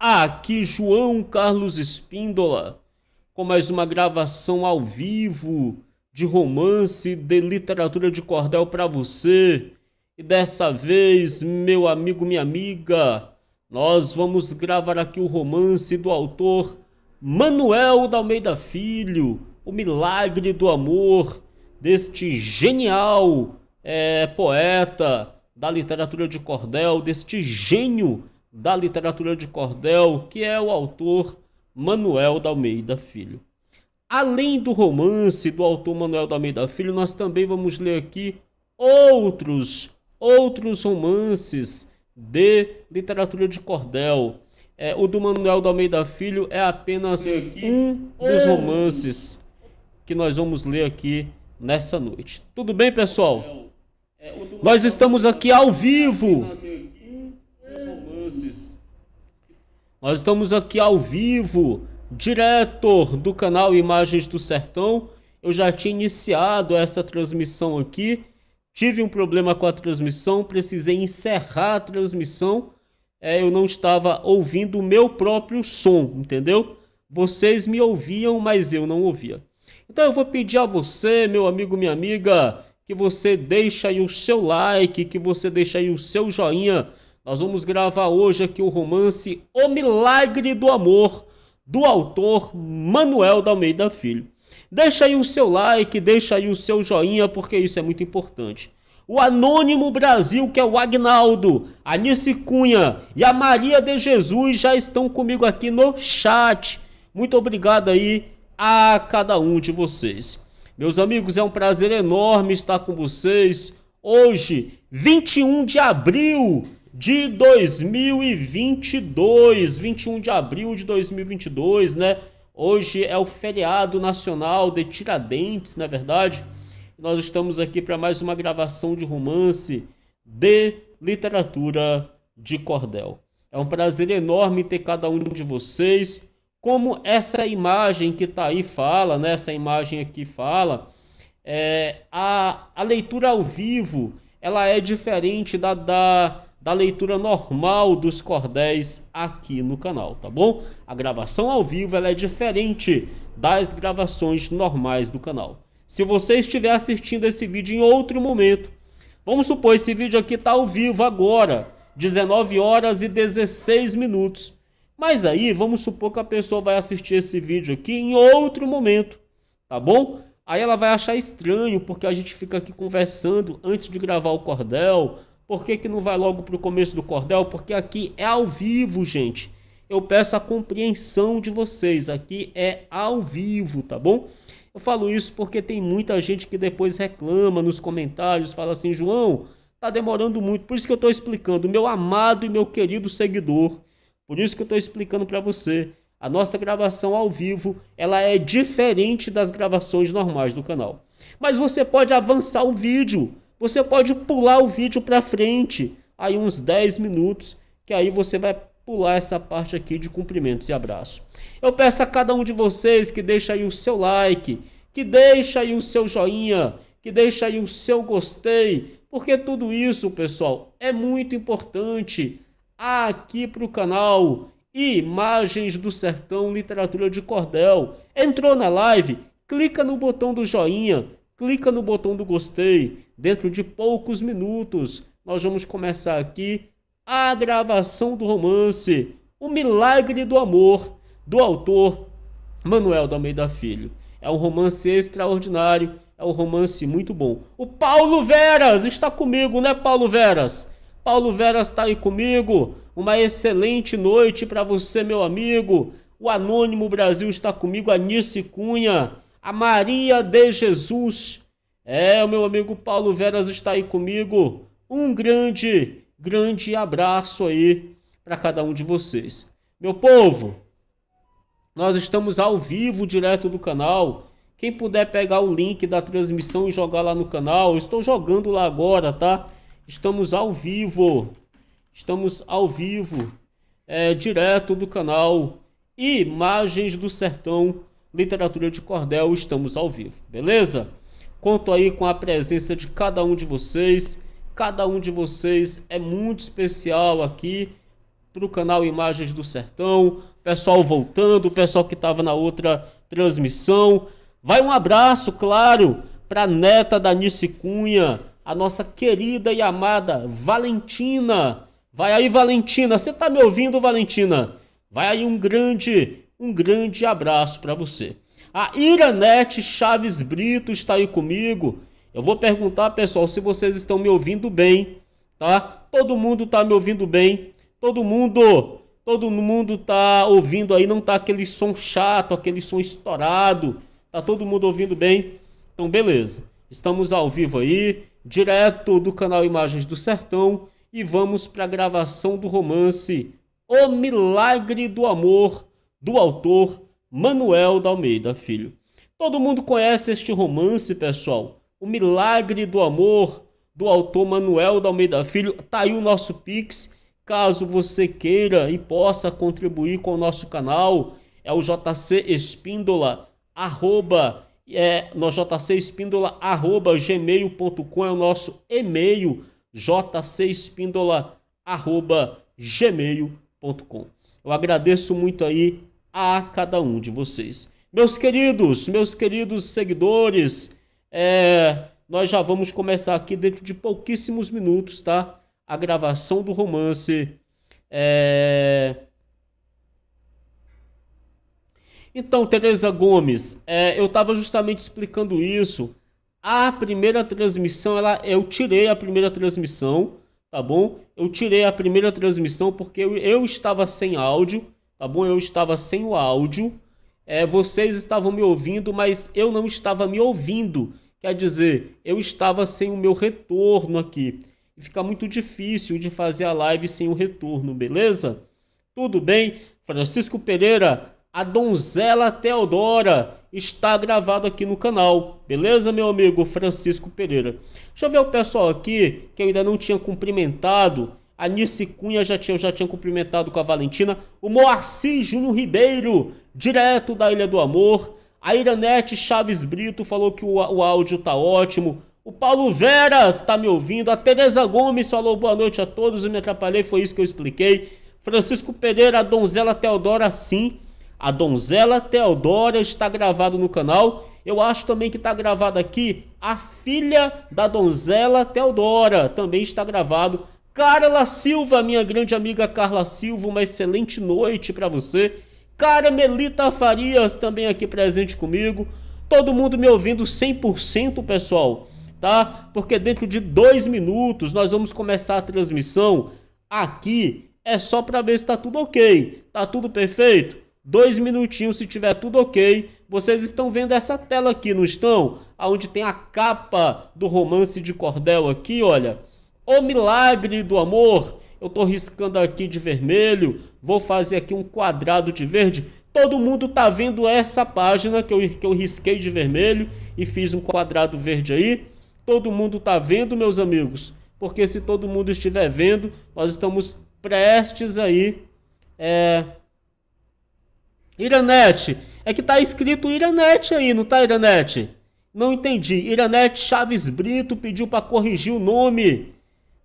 Aqui João Carlos Espíndola com mais uma gravação ao vivo de romance de literatura de cordel para você. E dessa vez, meu amigo, minha amiga, nós vamos gravar aqui o romance do autor Manuel da Almeida Filho, O Milagre do Amor, deste genial é, poeta da literatura de cordel, deste gênio da literatura de cordel, que é o autor Manuel da Almeida Filho. Além do romance do autor Manuel da Almeida Filho, nós também vamos ler aqui outros outros romances de literatura de cordel. É, o do Manuel da Almeida Filho é apenas um dos romances que nós vamos ler aqui nessa noite. Tudo bem, pessoal? É, nós estamos aqui ao vivo Nós estamos aqui ao vivo, direto do canal Imagens do Sertão. Eu já tinha iniciado essa transmissão aqui, tive um problema com a transmissão, precisei encerrar a transmissão. É, eu não estava ouvindo o meu próprio som, entendeu? Vocês me ouviam, mas eu não ouvia. Então eu vou pedir a você, meu amigo, minha amiga, que você deixe aí o seu like, que você deixe aí o seu joinha nós vamos gravar hoje aqui o romance O Milagre do Amor, do autor Manuel da Almeida Filho. Deixa aí o seu like, deixa aí o seu joinha, porque isso é muito importante. O Anônimo Brasil, que é o Agnaldo, a Nice Cunha e a Maria de Jesus já estão comigo aqui no chat. Muito obrigado aí a cada um de vocês. Meus amigos, é um prazer enorme estar com vocês hoje, 21 de abril de 2022, 21 de abril de 2022, né? Hoje é o feriado nacional de Tiradentes, na é verdade. Nós estamos aqui para mais uma gravação de romance de literatura de cordel. É um prazer enorme ter cada um de vocês. Como essa imagem que está aí fala, né? Essa imagem aqui fala, é, a, a leitura ao vivo ela é diferente da, da da leitura normal dos cordéis aqui no canal, tá bom? A gravação ao vivo ela é diferente das gravações normais do canal. Se você estiver assistindo esse vídeo em outro momento, vamos supor esse vídeo aqui está ao vivo agora, 19 horas e 16 minutos. Mas aí vamos supor que a pessoa vai assistir esse vídeo aqui em outro momento, tá bom? Aí ela vai achar estranho porque a gente fica aqui conversando antes de gravar o cordel, por que, que não vai logo para o começo do cordel? Porque aqui é ao vivo, gente. Eu peço a compreensão de vocês. Aqui é ao vivo, tá bom? Eu falo isso porque tem muita gente que depois reclama nos comentários, fala assim, João, tá demorando muito. Por isso que eu estou explicando, meu amado e meu querido seguidor. Por isso que eu estou explicando para você. A nossa gravação ao vivo, ela é diferente das gravações normais do canal. Mas você pode avançar o vídeo você pode pular o vídeo para frente, aí uns 10 minutos, que aí você vai pular essa parte aqui de cumprimentos e abraço. Eu peço a cada um de vocês que deixe aí o seu like, que deixe aí o seu joinha, que deixe aí o seu gostei, porque tudo isso, pessoal, é muito importante aqui para o canal. Imagens do Sertão Literatura de Cordel. Entrou na live? Clica no botão do joinha clica no botão do gostei. Dentro de poucos minutos, nós vamos começar aqui a gravação do romance O Milagre do Amor, do autor Manuel da Almeida Filho. É um romance extraordinário, é um romance muito bom. O Paulo Veras está comigo, né, Paulo Veras? Paulo Veras está aí comigo. Uma excelente noite para você, meu amigo. O Anônimo Brasil está comigo, a Cunha a Maria de Jesus. É, o meu amigo Paulo Veras está aí comigo. Um grande, grande abraço aí para cada um de vocês. Meu povo, nós estamos ao vivo direto do canal. Quem puder pegar o link da transmissão e jogar lá no canal, eu estou jogando lá agora, tá? Estamos ao vivo. Estamos ao vivo, é, direto do canal Imagens do Sertão Literatura de Cordel, estamos ao vivo, beleza? Conto aí com a presença de cada um de vocês. Cada um de vocês é muito especial aqui para o canal Imagens do Sertão. Pessoal voltando, pessoal que estava na outra transmissão. Vai um abraço, claro, para a neta da Nice Cunha, a nossa querida e amada Valentina. Vai aí, Valentina. Você está me ouvindo, Valentina? Vai aí um grande um grande abraço para você. A Iranete Chaves Brito está aí comigo. Eu vou perguntar, pessoal, se vocês estão me ouvindo bem, tá? Todo mundo está me ouvindo bem? Todo mundo, todo mundo está ouvindo aí, não tá aquele som chato, aquele som estourado. Tá todo mundo ouvindo bem? Então, beleza. Estamos ao vivo aí, direto do canal Imagens do Sertão e vamos para a gravação do romance O Milagre do Amor do autor Manuel da Almeida Filho. Todo mundo conhece este romance, pessoal. O Milagre do Amor, do autor Manuel da Almeida Filho. Tá aí o nosso Pix. Caso você queira e possa contribuir com o nosso canal, é o JC Espíndola, arroba, é, no JC Espíndola, arroba gmail.com, é o nosso e-mail, JC Espíndola, arroba gmail.com. Eu agradeço muito aí a cada um de vocês. Meus queridos, meus queridos seguidores, é, nós já vamos começar aqui dentro de pouquíssimos minutos, tá? A gravação do romance. É... Então, Tereza Gomes, é, eu estava justamente explicando isso. A primeira transmissão, ela, eu tirei a primeira transmissão, tá bom? Eu tirei a primeira transmissão porque eu, eu estava sem áudio tá bom? Eu estava sem o áudio, é, vocês estavam me ouvindo, mas eu não estava me ouvindo. Quer dizer, eu estava sem o meu retorno aqui. E fica muito difícil de fazer a live sem o retorno, beleza? Tudo bem? Francisco Pereira, a donzela Teodora está gravado aqui no canal, beleza, meu amigo Francisco Pereira? Deixa eu ver o pessoal aqui que eu ainda não tinha cumprimentado. A Nice Cunha já tinha, eu já tinha cumprimentado com a Valentina. O Moacir Júnior Ribeiro, direto da Ilha do Amor. A Iranete Chaves Brito falou que o, o áudio tá ótimo. O Paulo Veras tá me ouvindo. A Tereza Gomes falou boa noite a todos. Eu me atrapalhei, foi isso que eu expliquei. Francisco Pereira, a donzela Teodora, sim. A donzela Teodora está gravado no canal. Eu acho também que está gravado aqui a filha da donzela Teodora. Também está gravado Carla Silva, minha grande amiga Carla Silva, uma excelente noite para você. Cara Melita Farias também aqui presente comigo. Todo mundo me ouvindo 100%, pessoal, tá? Porque dentro de dois minutos nós vamos começar a transmissão aqui. É só para ver se tá tudo ok, tá tudo perfeito. Dois minutinhos, se tiver tudo ok. Vocês estão vendo essa tela aqui, não estão? Aonde tem a capa do romance de cordel aqui, olha o milagre do amor. Eu estou riscando aqui de vermelho, vou fazer aqui um quadrado de verde. Todo mundo está vendo essa página que eu, que eu risquei de vermelho e fiz um quadrado verde aí. Todo mundo está vendo, meus amigos, porque se todo mundo estiver vendo, nós estamos prestes aí. É... Iranete, é que está escrito Iranete aí, não está Iranete? Não entendi. Iranete Chaves Brito pediu para corrigir o nome.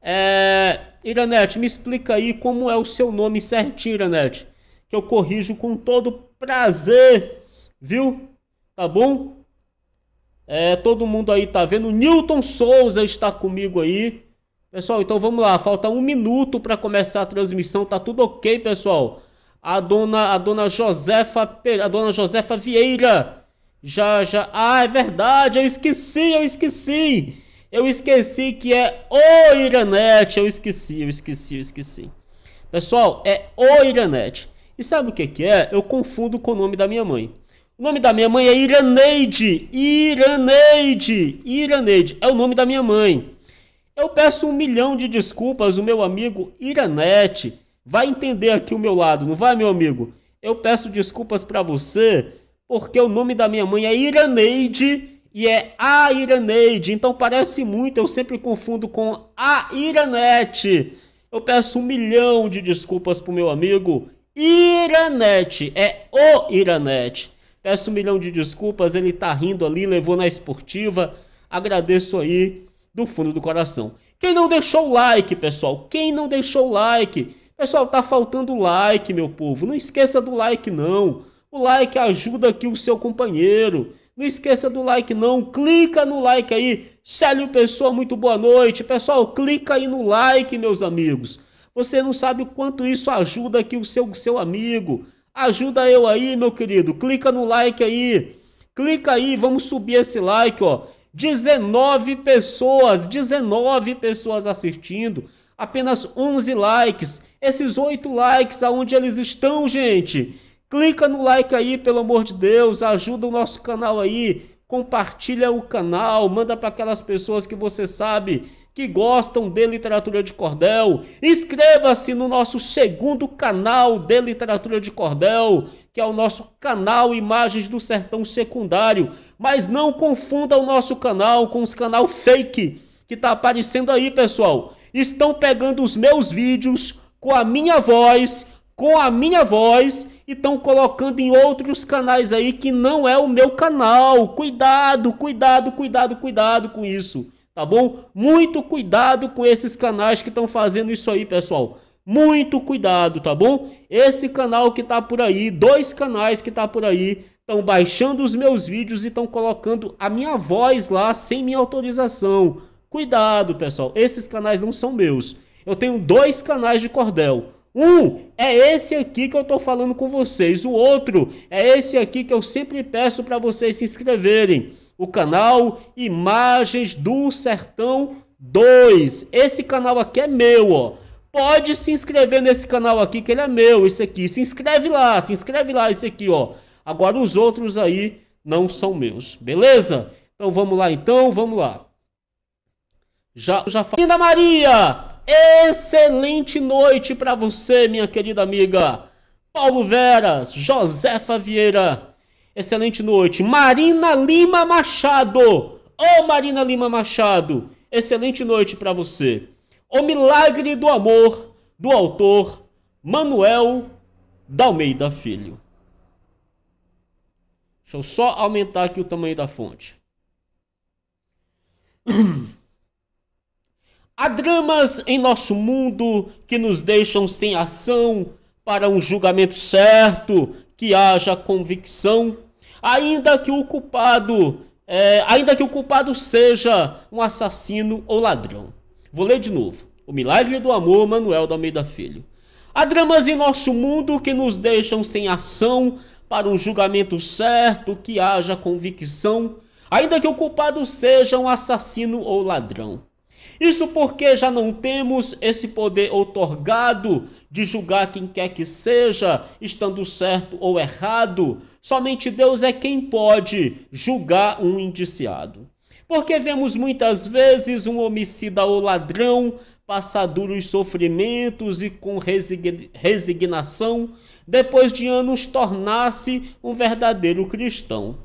É, Iranete, me explica aí como é o seu nome certinho, Iranete. Que eu corrijo com todo prazer, viu? Tá bom? É, todo mundo aí tá vendo. Newton Souza está comigo aí. Pessoal, então vamos lá. Falta um minuto para começar a transmissão. Tá tudo ok, pessoal? A dona, a dona Josefa, a dona Josefa Vieira. Já, já. Ah, é verdade. Eu esqueci, eu esqueci. Eu esqueci que é o Iranete. Eu esqueci, eu esqueci, eu esqueci. Pessoal, é o Iranete. E sabe o que, que é? Eu confundo com o nome da minha mãe. O nome da minha mãe é Iraneide. Iraneide. Iraneide. É o nome da minha mãe. Eu peço um milhão de desculpas, o meu amigo Iranete. Vai entender aqui o meu lado, não vai, meu amigo? Eu peço desculpas para você, porque o nome da minha mãe é Iraneide e é a Iraneide. Então parece muito, eu sempre confundo com a Iranete. Eu peço um milhão de desculpas pro meu amigo Iranete, é o Iranete. Peço um milhão de desculpas, ele tá rindo ali, levou na esportiva. Agradeço aí do fundo do coração. Quem não deixou o like, pessoal? Quem não deixou o like? Pessoal, tá faltando like, meu povo. Não esqueça do like não. O like ajuda aqui o seu companheiro. Não esqueça do like não, clica no like aí. Célio Pessoa, muito boa noite. Pessoal, clica aí no like, meus amigos. Você não sabe o quanto isso ajuda aqui o seu, seu amigo. Ajuda eu aí, meu querido. Clica no like aí. Clica aí, vamos subir esse like, ó. 19 pessoas, 19 pessoas assistindo. Apenas 11 likes. Esses 8 likes, aonde eles estão, gente? Clica no like aí, pelo amor de Deus, ajuda o nosso canal aí, compartilha o canal, manda para aquelas pessoas que você sabe que gostam de literatura de cordel. Inscreva-se no nosso segundo canal de literatura de cordel, que é o nosso canal Imagens do Sertão Secundário, mas não confunda o nosso canal com os canal fake que tá aparecendo aí, pessoal. Estão pegando os meus vídeos com a minha voz com a minha voz e estão colocando em outros canais aí que não é o meu canal. Cuidado, cuidado, cuidado, cuidado com isso, tá bom? Muito cuidado com esses canais que estão fazendo isso aí, pessoal. Muito cuidado, tá bom? Esse canal que tá por aí, dois canais que tá por aí, estão baixando os meus vídeos e estão colocando a minha voz lá sem minha autorização. Cuidado, pessoal, esses canais não são meus. Eu tenho dois canais de cordel. Um é esse aqui que eu estou falando com vocês. O outro é esse aqui que eu sempre peço para vocês se inscreverem. O canal Imagens do Sertão 2. Esse canal aqui é meu, ó. Pode se inscrever nesse canal aqui que ele é meu, esse aqui. Se inscreve lá, se inscreve lá, esse aqui, ó. Agora os outros aí não são meus, beleza? Então vamos lá, então, vamos lá. Já, já. Linda Maria! excelente noite para você, minha querida amiga. Paulo Veras, Josefa Vieira, excelente noite. Marina Lima Machado, ô oh, Marina Lima Machado, excelente noite para você. O Milagre do Amor, do autor Manuel Dalmeida Filho. Deixa eu só aumentar aqui o tamanho da fonte. Há dramas em nosso mundo que nos deixam sem ação para um julgamento certo, que haja convicção, ainda que o culpado, é, ainda que o culpado seja um assassino ou ladrão. Vou ler de novo. O Milagre do Amor, Manuel da Almeida Filho. Há dramas em nosso mundo que nos deixam sem ação para um julgamento certo, que haja convicção, ainda que o culpado seja um assassino ou ladrão. Isso porque já não temos esse poder outorgado de julgar quem quer que seja, estando certo ou errado. Somente Deus é quem pode julgar um indiciado. Porque vemos muitas vezes um homicida ou ladrão passar duros sofrimentos e com resignação, depois de anos tornar-se um verdadeiro cristão.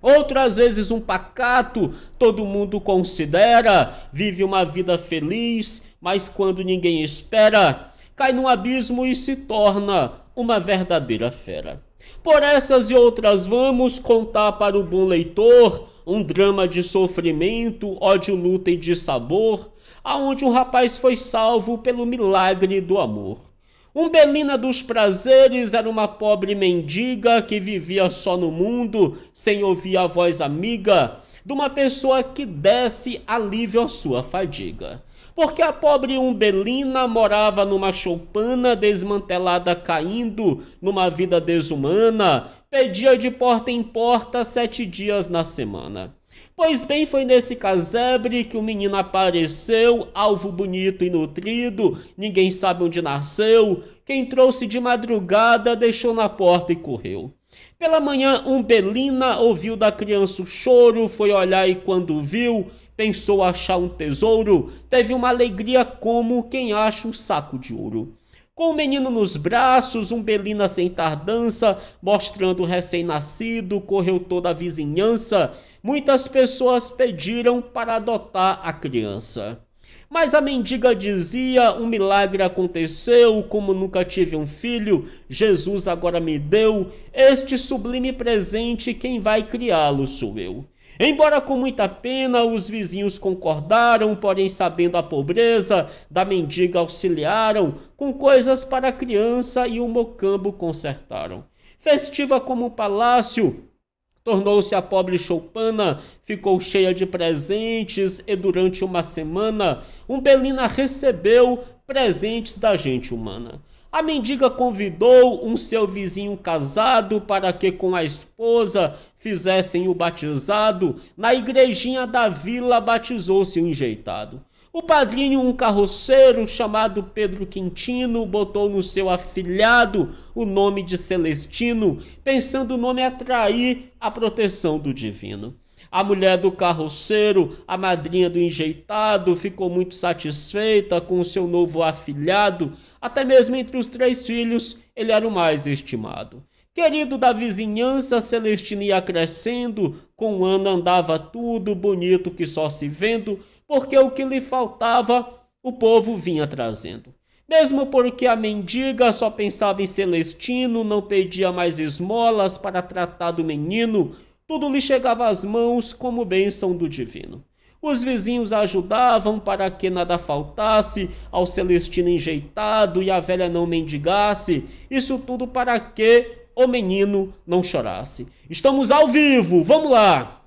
Outras vezes um pacato, todo mundo considera, vive uma vida feliz, mas quando ninguém espera, cai num abismo e se torna uma verdadeira fera. Por essas e outras vamos contar para o bom leitor um drama de sofrimento, ódio, luta e de sabor, aonde um rapaz foi salvo pelo milagre do amor. Umbelina dos Prazeres era uma pobre mendiga que vivia só no mundo, sem ouvir a voz amiga de uma pessoa que desse alívio à sua fadiga. Porque a pobre Umbelina morava numa choupana desmantelada caindo, numa vida desumana, pedia de porta em porta sete dias na semana. Pois bem, foi nesse casebre que o menino apareceu, alvo bonito e nutrido, ninguém sabe onde nasceu. Quem trouxe de madrugada deixou na porta e correu. Pela manhã, Umbelina ouviu da criança o choro, foi olhar e quando viu, pensou achar um tesouro, teve uma alegria como quem acha um saco de ouro. Com o menino nos braços, Umbelina sem tardança, mostrando o recém-nascido, correu toda a vizinhança muitas pessoas pediram para adotar a criança. Mas a mendiga dizia: Um milagre aconteceu, como nunca tive um filho, Jesus agora me deu este sublime presente, quem vai criá-lo sou eu. Embora com muita pena, os vizinhos concordaram, porém, sabendo a pobreza da mendiga, auxiliaram com coisas para a criança e o mocambo consertaram. Festiva como um palácio, Tornou-se a pobre choupana, ficou cheia de presentes e durante uma semana Umbelina recebeu presentes da gente humana. A mendiga convidou um seu vizinho casado para que com a esposa fizessem o batizado. Na igrejinha da vila batizou-se o enjeitado. O padrinho, um carroceiro chamado Pedro Quintino, botou no seu afilhado o nome de Celestino, pensando o nome atrair a proteção do divino. A mulher do carroceiro, a madrinha do enjeitado, ficou muito satisfeita com o seu novo afilhado, até mesmo entre os três filhos, ele era o mais estimado. Querido da vizinhança, Celestino ia crescendo, com o um ano andava tudo bonito que só se vendo, porque o que lhe faltava o povo vinha trazendo. Mesmo porque a mendiga só pensava em Celestino, não pedia mais esmolas para tratar do menino, tudo lhe chegava às mãos como bênção do divino. Os vizinhos ajudavam para que nada faltasse ao Celestino enjeitado e a velha não mendigasse, isso tudo para que o menino não chorasse. Estamos ao vivo, vamos lá!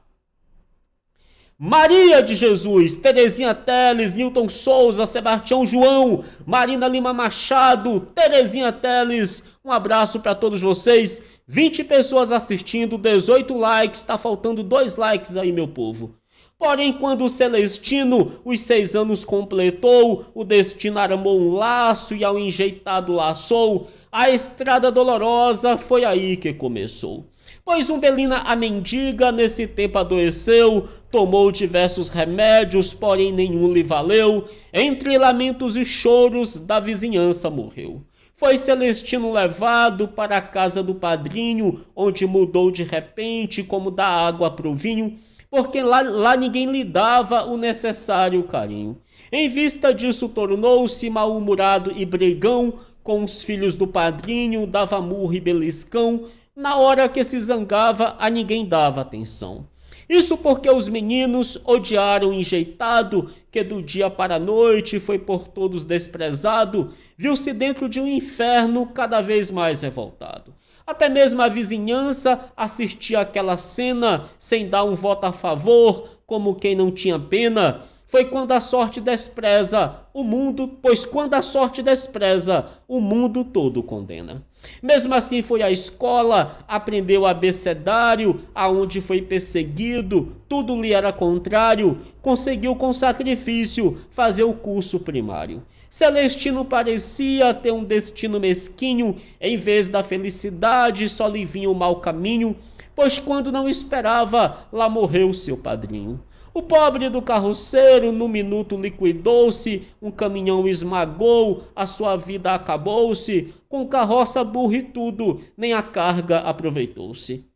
Maria de Jesus, Terezinha Teles, Milton Souza, Sebastião João, Marina Lima Machado, Terezinha Teles, um abraço para todos vocês. 20 pessoas assistindo, 18 likes, está faltando dois likes aí, meu povo. Porém, quando o Celestino, os seis anos, completou, o destino armou um laço e ao enjeitado laçou, a estrada dolorosa foi aí que começou pois Umbelina a mendiga nesse tempo adoeceu, tomou diversos remédios, porém nenhum lhe valeu, entre lamentos e choros da vizinhança morreu. Foi Celestino levado para a casa do padrinho, onde mudou de repente como da água para o vinho, porque lá, lá ninguém lhe dava o necessário carinho. Em vista disso, tornou-se mal-humorado e brigão, com os filhos do padrinho, dava murro e beliscão, na hora que se zangava, a ninguém dava atenção. Isso porque os meninos odiaram o enjeitado, que do dia para a noite foi por todos desprezado, viu-se dentro de um inferno cada vez mais revoltado. Até mesmo a vizinhança assistia aquela cena sem dar um voto a favor, como quem não tinha pena, foi quando a sorte despreza o mundo, pois quando a sorte despreza, o mundo todo condena. Mesmo assim, foi à escola, aprendeu abecedário, aonde foi perseguido, tudo lhe era contrário, conseguiu com sacrifício fazer o curso primário. Celestino parecia ter um destino mesquinho, em vez da felicidade só lhe vinha o mau caminho, pois quando não esperava, lá morreu seu padrinho. O pobre do carroceiro no minuto liquidou-se, um caminhão esmagou, a sua vida acabou-se, com carroça burra e tudo, nem a carga aproveitou-se.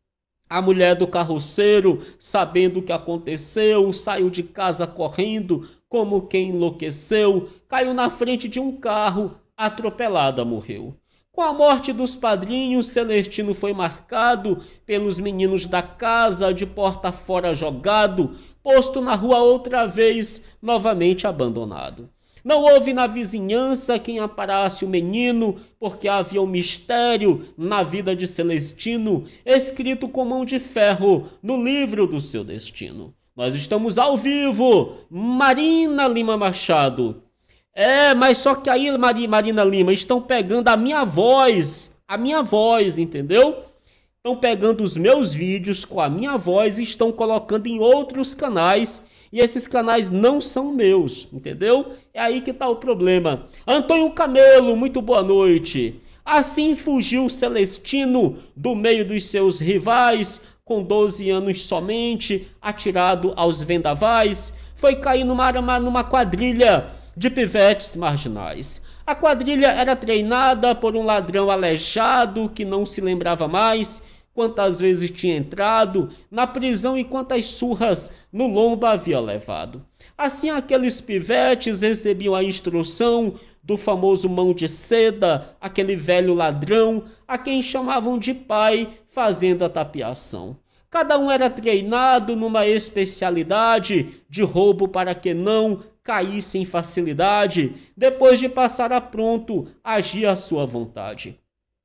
A mulher do carroceiro, sabendo o que aconteceu, saiu de casa correndo, como quem enlouqueceu, caiu na frente de um carro, atropelada morreu. Com a morte dos padrinhos, Celestino foi marcado pelos meninos da casa de porta fora jogado, posto na rua outra vez, novamente abandonado. Não houve na vizinhança quem aparasse o menino, porque havia um mistério na vida de Celestino, escrito com mão de ferro no livro do seu destino. Nós estamos ao vivo, Marina Lima Machado. É, mas só que aí, Marina Lima, estão pegando a minha voz, a minha voz, entendeu? estão pegando os meus vídeos com a minha voz e estão colocando em outros canais e esses canais não são meus, entendeu? É aí que está o problema. Antônio Camelo, muito boa noite. Assim fugiu Celestino do meio dos seus rivais, com 12 anos somente, atirado aos vendavais, foi cair numa, numa quadrilha de pivetes marginais. A quadrilha era treinada por um ladrão aleijado que não se lembrava mais quantas vezes tinha entrado na prisão e quantas surras no lombo havia levado. Assim, aqueles pivetes recebiam a instrução do famoso mão de seda, aquele velho ladrão, a quem chamavam de pai, fazendo a tapiação. Cada um era treinado numa especialidade de roubo para que não caísse em facilidade, depois de passar a pronto, agia à sua vontade.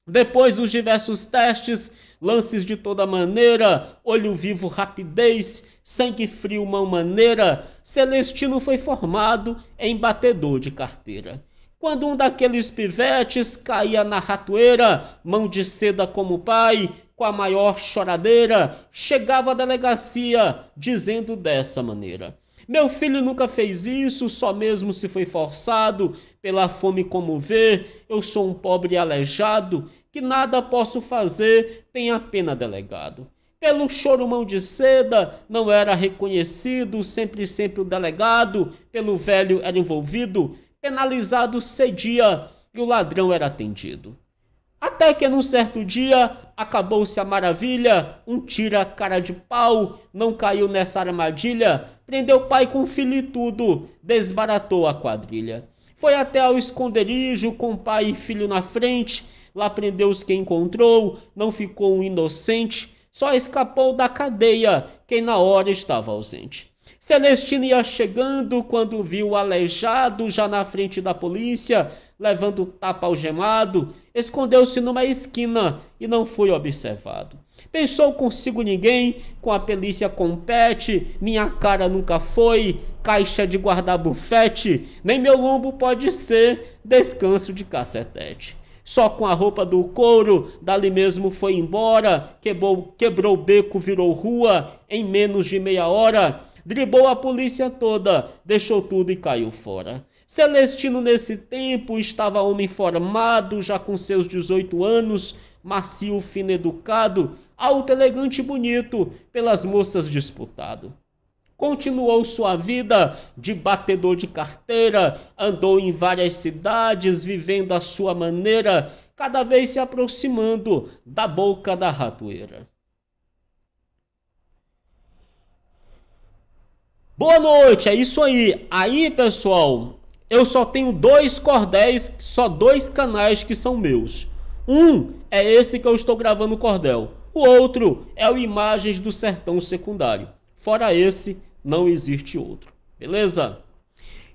Depois dos diversos testes, lances de toda maneira, olho vivo rapidez, sangue frio mão maneira, Celestino foi formado em batedor de carteira. Quando um daqueles pivetes caía na ratoeira, mão de seda como pai, com a maior choradeira, chegava à delegacia dizendo dessa maneira: meu filho nunca fez isso, só mesmo se foi forçado pela fome como vê. Eu sou um pobre aleijado que nada posso fazer, tem pena delegado. Pelo chorumão de seda, não era reconhecido, sempre sempre o delegado, pelo velho era envolvido, penalizado cedia e o ladrão era atendido. Até que num certo dia acabou-se a maravilha, um tira cara de pau, não caiu nessa armadilha, prendeu pai com filho e tudo, desbaratou a quadrilha. Foi até ao esconderijo com pai e filho na frente, lá prendeu os que encontrou, não ficou um inocente, só escapou da cadeia quem na hora estava ausente. Celestino ia chegando quando viu o aleijado já na frente da polícia, levando tapa algemado, escondeu-se numa esquina e não foi observado. Pensou consigo ninguém, com a pelícia compete, minha cara nunca foi, caixa de guardar bufete, nem meu lombo pode ser, descanso de cacetete só com a roupa do couro, dali mesmo foi embora, quebrou, quebrou o beco, virou rua, em menos de meia hora, dribou a polícia toda, deixou tudo e caiu fora. Celestino, nesse tempo, estava homem formado, já com seus 18 anos, macio, fino educado, alto, elegante e bonito, pelas moças disputado. Continuou sua vida de batedor de carteira, andou em várias cidades, vivendo à sua maneira, cada vez se aproximando da boca da ratoeira. Boa noite, é isso aí. Aí, pessoal, eu só tenho dois cordéis, só dois canais que são meus. Um é esse que eu estou gravando o cordel. O outro é o Imagens do Sertão Secundário. Fora esse, não existe outro. Beleza?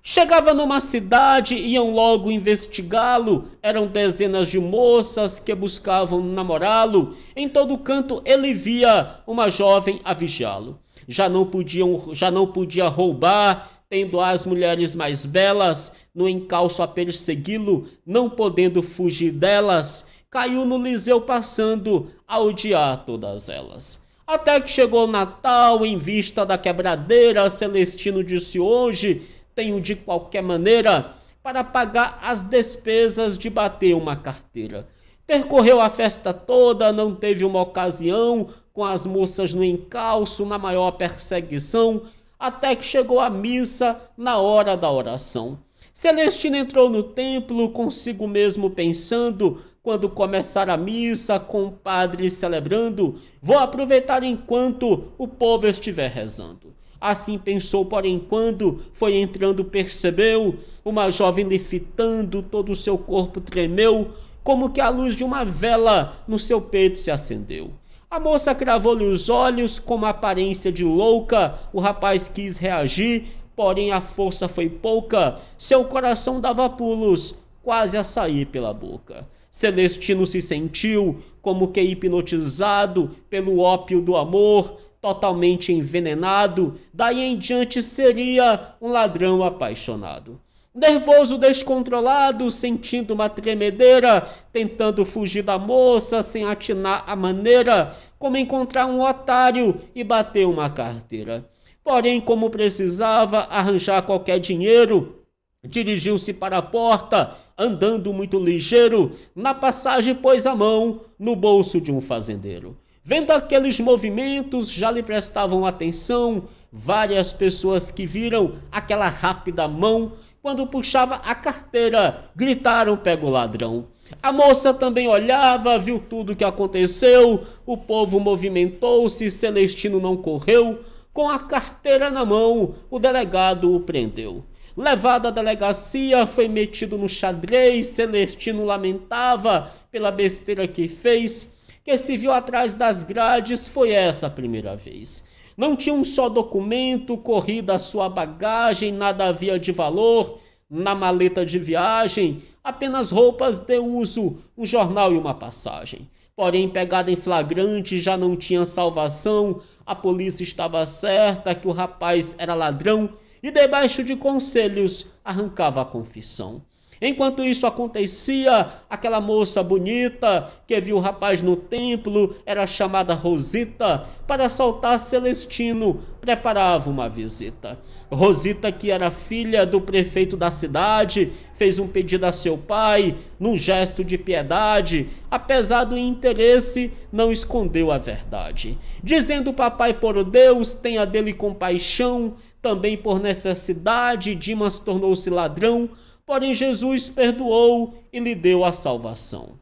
Chegava numa cidade, iam logo investigá-lo. Eram dezenas de moças que buscavam namorá-lo. Em todo canto ele via uma jovem a vigiá-lo. Já não podiam, já não podia roubar, tendo as mulheres mais belas no encalço a persegui-lo, não podendo fugir delas, caiu no liseu passando a odiar todas elas. Até que chegou o Natal, em vista da quebradeira, Celestino disse hoje: tenho de qualquer maneira para pagar as despesas de bater uma carteira. Percorreu a festa toda, não teve uma ocasião, com as moças no encalço, na maior perseguição, até que chegou a missa na hora da oração. Celestino entrou no templo, consigo mesmo pensando: quando começar a missa com o padre celebrando, vou aproveitar enquanto o povo estiver rezando. Assim pensou, porém, quando foi entrando, percebeu uma jovem fitando. todo o seu corpo tremeu, como que a luz de uma vela no seu peito se acendeu. A moça cravou-lhe os olhos com uma aparência de louca, o rapaz quis reagir, porém a força foi pouca, seu coração dava pulos, quase a sair pela boca. Celestino se sentiu como que hipnotizado pelo ópio do amor, totalmente envenenado. Daí em diante seria um ladrão apaixonado. Nervoso, descontrolado, sentindo uma tremedeira, tentando fugir da moça sem atinar a maneira, como encontrar um otário e bater uma carteira. Porém, como precisava arranjar qualquer dinheiro, dirigiu-se para a porta andando muito ligeiro, na passagem pôs a mão no bolso de um fazendeiro. Vendo aqueles movimentos, já lhe prestavam atenção várias pessoas que viram aquela rápida mão quando puxava a carteira, gritaram: pega o ladrão. A moça também olhava, viu tudo o que aconteceu, o povo movimentou-se, Celestino não correu. Com a carteira na mão, o delegado o prendeu. Levado à delegacia, foi metido no xadrez. Celestino lamentava pela besteira que fez. Que se viu atrás das grades foi essa a primeira vez. Não tinha um só documento, corrida a sua bagagem, nada havia de valor na maleta de viagem, apenas roupas de uso, um jornal e uma passagem. Porém, pegada em flagrante, já não tinha salvação. A polícia estava certa que o rapaz era ladrão e debaixo de conselhos arrancava a confissão. Enquanto isso acontecia, aquela moça bonita que viu o rapaz no templo, era chamada Rosita, para assaltar Celestino, preparava uma visita. Rosita, que era filha do prefeito da cidade, fez um pedido a seu pai, num gesto de piedade, apesar do interesse, não escondeu a verdade, dizendo: Papai, por Deus, tenha dele compaixão, também por necessidade, Dimas tornou-se ladrão, porém Jesus perdoou e lhe deu a salvação.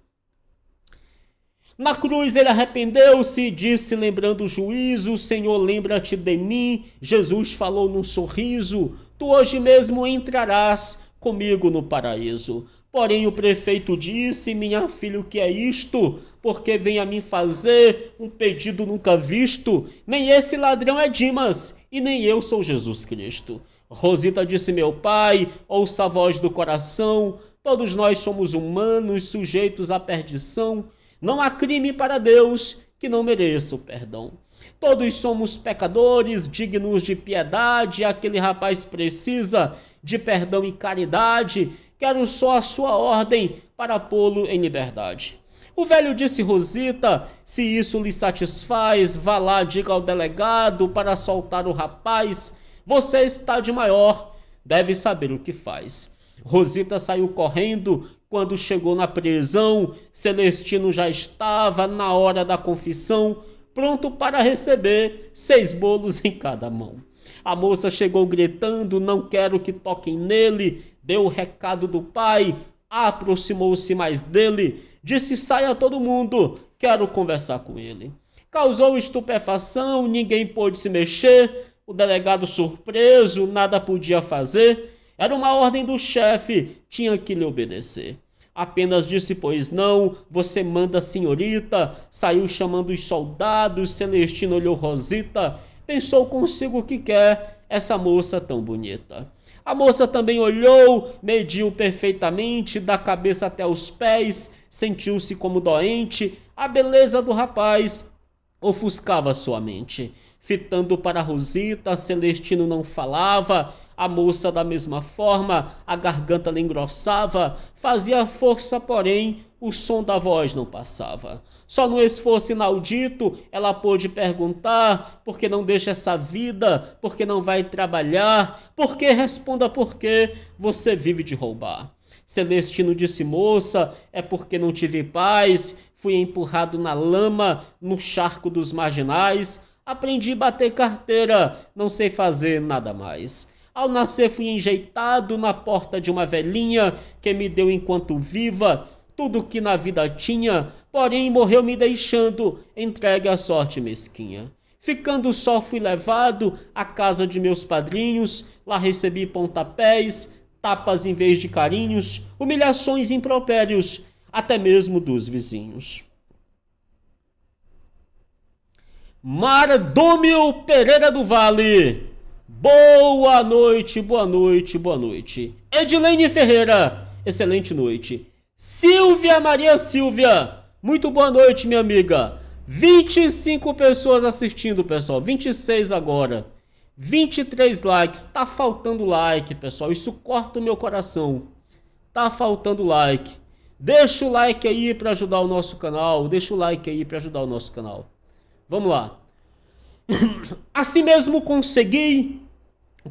Na cruz ele arrependeu-se e disse, lembrando o juízo: Senhor, lembra-te de mim. Jesus falou num sorriso: Tu hoje mesmo entrarás comigo no paraíso. Porém o prefeito disse: Minha filha, o que é isto? porque vem a mim fazer um pedido nunca visto. Nem esse ladrão é Dimas, e nem eu sou Jesus Cristo. Rosita disse: Meu pai, ouça a voz do coração. Todos nós somos humanos, sujeitos à perdição. Não há crime para Deus que não mereça o perdão. Todos somos pecadores, dignos de piedade. Aquele rapaz precisa de perdão e caridade. Quero só a sua ordem para pô-lo em liberdade. O velho disse: Rosita, se isso lhe satisfaz, vá lá, diga ao delegado para soltar o rapaz. Você está de maior, deve saber o que faz. Rosita saiu correndo. Quando chegou na prisão, Celestino já estava na hora da confissão, pronto para receber seis bolos em cada mão. A moça chegou gritando: Não quero que toquem nele. Deu o recado do pai, aproximou-se mais dele Disse: saia todo mundo, quero conversar com ele. Causou estupefação, ninguém pôde se mexer, o delegado surpreso, nada podia fazer. Era uma ordem do chefe, tinha que lhe obedecer. Apenas disse, pois não, você manda senhorita. Saiu chamando os soldados, Celestino olhou Rosita. Pensou consigo o que quer é essa moça tão bonita. A moça também olhou, mediu perfeitamente, da cabeça até os pés sentiu-se como doente, a beleza do rapaz ofuscava sua mente. Fitando para Rosita, Celestino não falava, a moça da mesma forma, a garganta lhe engrossava, fazia força, porém, o som da voz não passava. Só no esforço inaudito ela pôde perguntar: por que não deixa essa vida? Por que não vai trabalhar? Por que responda por que você vive de roubar? Celestino disse: Moça, é porque não tive paz, fui empurrado na lama, no charco dos marginais, aprendi a bater carteira, não sei fazer nada mais. Ao nascer, fui enjeitado na porta de uma velhinha que me deu enquanto viva tudo o que na vida tinha, porém morreu me deixando entregue à sorte mesquinha. Ficando só, fui levado à casa de meus padrinhos, lá recebi pontapés, tapas em vez de carinhos, humilhações impropérios, até mesmo dos vizinhos. Mardômio Pereira do Vale. Boa noite, boa noite, boa noite. Edilene Ferreira, excelente noite. Silvia Maria Silvia, muito boa noite, minha amiga. 25 pessoas assistindo, pessoal. 26 agora. 23 likes, tá faltando like, pessoal. Isso corta o meu coração. Tá faltando like. Deixa o like aí para ajudar o nosso canal. Deixa o like aí para ajudar o nosso canal. Vamos lá. Assim mesmo consegui,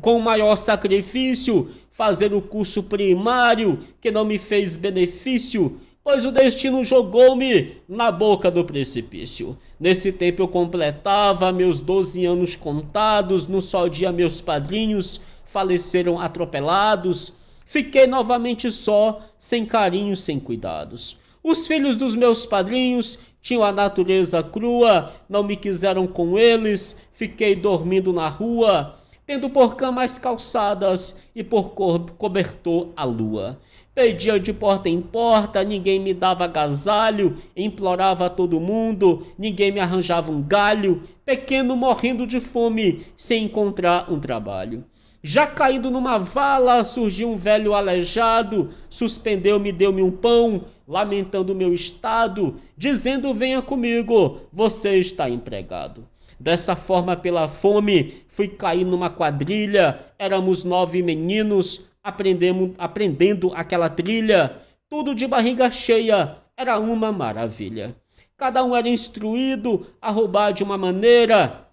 com o maior sacrifício, fazer o curso primário que não me fez benefício pois o destino jogou-me na boca do precipício. Nesse tempo eu completava meus 12 anos contados, num só dia meus padrinhos faleceram atropelados. Fiquei novamente só, sem carinho, sem cuidados. Os filhos dos meus padrinhos tinham a natureza crua, não me quiseram com eles, fiquei dormindo na rua, tendo por cama as calçadas e por co cobertor a lua. Pedia de porta em porta, ninguém me dava agasalho, implorava a todo mundo, ninguém me arranjava um galho, pequeno morrendo de fome, sem encontrar um trabalho. Já caído numa vala, surgiu um velho aleijado, suspendeu-me, deu-me um pão, lamentando o meu estado, dizendo: Venha comigo, você está empregado. Dessa forma, pela fome, fui cair numa quadrilha. Éramos nove meninos, aprendemos, aprendendo aquela trilha. Tudo de barriga cheia, era uma maravilha. Cada um era instruído a roubar de uma maneira.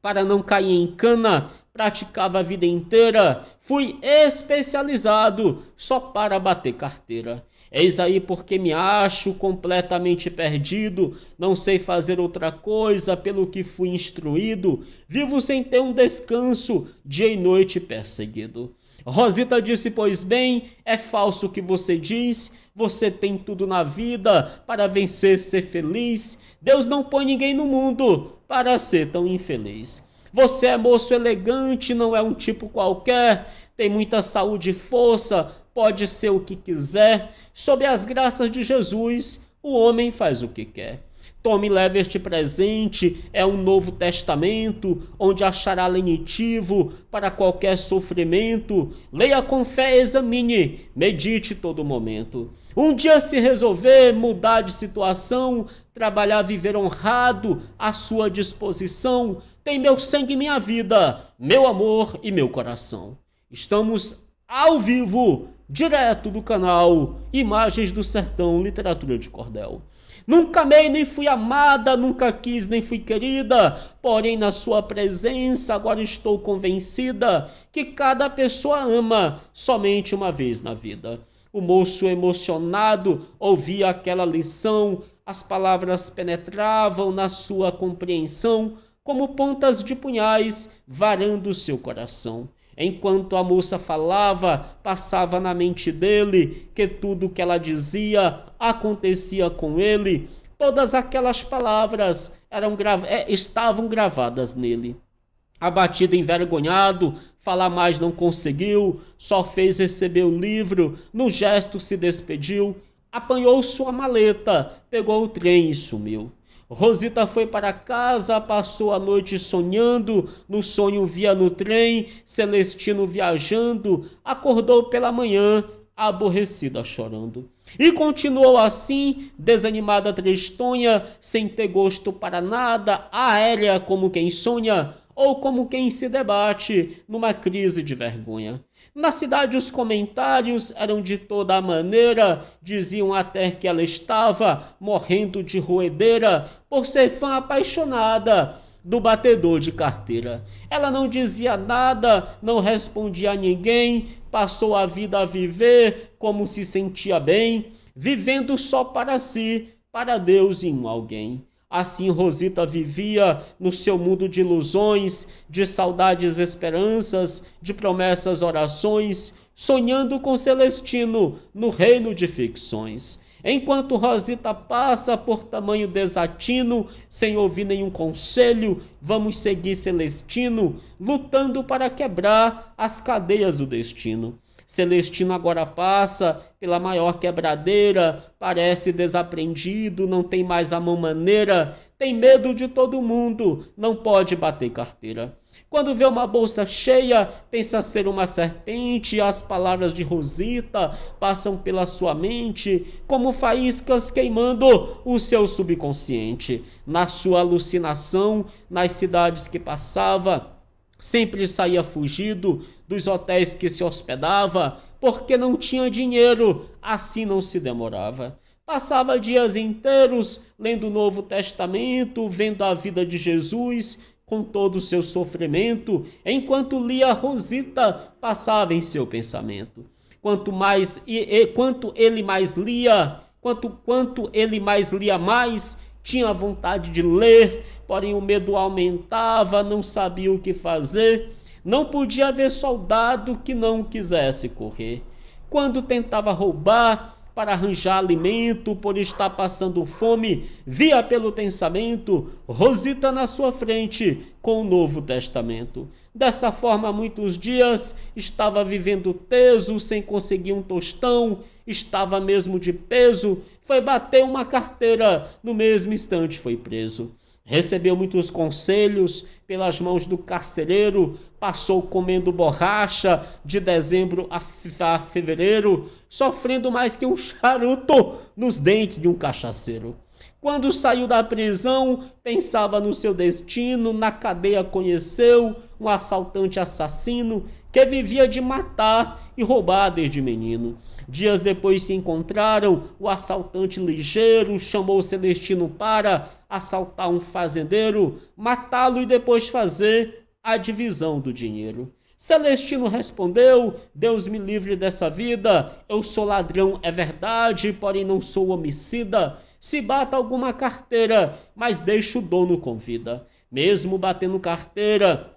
Para não cair em cana, praticava a vida inteira. Fui especializado só para bater carteira. Eis é aí porque me acho completamente perdido, não sei fazer outra coisa pelo que fui instruído, vivo sem ter um descanso, dia e noite perseguido. Rosita disse: Pois bem, é falso o que você diz, você tem tudo na vida para vencer, ser feliz. Deus não põe ninguém no mundo para ser tão infeliz. Você é moço elegante, não é um tipo qualquer, tem muita saúde e força, pode ser o que quiser, sob as graças de Jesus, o homem faz o que quer. Tome e leve este presente, é um novo testamento, onde achará lenitivo para qualquer sofrimento. Leia com fé, examine, medite todo momento. Um dia se resolver, mudar de situação, trabalhar, viver honrado, à sua disposição, tem meu sangue e minha vida, meu amor e meu coração. Estamos ao vivo direto do canal Imagens do Sertão Literatura de Cordel. Nunca amei nem fui amada, nunca quis nem fui querida, porém na sua presença agora estou convencida que cada pessoa ama somente uma vez na vida. O moço emocionado ouvia aquela lição, as palavras penetravam na sua compreensão como pontas de punhais varando seu coração. Enquanto a moça falava, passava na mente dele que tudo que ela dizia acontecia com ele. Todas aquelas palavras eram é, estavam gravadas nele. Abatido, envergonhado, falar mais não conseguiu, só fez receber o livro, no gesto se despediu, apanhou sua maleta, pegou o trem e sumiu. Rosita foi para casa, passou a noite sonhando, no sonho via no trem, Celestino viajando, acordou pela manhã, aborrecida chorando. E continuou assim, desanimada tristonha, sem ter gosto para nada, aérea como quem sonha ou como quem se debate numa crise de vergonha. Na cidade, os comentários eram de toda maneira, diziam até que ela estava morrendo de roedeira por ser fã apaixonada do batedor de carteira. Ela não dizia nada, não respondia a ninguém, passou a vida a viver como se sentia bem, vivendo só para si, para Deus e um alguém. Assim Rosita vivia no seu mundo de ilusões, de saudades, esperanças, de promessas, orações, sonhando com Celestino no reino de ficções. Enquanto Rosita passa por tamanho desatino, sem ouvir nenhum conselho, vamos seguir Celestino, lutando para quebrar as cadeias do destino. Celestino agora passa pela maior quebradeira, parece desaprendido, não tem mais a mão maneira, tem medo de todo mundo, não pode bater carteira. Quando vê uma bolsa cheia, pensa ser uma serpente, as palavras de Rosita passam pela sua mente como faíscas queimando o seu subconsciente. Na sua alucinação, nas cidades que passava, sempre saía fugido, dos hotéis que se hospedava, porque não tinha dinheiro, assim não se demorava. Passava dias inteiros lendo o Novo Testamento, vendo a vida de Jesus, com todo o seu sofrimento, enquanto lia Rosita, passava em seu pensamento. Quanto mais e, e, quanto ele mais lia, quanto quanto ele mais lia mais, tinha vontade de ler, porém o medo aumentava, não sabia o que fazer não podia haver soldado que não quisesse correr. Quando tentava roubar para arranjar alimento por estar passando fome, via pelo pensamento Rosita na sua frente com o Novo Testamento. Dessa forma, muitos dias estava vivendo teso, sem conseguir um tostão, estava mesmo de peso, foi bater uma carteira, no mesmo instante foi preso. Recebeu muitos conselhos pelas mãos do carcereiro, passou comendo borracha de dezembro a, fevereiro, sofrendo mais que um charuto nos dentes de um cachaceiro. Quando saiu da prisão, pensava no seu destino, na cadeia conheceu um assaltante assassino que vivia de matar e roubar desde menino. Dias depois se encontraram, o assaltante ligeiro chamou Celestino para assaltar um fazendeiro, matá-lo e depois fazer a divisão do dinheiro. Celestino respondeu: Deus me livre dessa vida. Eu sou ladrão, é verdade, porém não sou homicida. Se bata alguma carteira, mas deixo o dono com vida. Mesmo batendo carteira,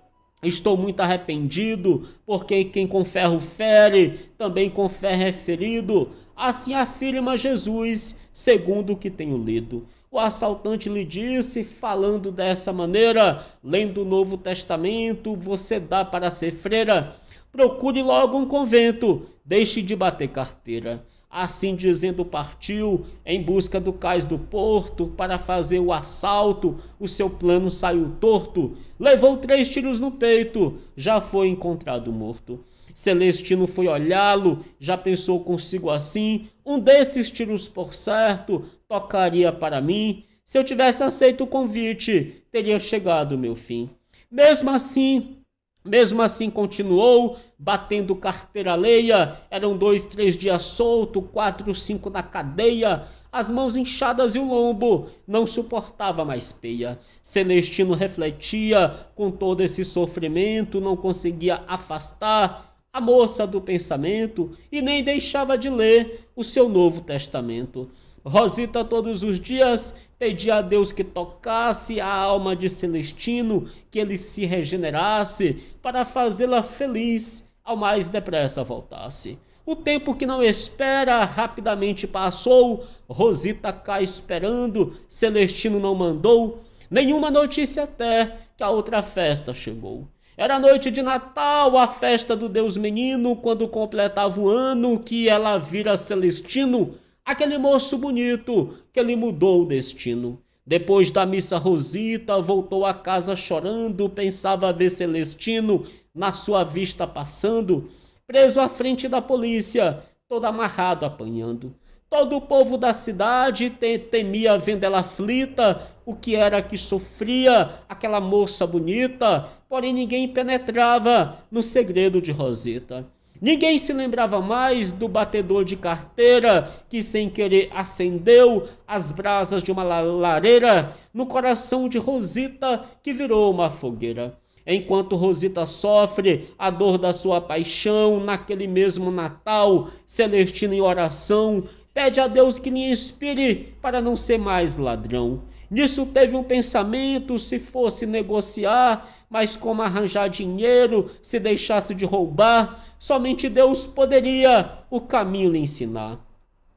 Estou muito arrependido, porque quem com ferro fere, também com ferro é ferido. Assim afirma Jesus, segundo o que tenho lido. O assaltante lhe disse, falando dessa maneira, lendo o Novo Testamento, você dá para ser freira. Procure logo um convento, deixe de bater carteira assim dizendo, partiu em busca do cais do porto para fazer o assalto. O seu plano saiu torto, levou três tiros no peito, já foi encontrado morto. Celestino foi olhá-lo, já pensou consigo assim: um desses tiros, por certo, tocaria para mim. Se eu tivesse aceito o convite, teria chegado o meu fim. Mesmo assim, mesmo assim continuou batendo carteira alheia, eram dois, três dias solto, quatro, cinco na cadeia, as mãos inchadas e o lombo, não suportava mais peia. Celestino refletia com todo esse sofrimento, não conseguia afastar a moça do pensamento e nem deixava de ler o seu Novo Testamento. Rosita todos os dias pedia a Deus que tocasse a alma de Celestino, que ele se regenerasse para fazê-la feliz ao mais depressa voltasse. O tempo que não espera rapidamente passou, Rosita cá esperando, Celestino não mandou, nenhuma notícia até que a outra festa chegou. Era noite de Natal, a festa do Deus Menino, quando completava o ano que ela vira Celestino, aquele moço bonito que lhe mudou o destino. Depois da missa, Rosita voltou a casa chorando, pensava ver Celestino na sua vista passando, preso à frente da polícia, todo amarrado apanhando. Todo o povo da cidade temia vendo ela aflita, o que era que sofria aquela moça bonita, porém ninguém penetrava no segredo de Rosita. Ninguém se lembrava mais do batedor de carteira que, sem querer, acendeu as brasas de uma lareira no coração de Rosita, que virou uma fogueira. Enquanto Rosita sofre a dor da sua paixão, naquele mesmo Natal, Celestina em oração, pede a Deus que lhe inspire para não ser mais ladrão. Nisso teve um pensamento: se fosse negociar, mas como arranjar dinheiro, se deixasse de roubar, somente Deus poderia o caminho lhe ensinar.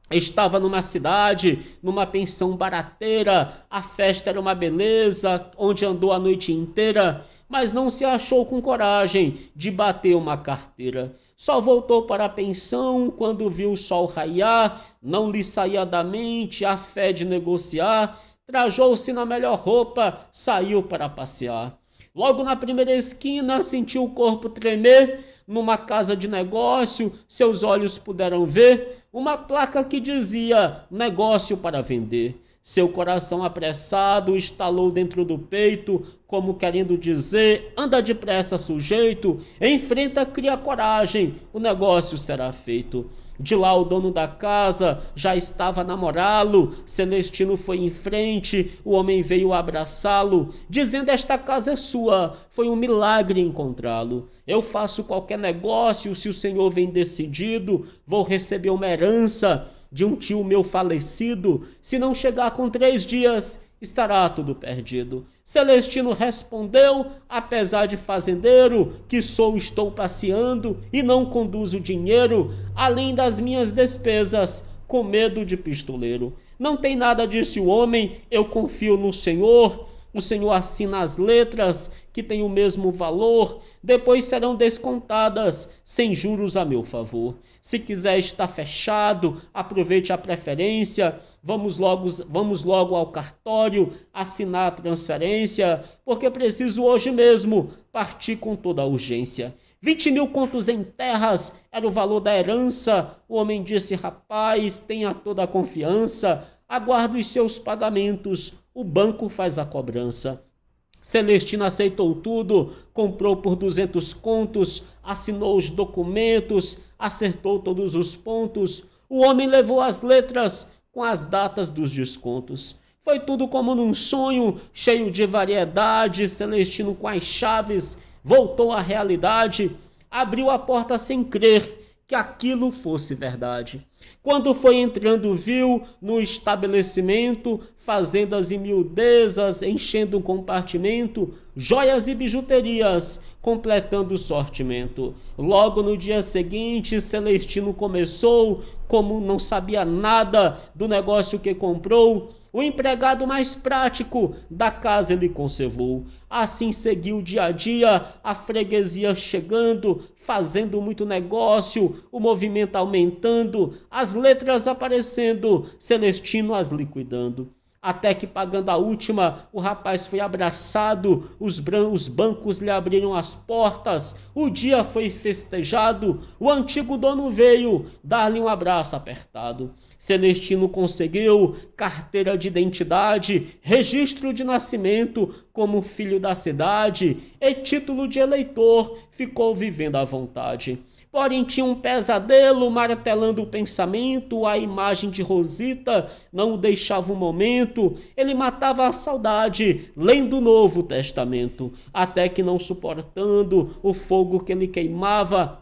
Estava numa cidade, numa pensão barateira, a festa era uma beleza, onde andou a noite inteira mas não se achou com coragem de bater uma carteira. Só voltou para a pensão quando viu o sol raiar, não lhe saía da mente a fé de negociar, trajou-se na melhor roupa, saiu para passear. Logo na primeira esquina, sentiu o corpo tremer. Numa casa de negócio, seus olhos puderam ver uma placa que dizia negócio para vender. Seu coração apressado estalou dentro do peito, como querendo dizer: anda depressa, sujeito, enfrenta, cria coragem, o negócio será feito. De lá, o dono da casa já estava a namorá-lo. Celestino foi em frente, o homem veio abraçá-lo, dizendo: Esta casa é sua. Foi um milagre encontrá-lo. Eu faço qualquer negócio se o senhor vem decidido, vou receber uma herança de um tio meu falecido, se não chegar com três dias, estará tudo perdido. Celestino respondeu, apesar de fazendeiro, que sou estou passeando e não conduzo dinheiro, além das minhas despesas, com medo de pistoleiro. Não tem nada, disse o homem, eu confio no Senhor. O Senhor assina as letras, que têm o mesmo valor, depois serão descontadas, sem juros a meu favor. Se quiser estar fechado, aproveite a preferência, vamos logo, vamos logo ao cartório assinar a transferência, porque preciso hoje mesmo partir com toda a urgência. 20 mil contos em terras era o valor da herança. O homem disse: Rapaz, tenha toda a confiança, aguardo os seus pagamentos, o banco faz a cobrança. Celestino aceitou tudo, comprou por 200 contos, assinou os documentos, acertou todos os pontos. O homem levou as letras com as datas dos descontos. Foi tudo como num sonho, cheio de variedade. Celestino com as chaves voltou à realidade, abriu a porta sem crer que aquilo fosse verdade. Quando foi entrando, viu no estabelecimento fazendas e miudezas enchendo um compartimento, joias e bijuterias completando o sortimento. Logo no dia seguinte, Celestino começou, como não sabia nada do negócio que comprou, o empregado mais prático da casa ele conservou. Assim seguiu dia a dia, a freguesia chegando, fazendo muito negócio, o movimento aumentando, as letras aparecendo, Celestino as liquidando. Até que, pagando a última, o rapaz foi abraçado, os, os bancos lhe abriram as portas, o dia foi festejado, o antigo dono veio dar-lhe um abraço apertado. Celestino conseguiu carteira de identidade, registro de nascimento como filho da cidade e título de eleitor, ficou vivendo à vontade. Porém, tinha um pesadelo martelando o pensamento, a imagem de Rosita não o deixava um momento, ele matava a saudade, lendo o Novo Testamento, até que não suportando o fogo que ele queimava,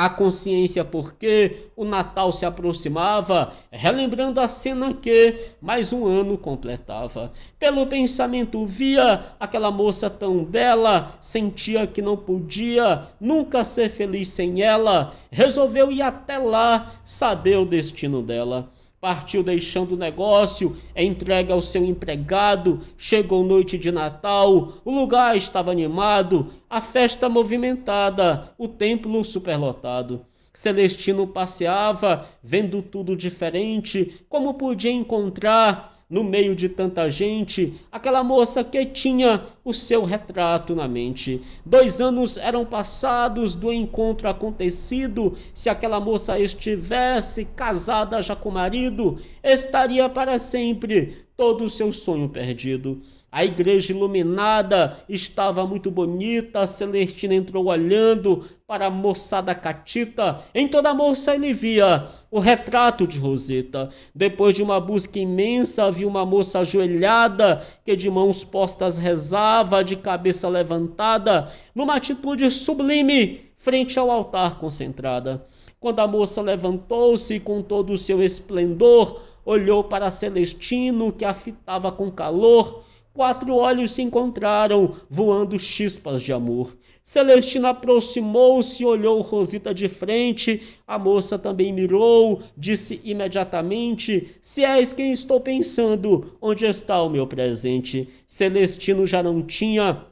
a consciência porque o Natal se aproximava, relembrando a cena que mais um ano completava. Pelo pensamento via aquela moça tão bela, sentia que não podia nunca ser feliz sem ela, resolveu ir até lá saber o destino dela. Partiu deixando o negócio, é entregue ao seu empregado, chegou noite de Natal, o lugar estava animado, a festa movimentada, o templo superlotado. Celestino passeava, vendo tudo diferente, como podia encontrar no meio de tanta gente, aquela moça que tinha o seu retrato na mente. Dois anos eram passados do encontro acontecido. Se aquela moça estivesse casada já com o marido, estaria para sempre todo o seu sonho perdido. A igreja iluminada estava muito bonita. Celestino Celestina entrou olhando para a moçada catita. Em toda a moça ele via o retrato de Roseta. Depois de uma busca imensa, viu uma moça ajoelhada que de mãos postas rezava, de cabeça levantada, numa atitude sublime, frente ao altar concentrada. Quando a moça levantou-se com todo o seu esplendor, olhou para Celestino, que a fitava com calor Quatro olhos se encontraram, voando chispas de amor. Celestina aproximou-se, olhou Rosita de frente. A moça também mirou, disse imediatamente: Se és quem estou pensando, onde está o meu presente? Celestino já não tinha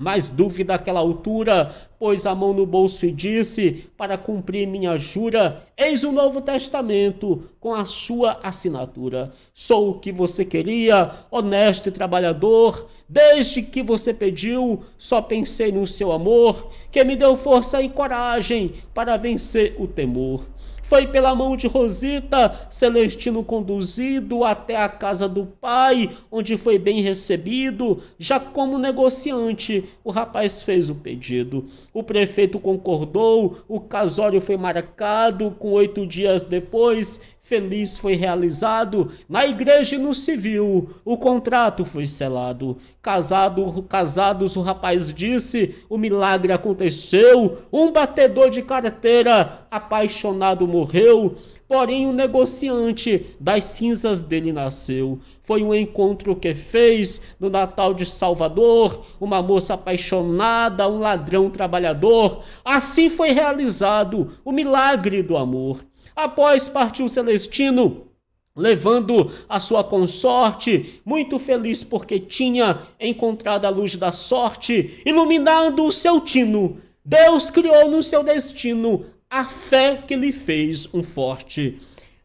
mais dúvida àquela altura, pôs a mão no bolso e disse: Para cumprir minha jura, eis o Novo Testamento com a sua assinatura. Sou o que você queria, honesto e trabalhador. Desde que você pediu, só pensei no seu amor, que me deu força e coragem para vencer o temor. Foi pela mão de Rosita, Celestino conduzido até a casa do pai, onde foi bem recebido. Já como negociante, o rapaz fez o pedido. O prefeito concordou, o casório foi marcado com oito dias depois feliz foi realizado. Na igreja e no civil, o contrato foi selado. Casado, casados, o rapaz disse: o milagre aconteceu. Um batedor de carteira apaixonado morreu. Porém, o negociante das cinzas dele nasceu. Foi um encontro que fez no Natal de Salvador, uma moça apaixonada, um ladrão trabalhador. Assim foi realizado o milagre do amor. Após partiu Celestino, levando a sua consorte, muito feliz porque tinha encontrado a luz da sorte, iluminando o seu tino. Deus criou no seu destino a fé que lhe fez um forte.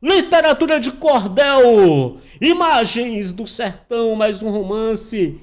Literatura de cordel, imagens do sertão, mais um romance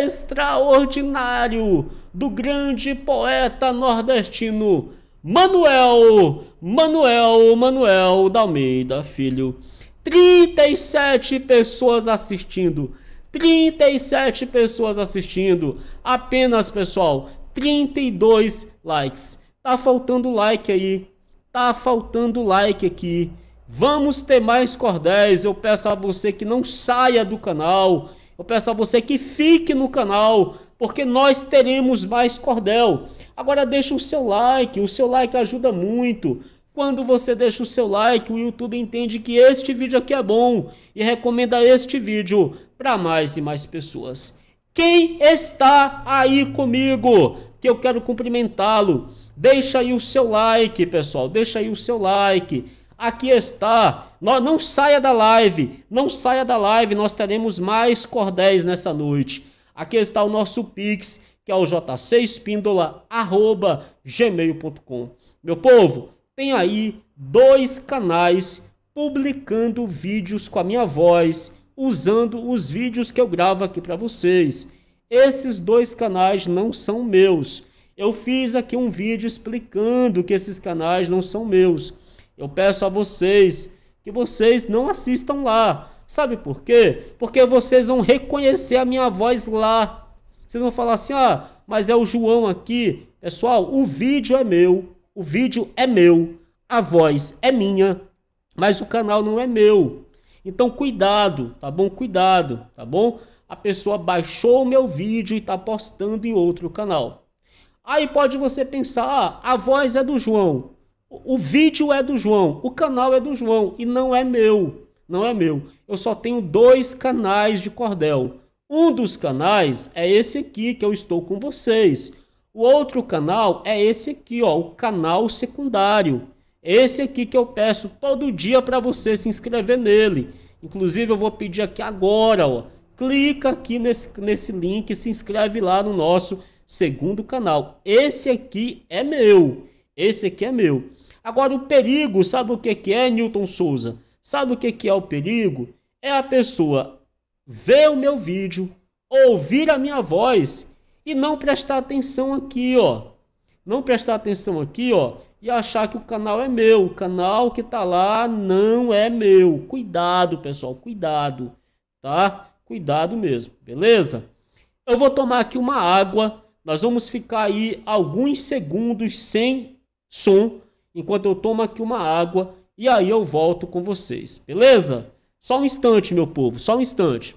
extraordinário do grande poeta nordestino Manuel, Manuel, Manuel da Almeida Filho. 37 pessoas assistindo. 37 pessoas assistindo. Apenas, pessoal, 32 likes. Tá faltando like aí. Tá faltando like aqui. Vamos ter mais cordéis. Eu peço a você que não saia do canal. Eu peço a você que fique no canal porque nós teremos mais cordel. Agora deixa o seu like, o seu like ajuda muito. Quando você deixa o seu like, o YouTube entende que este vídeo aqui é bom e recomenda este vídeo para mais e mais pessoas. Quem está aí comigo? Que eu quero cumprimentá-lo. Deixa aí o seu like, pessoal. Deixa aí o seu like. Aqui está. Não, não saia da live. Não saia da live. Nós teremos mais cordéis nessa noite. Aqui está o nosso Pix, que é o j6pindola@gmail.com. Meu povo, tem aí dois canais publicando vídeos com a minha voz, usando os vídeos que eu gravo aqui para vocês. Esses dois canais não são meus. Eu fiz aqui um vídeo explicando que esses canais não são meus. Eu peço a vocês que vocês não assistam lá Sabe por quê? Porque vocês vão reconhecer a minha voz lá. Vocês vão falar assim: ah, mas é o João aqui. Pessoal, o vídeo é meu, o vídeo é meu, a voz é minha, mas o canal não é meu. Então cuidado, tá bom? Cuidado, tá bom? A pessoa baixou o meu vídeo e tá postando em outro canal. Aí pode você pensar, ah, a voz é do João, o vídeo é do João, o canal é do João e não é meu, não é meu eu só tenho dois canais de cordel. Um dos canais é esse aqui que eu estou com vocês. O outro canal é esse aqui, ó, o canal secundário. Esse aqui que eu peço todo dia para você se inscrever nele. Inclusive eu vou pedir aqui agora, ó. Clica aqui nesse, nesse link e se inscreve lá no nosso segundo canal. Esse aqui é meu. Esse aqui é meu. Agora o perigo, sabe o que que é, Newton Souza? Sabe o que que é o perigo? é a pessoa ver o meu vídeo, ouvir a minha voz e não prestar atenção aqui, ó. Não prestar atenção aqui, ó, e achar que o canal é meu. O canal que tá lá não é meu. Cuidado, pessoal, cuidado, tá? Cuidado mesmo, beleza? Eu vou tomar aqui uma água. Nós vamos ficar aí alguns segundos sem som enquanto eu tomo aqui uma água e aí eu volto com vocês, beleza? Só um instante, meu povo, só um instante.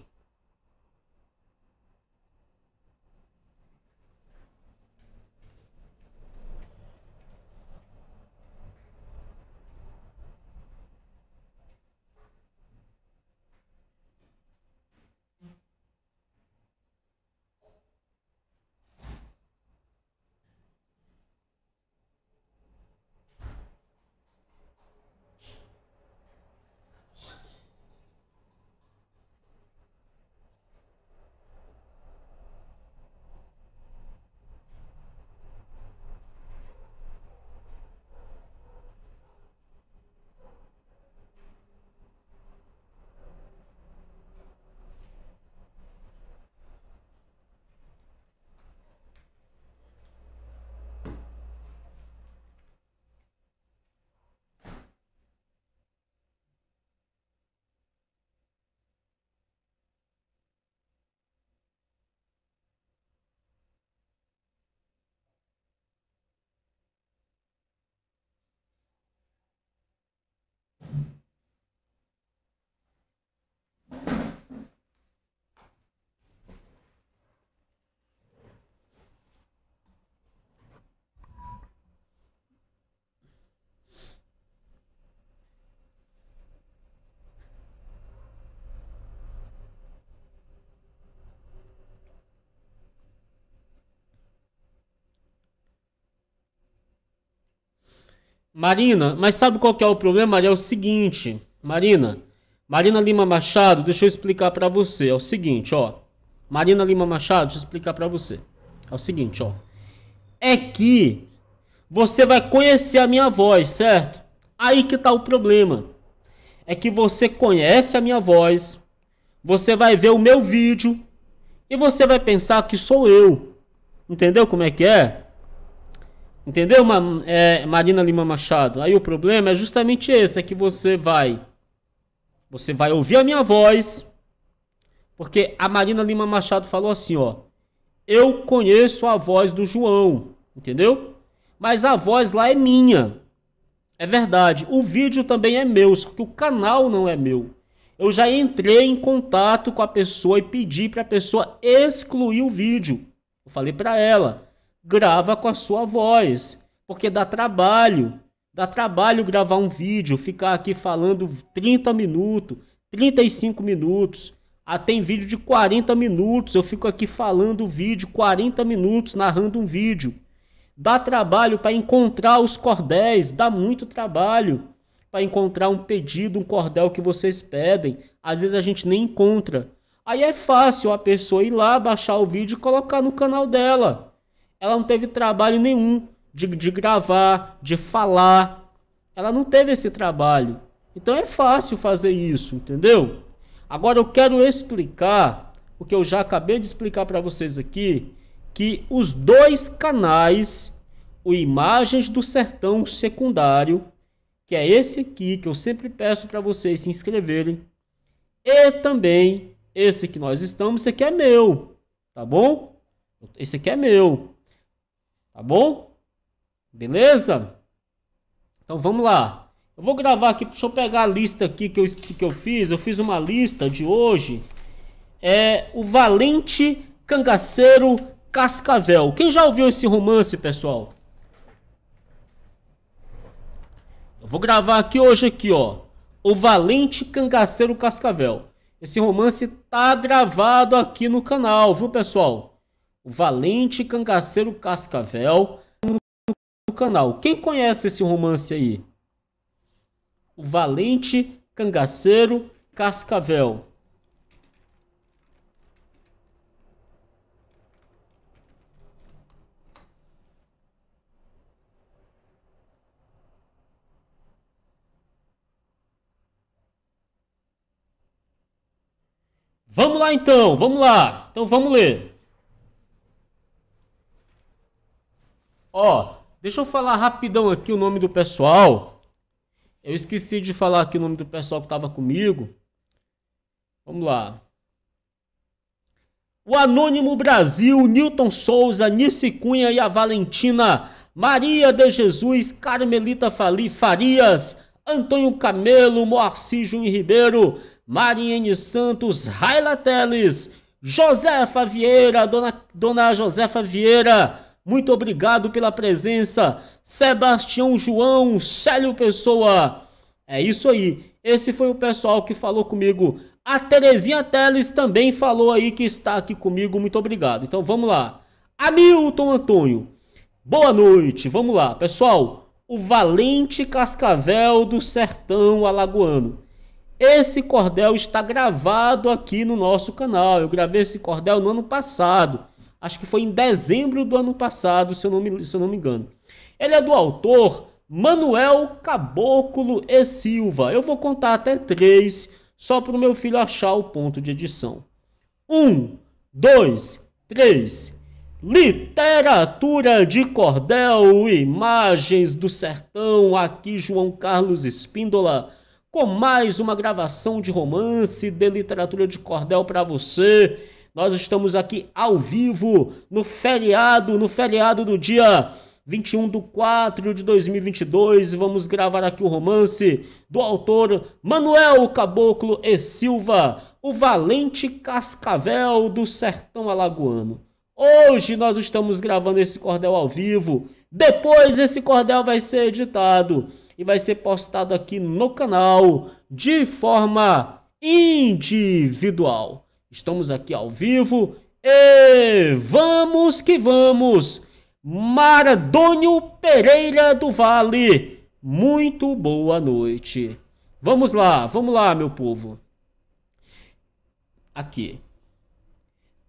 Marina, mas sabe qual que é o problema? É o seguinte, Marina. Marina Lima Machado, deixa eu explicar para você. É o seguinte, ó. Marina Lima Machado, deixa eu explicar para você. É o seguinte, ó. É que você vai conhecer a minha voz, certo? Aí que tá o problema. É que você conhece a minha voz, você vai ver o meu vídeo e você vai pensar que sou eu. Entendeu como é que é? Entendeu, é, Marina Lima Machado? Aí o problema é justamente esse, é que você vai. Você vai ouvir a minha voz, porque a Marina Lima Machado falou assim, ó. Eu conheço a voz do João, entendeu? Mas a voz lá é minha. É verdade. O vídeo também é meu, só que o canal não é meu. Eu já entrei em contato com a pessoa e pedi para a pessoa excluir o vídeo. Eu falei para ela grava com a sua voz, porque dá trabalho. Dá trabalho gravar um vídeo, ficar aqui falando 30 minutos, 35 minutos. Ah, tem vídeo de 40 minutos, eu fico aqui falando o vídeo 40 minutos, narrando um vídeo. Dá trabalho para encontrar os cordéis, dá muito trabalho para encontrar um pedido, um cordel que vocês pedem. Às vezes a gente nem encontra. Aí é fácil a pessoa ir lá, baixar o vídeo e colocar no canal dela. Ela não teve trabalho nenhum de, de gravar, de falar. Ela não teve esse trabalho. Então é fácil fazer isso, entendeu? Agora eu quero explicar o que eu já acabei de explicar para vocês aqui, que os dois canais, o Imagens do Sertão secundário, que é esse aqui que eu sempre peço para vocês se inscreverem, e também esse que nós estamos, esse aqui é meu, tá bom? Esse aqui é meu. Tá bom? Beleza? Então vamos lá. Eu vou gravar aqui, deixa eu pegar a lista aqui que eu, que eu fiz. Eu fiz uma lista de hoje. É o Valente Cangaceiro Cascavel. Quem já ouviu esse romance, pessoal? Eu vou gravar aqui hoje aqui, ó. O Valente Cangaceiro Cascavel. Esse romance tá gravado aqui no canal, viu, pessoal? o Valente Cangaceiro Cascavel, no canal. Quem conhece esse romance aí? O Valente Cangaceiro Cascavel. Vamos lá então, vamos lá. Então vamos ler. Ó, deixa eu falar rapidão aqui o nome do pessoal. Eu esqueci de falar aqui o nome do pessoal que tava comigo. Vamos lá. O Anônimo Brasil, Newton Souza, Nilce Cunha e a Valentina, Maria de Jesus, Carmelita Fali, Farias, Antônio Camelo, Moacir Júnior Ribeiro, Mariene Santos, Raila Teles, Josefa Vieira, Dona, Dona Josefa Vieira, muito obrigado pela presença, Sebastião João, Célio Pessoa. É isso aí. Esse foi o pessoal que falou comigo. A Terezinha Teles também falou aí que está aqui comigo. Muito obrigado. Então vamos lá. Hamilton Antônio. Boa noite. Vamos lá, pessoal. O valente cascavel do sertão alagoano. Esse cordel está gravado aqui no nosso canal. Eu gravei esse cordel no ano passado acho que foi em dezembro do ano passado, se eu não me, se eu não me engano. Ele é do autor Manuel Caboclo e Silva. Eu vou contar até três, só para o meu filho achar o ponto de edição. Um, dois, três. Literatura de cordel, imagens do sertão. Aqui, João Carlos Espíndola, com mais uma gravação de romance de literatura de cordel para você. Nós estamos aqui ao vivo no feriado, no feriado do dia 21 de 4 de 2022. Vamos gravar aqui o romance do autor Manuel Caboclo e Silva, o valente cascavel do sertão alagoano. Hoje nós estamos gravando esse cordel ao vivo. Depois esse cordel vai ser editado e vai ser postado aqui no canal de forma individual. Estamos aqui ao vivo e vamos que vamos! Maradônio Pereira do Vale, muito boa noite. Vamos lá, vamos lá, meu povo. Aqui.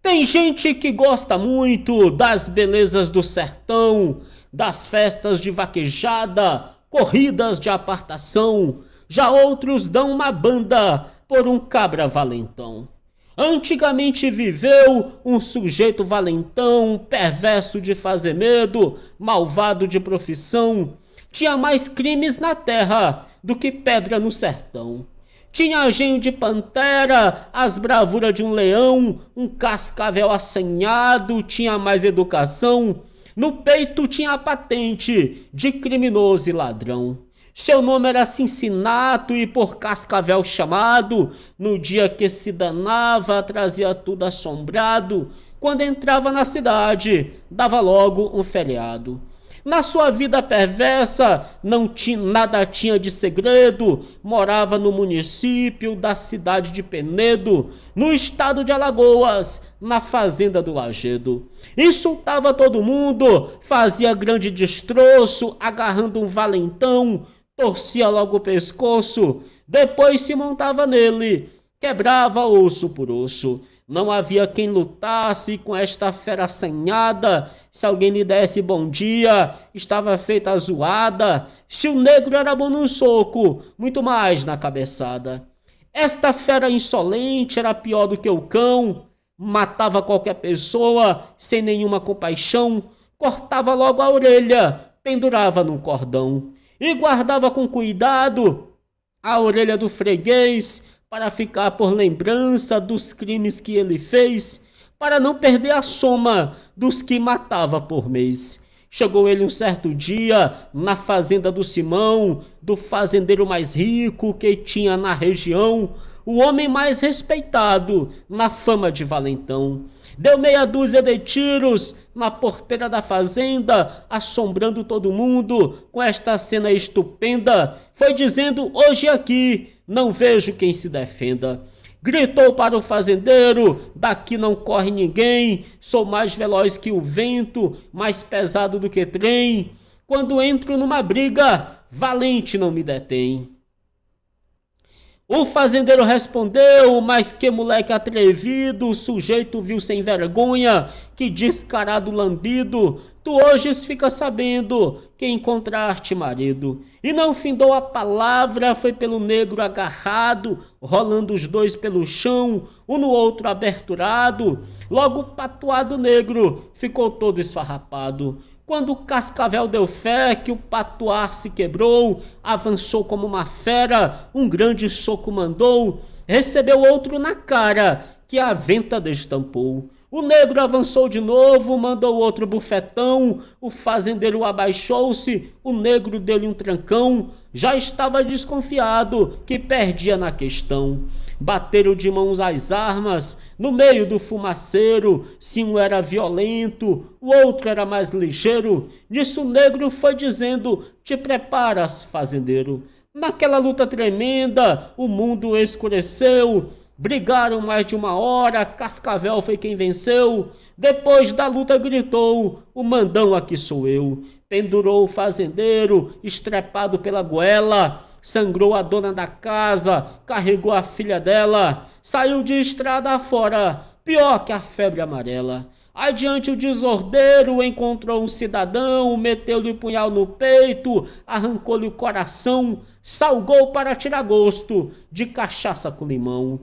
Tem gente que gosta muito das belezas do sertão, das festas de vaquejada, corridas de apartação. Já outros dão uma banda por um cabra valentão. Antigamente viveu um sujeito valentão, perverso de fazer medo, malvado de profissão. Tinha mais crimes na terra do que pedra no sertão. Tinha agenho de pantera, as bravuras de um leão, um cascavel assanhado, tinha mais educação. No peito tinha a patente de criminoso e ladrão. Seu nome era Cincinato e por Cascavel chamado, no dia que se danava, trazia tudo assombrado. Quando entrava na cidade, dava logo um feriado. Na sua vida perversa, não tinha, nada tinha de segredo, morava no município da cidade de Penedo, no estado de Alagoas, na fazenda do Lagedo. Insultava todo mundo, fazia grande destroço, agarrando um valentão, torcia logo o pescoço, depois se montava nele, quebrava osso por osso. Não havia quem lutasse com esta fera assanhada. Se alguém lhe desse bom dia, estava feita a zoada. Se o negro era bom num soco, muito mais na cabeçada. Esta fera insolente era pior do que o cão. Matava qualquer pessoa sem nenhuma compaixão. Cortava logo a orelha, pendurava num cordão e guardava com cuidado a orelha do freguês para ficar por lembrança dos crimes que ele fez, para não perder a soma dos que matava por mês. Chegou ele um certo dia na fazenda do Simão, do fazendeiro mais rico que tinha na região, o homem mais respeitado na fama de valentão. Deu meia dúzia de tiros na porteira da fazenda, assombrando todo mundo com esta cena estupenda. Foi dizendo: Hoje aqui não vejo quem se defenda. Gritou para o fazendeiro: Daqui não corre ninguém, sou mais veloz que o vento, mais pesado do que trem. Quando entro numa briga, valente não me detém. O fazendeiro respondeu: Mas que moleque atrevido, o sujeito viu sem vergonha, que descarado lambido. Tu hoje fica sabendo que te marido. E não findou a palavra, foi pelo negro agarrado, rolando os dois pelo chão, um no outro aberturado. Logo o patuado negro ficou todo esfarrapado. Quando o cascavel deu fé que o patuar se quebrou, avançou como uma fera, um grande soco mandou, recebeu outro na cara, que a venta destampou. O negro avançou de novo, mandou outro bufetão, o fazendeiro abaixou-se, o negro deu-lhe um trancão, já estava desconfiado que perdia na questão bateram de mãos as armas, no meio do fumaceiro, se um era violento, o outro era mais ligeiro. Nisso o negro foi dizendo: Te preparas, fazendeiro. Naquela luta tremenda, o mundo escureceu. Brigaram mais de uma hora, Cascavel foi quem venceu. Depois da luta gritou: O mandão aqui sou eu pendurou o fazendeiro, estrepado pela goela, sangrou a dona da casa, carregou a filha dela, saiu de estrada fora. pior que a febre amarela. Adiante o desordeiro encontrou um cidadão, meteu-lhe o um punhal no peito, arrancou-lhe o coração, salgou para tirar gosto de cachaça com limão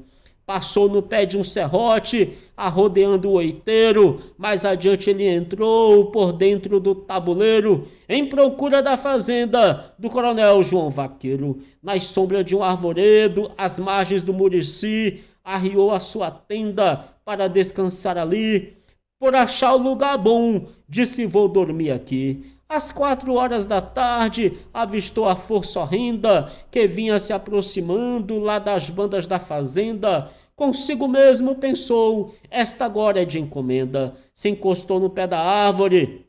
passou no pé de um serrote, arrodeando o oiteiro. Mais adiante ele entrou por dentro do tabuleiro, em procura da fazenda do coronel João Vaqueiro. Nas sombras de um arvoredo, às margens do Murici, arriou a sua tenda para descansar ali. Por achar o lugar bom, disse: Vou dormir aqui. Às quatro horas da tarde, avistou a força horrenda que vinha se aproximando lá das bandas da fazenda. Consigo mesmo pensou: esta agora é de encomenda. Se encostou no pé da árvore.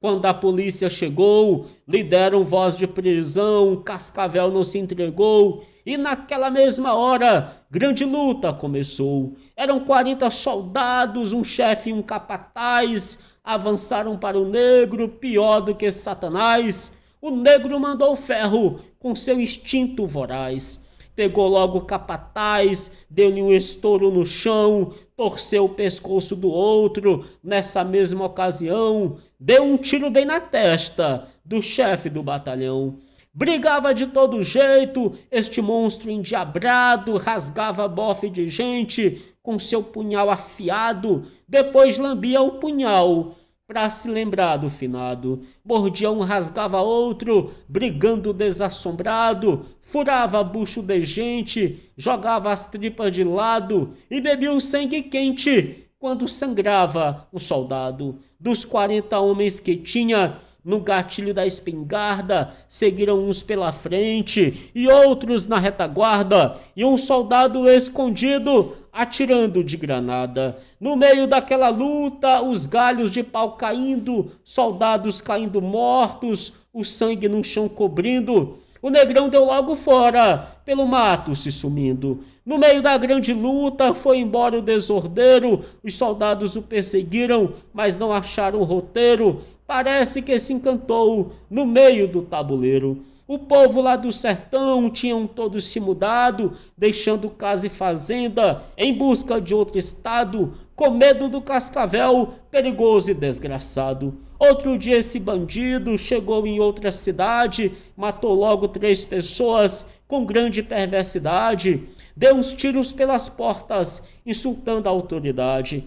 Quando a polícia chegou, lhe deram voz de prisão, Cascavel não se entregou, e naquela mesma hora, grande luta começou. Eram 40 soldados, um chefe e um capataz, avançaram para o negro, pior do que Satanás. O negro mandou ferro com seu instinto voraz pegou logo o capataz, deu-lhe um estouro no chão, torceu o pescoço do outro. Nessa mesma ocasião, deu um tiro bem na testa do chefe do batalhão. Brigava de todo jeito, este monstro endiabrado rasgava bofe de gente com seu punhal afiado, depois lambia o punhal para se lembrar do finado. Mordia um, rasgava outro, brigando desassombrado, furava bucho de gente, jogava as tripas de lado e bebia o sangue quente quando sangrava um soldado. Dos quarenta homens que tinha, no gatilho da espingarda, seguiram uns pela frente e outros na retaguarda, e um soldado escondido atirando de granada. No meio daquela luta, os galhos de pau caindo, soldados caindo mortos, o sangue no chão cobrindo. O negrão deu logo fora, pelo mato se sumindo. No meio da grande luta, foi embora o desordeiro. Os soldados o perseguiram, mas não acharam o roteiro. Parece que se encantou no meio do tabuleiro. O povo lá do sertão tinham todos se mudado, deixando casa e fazenda em busca de outro estado, com medo do cascavel, perigoso e desgraçado. Outro dia esse bandido chegou em outra cidade, matou logo três pessoas com grande perversidade, deu uns tiros pelas portas, insultando a autoridade.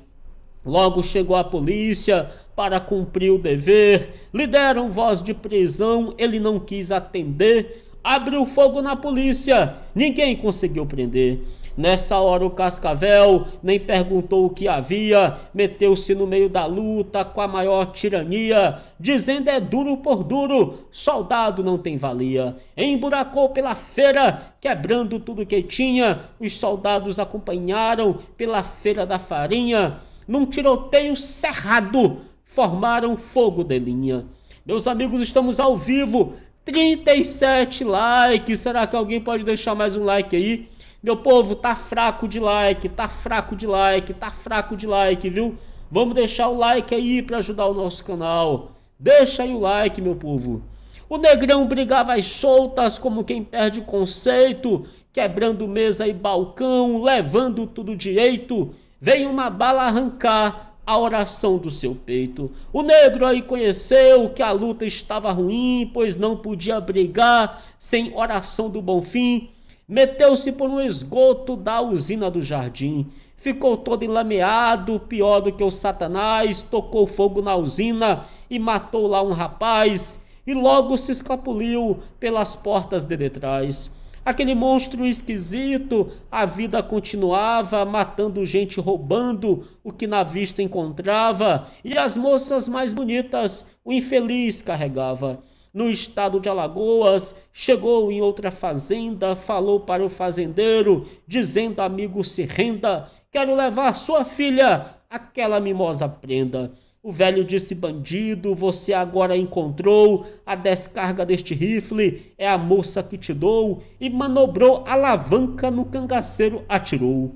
Logo chegou a polícia, para cumprir o dever, lhe deram voz de prisão, ele não quis atender, abriu fogo na polícia, ninguém conseguiu prender. Nessa hora o Cascavel nem perguntou o que havia, meteu-se no meio da luta com a maior tirania, dizendo é duro por duro, soldado não tem valia. Emburacou pela feira, quebrando tudo que tinha, os soldados acompanharam pela feira da farinha, num tiroteio cerrado, formaram fogo de linha. Meus amigos, estamos ao vivo. 37 likes. Será que alguém pode deixar mais um like aí? Meu povo, tá fraco de like, tá fraco de like, tá fraco de like, viu? Vamos deixar o like aí para ajudar o nosso canal. Deixa aí o like, meu povo. O negrão brigava às soltas como quem perde o conceito, quebrando mesa e balcão, levando tudo direito. Veio uma bala arrancar a oração do seu peito. O negro aí conheceu que a luta estava ruim, pois não podia brigar sem oração do bom fim. Meteu-se por um esgoto da usina do jardim. Ficou todo enlameado, pior do que o Satanás, tocou fogo na usina e matou lá um rapaz, e logo se escapuliu pelas portas de detrás aquele monstro esquisito, a vida continuava, matando gente, roubando o que na vista encontrava, e as moças mais bonitas o infeliz carregava. No estado de Alagoas, chegou em outra fazenda, falou para o fazendeiro, dizendo: Amigo, se renda, quero levar sua filha, aquela mimosa prenda. O velho disse: Bandido, você agora encontrou a descarga deste rifle, é a moça que te dou, e manobrou a alavanca no cangaceiro, atirou.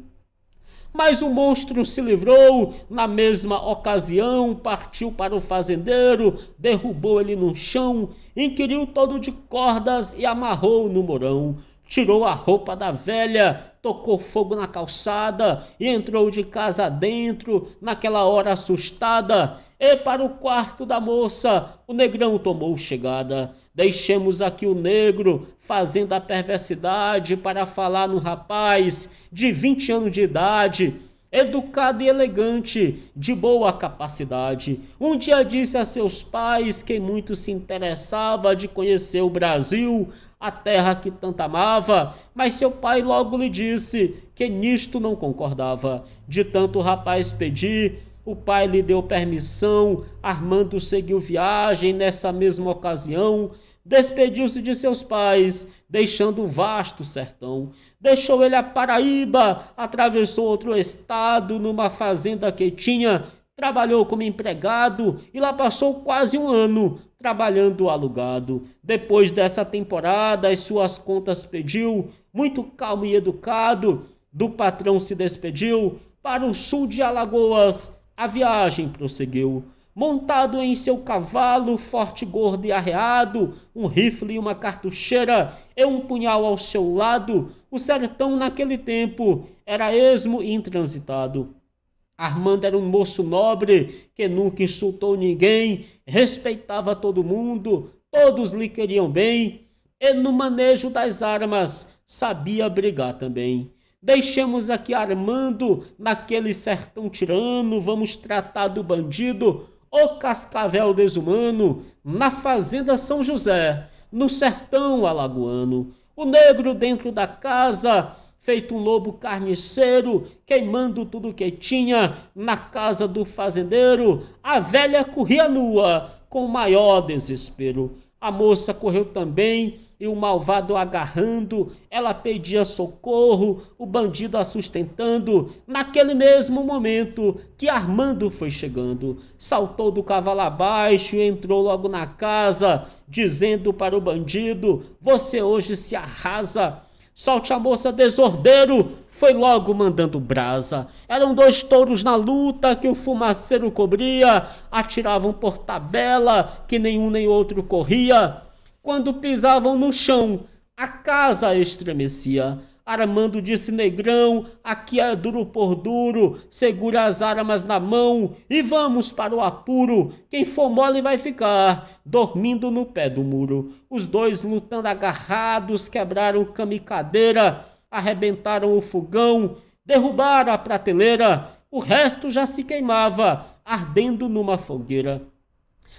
Mas o monstro se livrou, na mesma ocasião partiu para o fazendeiro, derrubou ele no chão, inquiriu todo de cordas e amarrou no morão tirou a roupa da velha, tocou fogo na calçada, e entrou de casa dentro, naquela hora assustada, e para o quarto da moça. O negrão tomou chegada. Deixemos aqui o negro fazendo a perversidade para falar no rapaz de 20 anos de idade educado e elegante, de boa capacidade. Um dia disse a seus pais que muito se interessava de conhecer o Brasil, a terra que tanto amava, mas seu pai logo lhe disse que nisto não concordava. De tanto o rapaz pedir, o pai lhe deu permissão, Armando seguiu viagem nessa mesma ocasião. Despediu-se de seus pais, deixando o vasto sertão. Deixou ele a Paraíba, atravessou outro estado numa fazenda que tinha, trabalhou como empregado e lá passou quase um ano, trabalhando alugado. Depois dessa temporada, as suas contas pediu, muito calmo e educado, do patrão se despediu, para o sul de Alagoas a viagem prosseguiu. Montado em seu cavalo, forte, gordo e arreado, um rifle e uma cartucheira e um punhal ao seu lado, o sertão naquele tempo era esmo e intransitado. Armando era um moço nobre que nunca insultou ninguém, respeitava todo mundo, todos lhe queriam bem e no manejo das armas sabia brigar também. Deixemos aqui Armando naquele sertão tirano, vamos tratar do bandido, o cascavel desumano, na fazenda São José, no sertão alagoano. O negro dentro da casa feito um lobo carniceiro, queimando tudo que tinha na casa do fazendeiro. A velha corria nua, com o maior desespero. A moça correu também e o malvado agarrando, ela pedia socorro, o bandido a sustentando. Naquele mesmo momento que Armando foi chegando, saltou do cavalo abaixo e entrou logo na casa, dizendo para o bandido: Você hoje se arrasa Solte a moça, desordeiro! Foi logo mandando brasa. Eram dois touros na luta que o fumaceiro cobria. Atiravam por tabela, que nenhum nem outro corria. Quando pisavam no chão, a casa estremecia. Armando disse Negrão, aqui é duro por duro, segura as armas na mão e vamos para o apuro. Quem for mole vai ficar, dormindo no pé do muro. Os dois lutando agarrados, quebraram camicadeira, arrebentaram o fogão, derrubaram a prateleira, o resto já se queimava, ardendo numa fogueira.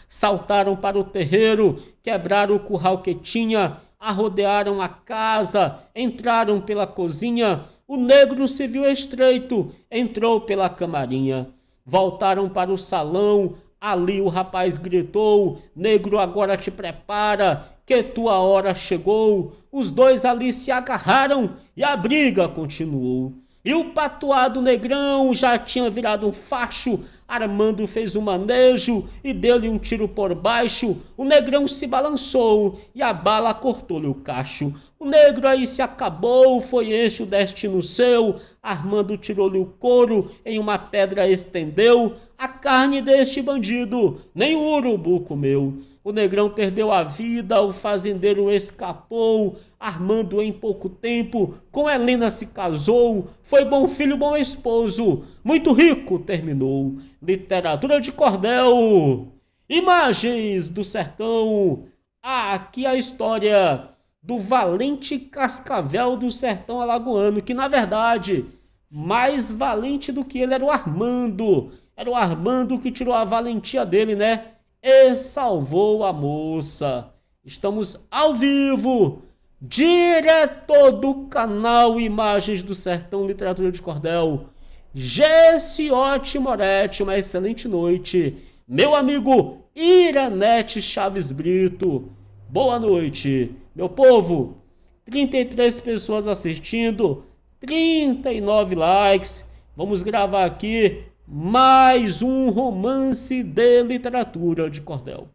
Saltaram para o terreiro, quebraram o curral que tinha, arrodearam a casa, entraram pela cozinha. O negro se viu estreito, entrou pela camarinha. Voltaram para o salão. Ali o rapaz gritou: Negro, agora te prepara, que tua hora chegou. Os dois ali se agarraram e a briga continuou. E o patuado negrão já tinha virado um facho, Armando fez um manejo e deu-lhe um tiro por baixo. O negrão se balançou e a bala cortou-lhe o cacho. O negro aí se acabou, foi este o destino seu. Armando tirou-lhe o couro, em uma pedra estendeu. A carne deste bandido, nem o urubu comeu. O negrão perdeu a vida, o fazendeiro escapou. Armando em pouco tempo, com Helena se casou. Foi bom filho, bom esposo, muito rico terminou. Literatura de cordel, imagens do sertão. Ah, aqui a história do valente Cascavel do sertão alagoano, que na verdade, mais valente do que ele era o Armando. Era o Armando que tirou a valentia dele, né? E salvou a moça. Estamos ao vivo, direto do canal Imagens do Sertão Literatura de Cordel. Gessiote Moretti, uma excelente noite. Meu amigo Iranete Chaves Brito, Boa noite, meu povo. 33 pessoas assistindo, 39 likes. Vamos gravar aqui mais um romance de literatura de cordel.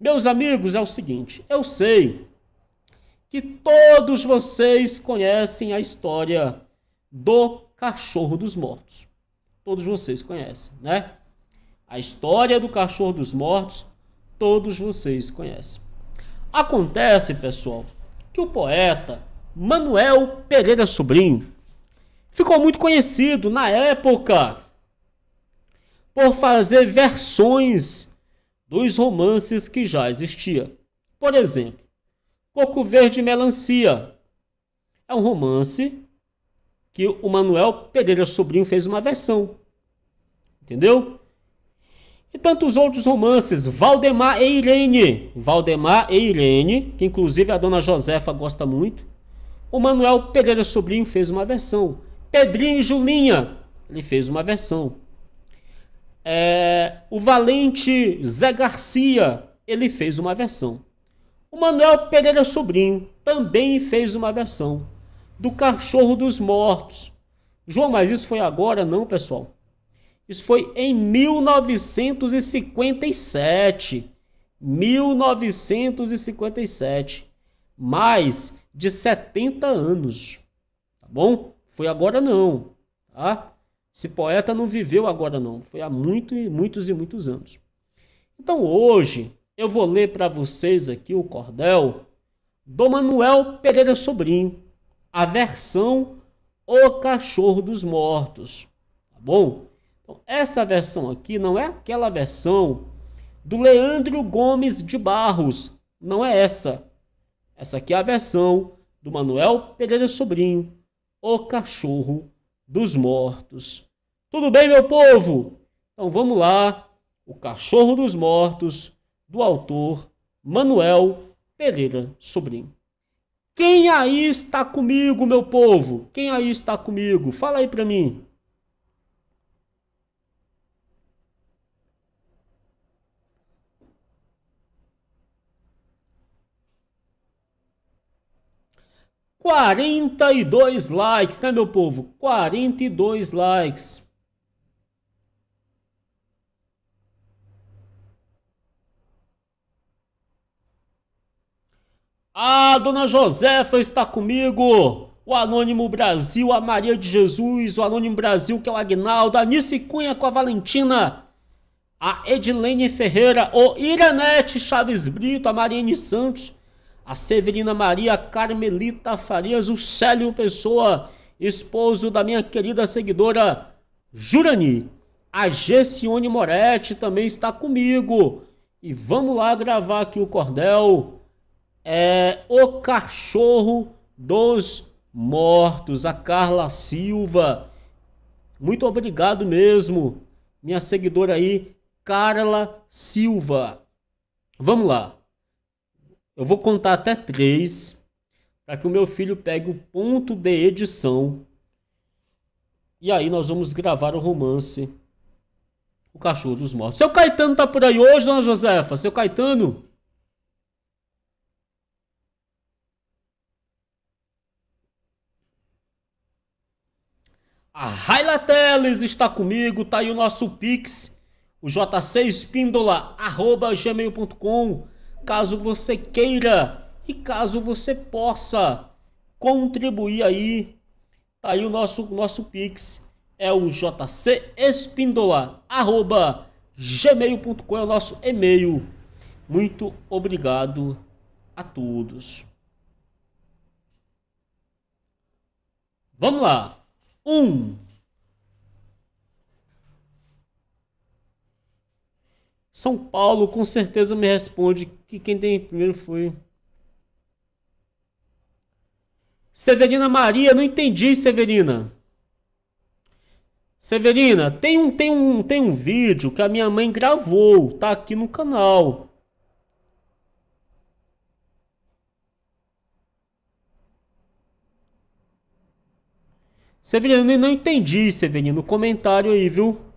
Meus amigos, é o seguinte, eu sei que todos vocês conhecem a história do cachorro dos mortos. Todos vocês conhecem, né? A história do cachorro dos mortos, todos vocês conhecem. Acontece, pessoal, que o poeta Manuel Pereira Sobrinho ficou muito conhecido na época por fazer versões dos romances que já existiam. Por exemplo, Coco Verde e Melancia é um romance que o Manuel Pereira Sobrinho fez uma versão. Entendeu? E tantos outros romances, Valdemar e Irene. Valdemar e Irene, que inclusive a dona Josefa gosta muito. O Manuel Pereira Sobrinho fez uma versão. Pedrinho e Julinha, ele fez uma versão. É, o Valente Zé Garcia, ele fez uma versão. O Manuel Pereira Sobrinho também fez uma versão do Cachorro dos Mortos. João, mas isso foi agora, não, pessoal? Isso foi em 1957. 1957. Mais de 70 anos. Tá bom? Foi agora não, tá? Esse poeta não viveu agora não, foi há muito, muitos e muitos anos. Então hoje eu vou ler para vocês aqui o cordel do Manuel Pereira Sobrinho, a versão O Cachorro dos Mortos, tá bom? Então, essa versão aqui não é aquela versão do Leandro Gomes de Barros. Não é essa. Essa aqui é a versão do Manuel Pereira Sobrinho, O Cachorro dos Mortos. Tudo bem, meu povo? Então vamos lá. O Cachorro dos Mortos, do autor Manuel Pereira Sobrinho. Quem aí está comigo, meu povo? Quem aí está comigo? Fala aí para mim. 42 likes, né, meu povo? 42 likes. A ah, dona Josefa está comigo. O Anônimo Brasil, a Maria de Jesus, o Anônimo Brasil, que é o Agnaldo, a Nice Cunha com a Valentina, a Edilene Ferreira, o Iranete Chaves Brito, a Mariane Santos, a Severina Maria Carmelita Farias, o Célio Pessoa, esposo da minha querida seguidora Jurani. A Gessione Moretti também está comigo. E vamos lá gravar aqui o cordel. É O Cachorro dos Mortos, a Carla Silva. Muito obrigado mesmo, minha seguidora aí, Carla Silva. Vamos lá. Eu vou contar até três para que o meu filho pegue o ponto de edição. E aí nós vamos gravar o romance O Cachorro dos Mortos. Seu Caetano tá por aí hoje, dona Josefa? Seu Caetano? A Raila Teles está comigo, tá aí o nosso Pix, o j6pindola, arroba gmail.com caso você queira e caso você possa contribuir aí, tá aí o nosso nosso Pix é o jcespindola@gmail.com é o nosso e-mail. Muito obrigado a todos. Vamos lá. Um São Paulo com certeza me responde que quem tem primeiro foi. Severina Maria, não entendi, Severina. Severina, tem um, tem um, tem um vídeo que a minha mãe gravou, tá aqui no canal. Severina, não entendi, Severina, o comentário aí, viu?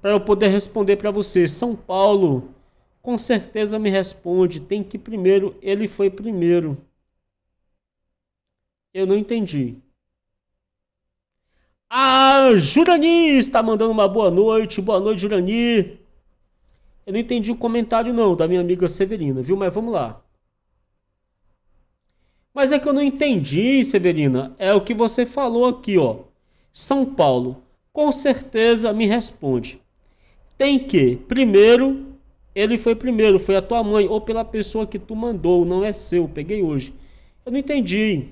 para eu poder responder para você. São Paulo, com certeza me responde. Tem que primeiro, ele foi primeiro. Eu não entendi. A Jurani está mandando uma boa noite. Boa noite, Jurani. Eu não entendi o comentário não da minha amiga Severina, viu? Mas vamos lá. Mas é que eu não entendi, Severina. É o que você falou aqui, ó. São Paulo, com certeza me responde tem que, primeiro, ele foi primeiro, foi a tua mãe, ou pela pessoa que tu mandou, não é seu, peguei hoje. Eu não entendi.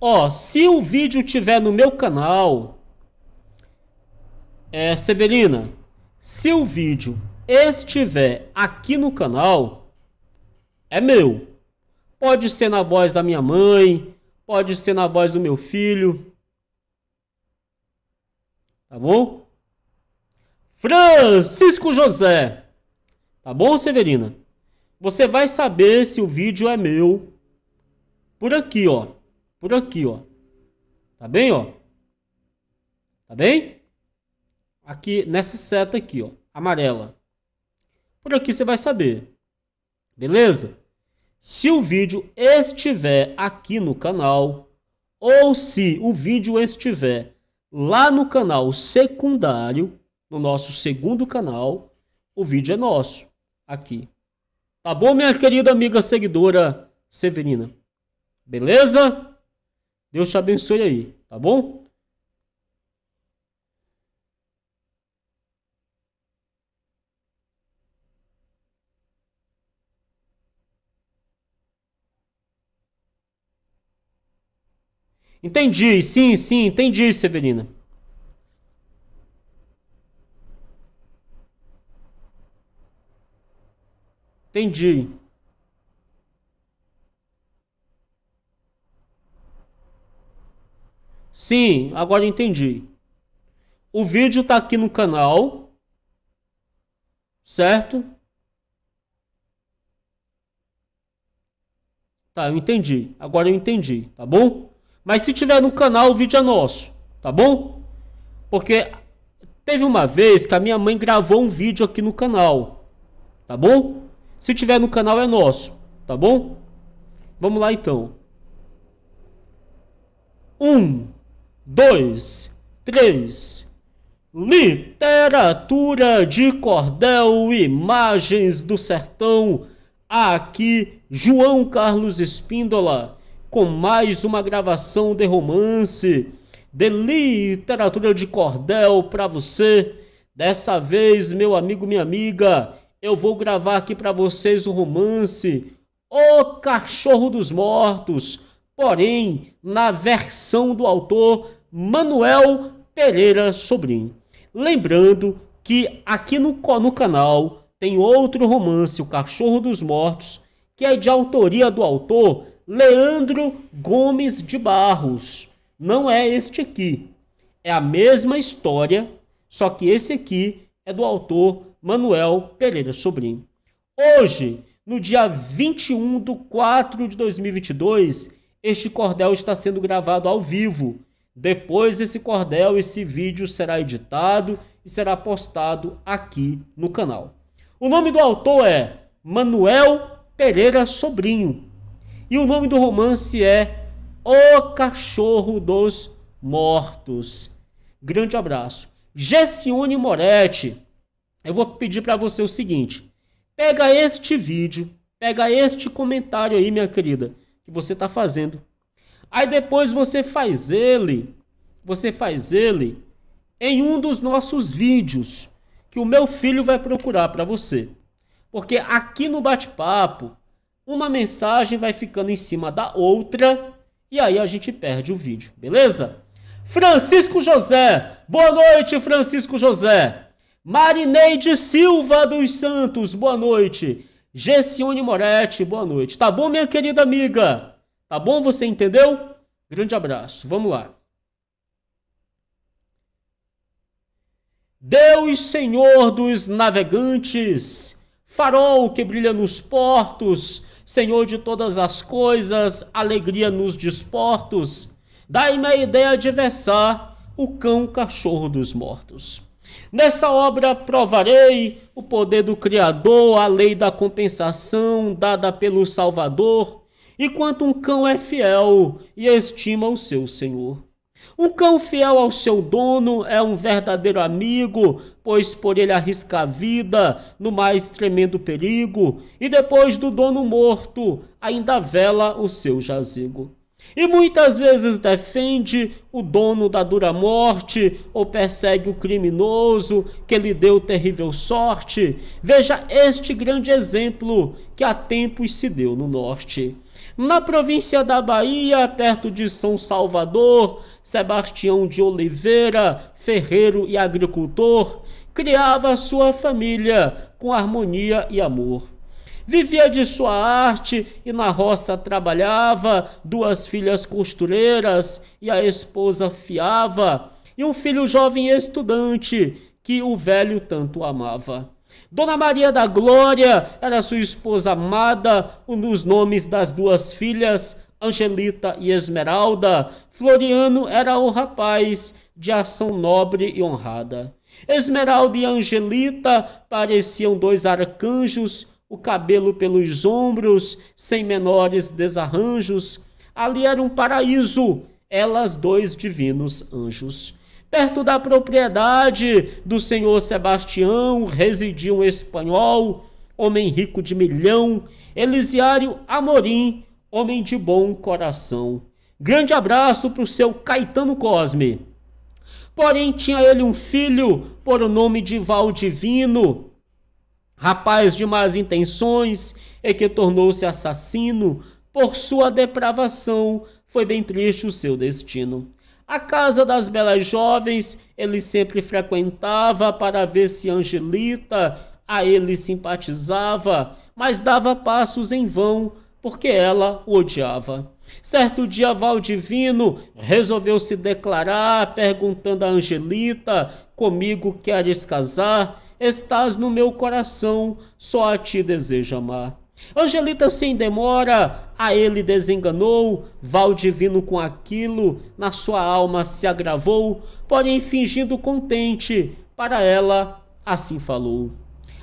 Ó, se o vídeo tiver no meu canal, é, Severina, se o vídeo estiver aqui no canal, é meu. Pode ser na voz da minha mãe, pode ser na voz do meu filho. Tá bom? Francisco José. Tá bom, Severina? Você vai saber se o vídeo é meu por aqui, ó. Por aqui, ó. Tá bem, ó? Tá bem? Aqui, nessa seta aqui, ó. Amarela. Por aqui você vai saber. Beleza? Se o vídeo estiver aqui no canal, ou se o vídeo estiver lá no canal secundário, no nosso segundo canal, o vídeo é nosso aqui. Tá bom, minha querida amiga seguidora Severina? Beleza? Deus te abençoe aí, tá bom? Entendi, sim, sim, entendi, Severina. Entendi. Sim, agora entendi. O vídeo tá aqui no canal, certo? Tá, eu entendi. Agora eu entendi, tá bom? Mas se tiver no canal, o vídeo é nosso, tá bom? Porque teve uma vez que a minha mãe gravou um vídeo aqui no canal, tá bom? Se tiver no canal é nosso, tá bom? Vamos lá então. Um, dois, três. Literatura de cordel, imagens do sertão. Aqui, João Carlos Espíndola, com mais uma gravação de romance, de literatura de cordel para você. Dessa vez, meu amigo, minha amiga, eu vou gravar aqui para vocês o romance O Cachorro dos Mortos, porém na versão do autor Manuel Pereira Sobrinho. Lembrando que aqui no, no canal tem outro romance, O Cachorro dos Mortos, que é de autoria do autor Leandro Gomes de Barros. Não é este aqui. É a mesma história, só que esse aqui é do autor Manuel Pereira Sobrinho. Hoje, no dia 21 de 4 de 2022, este cordel está sendo gravado ao vivo. Depois, esse cordel, esse vídeo será editado e será postado aqui no canal. O nome do autor é Manuel Pereira Sobrinho. E o nome do romance é O Cachorro dos Mortos. Grande abraço. Gessione Moretti eu vou pedir para você o seguinte: pega este vídeo, pega este comentário aí, minha querida, que você está fazendo. Aí depois você faz ele, você faz ele em um dos nossos vídeos que o meu filho vai procurar para você. Porque aqui no bate-papo, uma mensagem vai ficando em cima da outra e aí a gente perde o vídeo, beleza? Francisco José, boa noite, Francisco José. Marineide Silva dos Santos, boa noite. Gessione Moretti, boa noite. Tá bom, minha querida amiga? Tá bom? Você entendeu? Grande abraço. Vamos lá. Deus Senhor dos navegantes, farol que brilha nos portos, Senhor de todas as coisas, alegria nos desportos, dai-me a ideia de versar o cão cachorro dos mortos. Nessa obra provarei o poder do Criador, a lei da compensação dada pelo Salvador, e quanto um cão é fiel e estima o seu senhor. Um cão fiel ao seu dono é um verdadeiro amigo, pois por ele arrisca a vida no mais tremendo perigo, e depois do dono morto ainda vela o seu jazigo. E muitas vezes defende o dono da dura morte ou persegue o criminoso que lhe deu terrível sorte. Veja este grande exemplo que há tempos se deu no norte. Na província da Bahia, perto de São Salvador, Sebastião de Oliveira, ferreiro e agricultor, criava sua família com harmonia e amor vivia de sua arte e na roça trabalhava, duas filhas costureiras e a esposa fiava, e um filho jovem estudante que o velho tanto amava. Dona Maria da Glória era sua esposa amada, um dos nomes das duas filhas, Angelita e Esmeralda. Floriano era o rapaz de ação nobre e honrada. Esmeralda e Angelita pareciam dois arcanjos o cabelo pelos ombros, sem menores desarranjos. Ali era um paraíso, elas dois divinos anjos. Perto da propriedade do senhor Sebastião residia um espanhol, homem rico de milhão, Elisiário Amorim, homem de bom coração. Grande abraço para o seu Caetano Cosme. Porém, tinha ele um filho, por o nome de Valdivino, rapaz de más intenções e que tornou-se assassino, por sua depravação foi bem triste o seu destino. A casa das belas jovens ele sempre frequentava para ver se Angelita a ele simpatizava, mas dava passos em vão, porque ela o odiava. Certo dia, Valdivino resolveu se declarar, perguntando a Angelita: Comigo queres casar? estás no meu coração, só a ti desejo amar. Angelita sem demora, a ele desenganou, Val divino com aquilo, na sua alma se agravou, porém fingindo contente, para ela assim falou.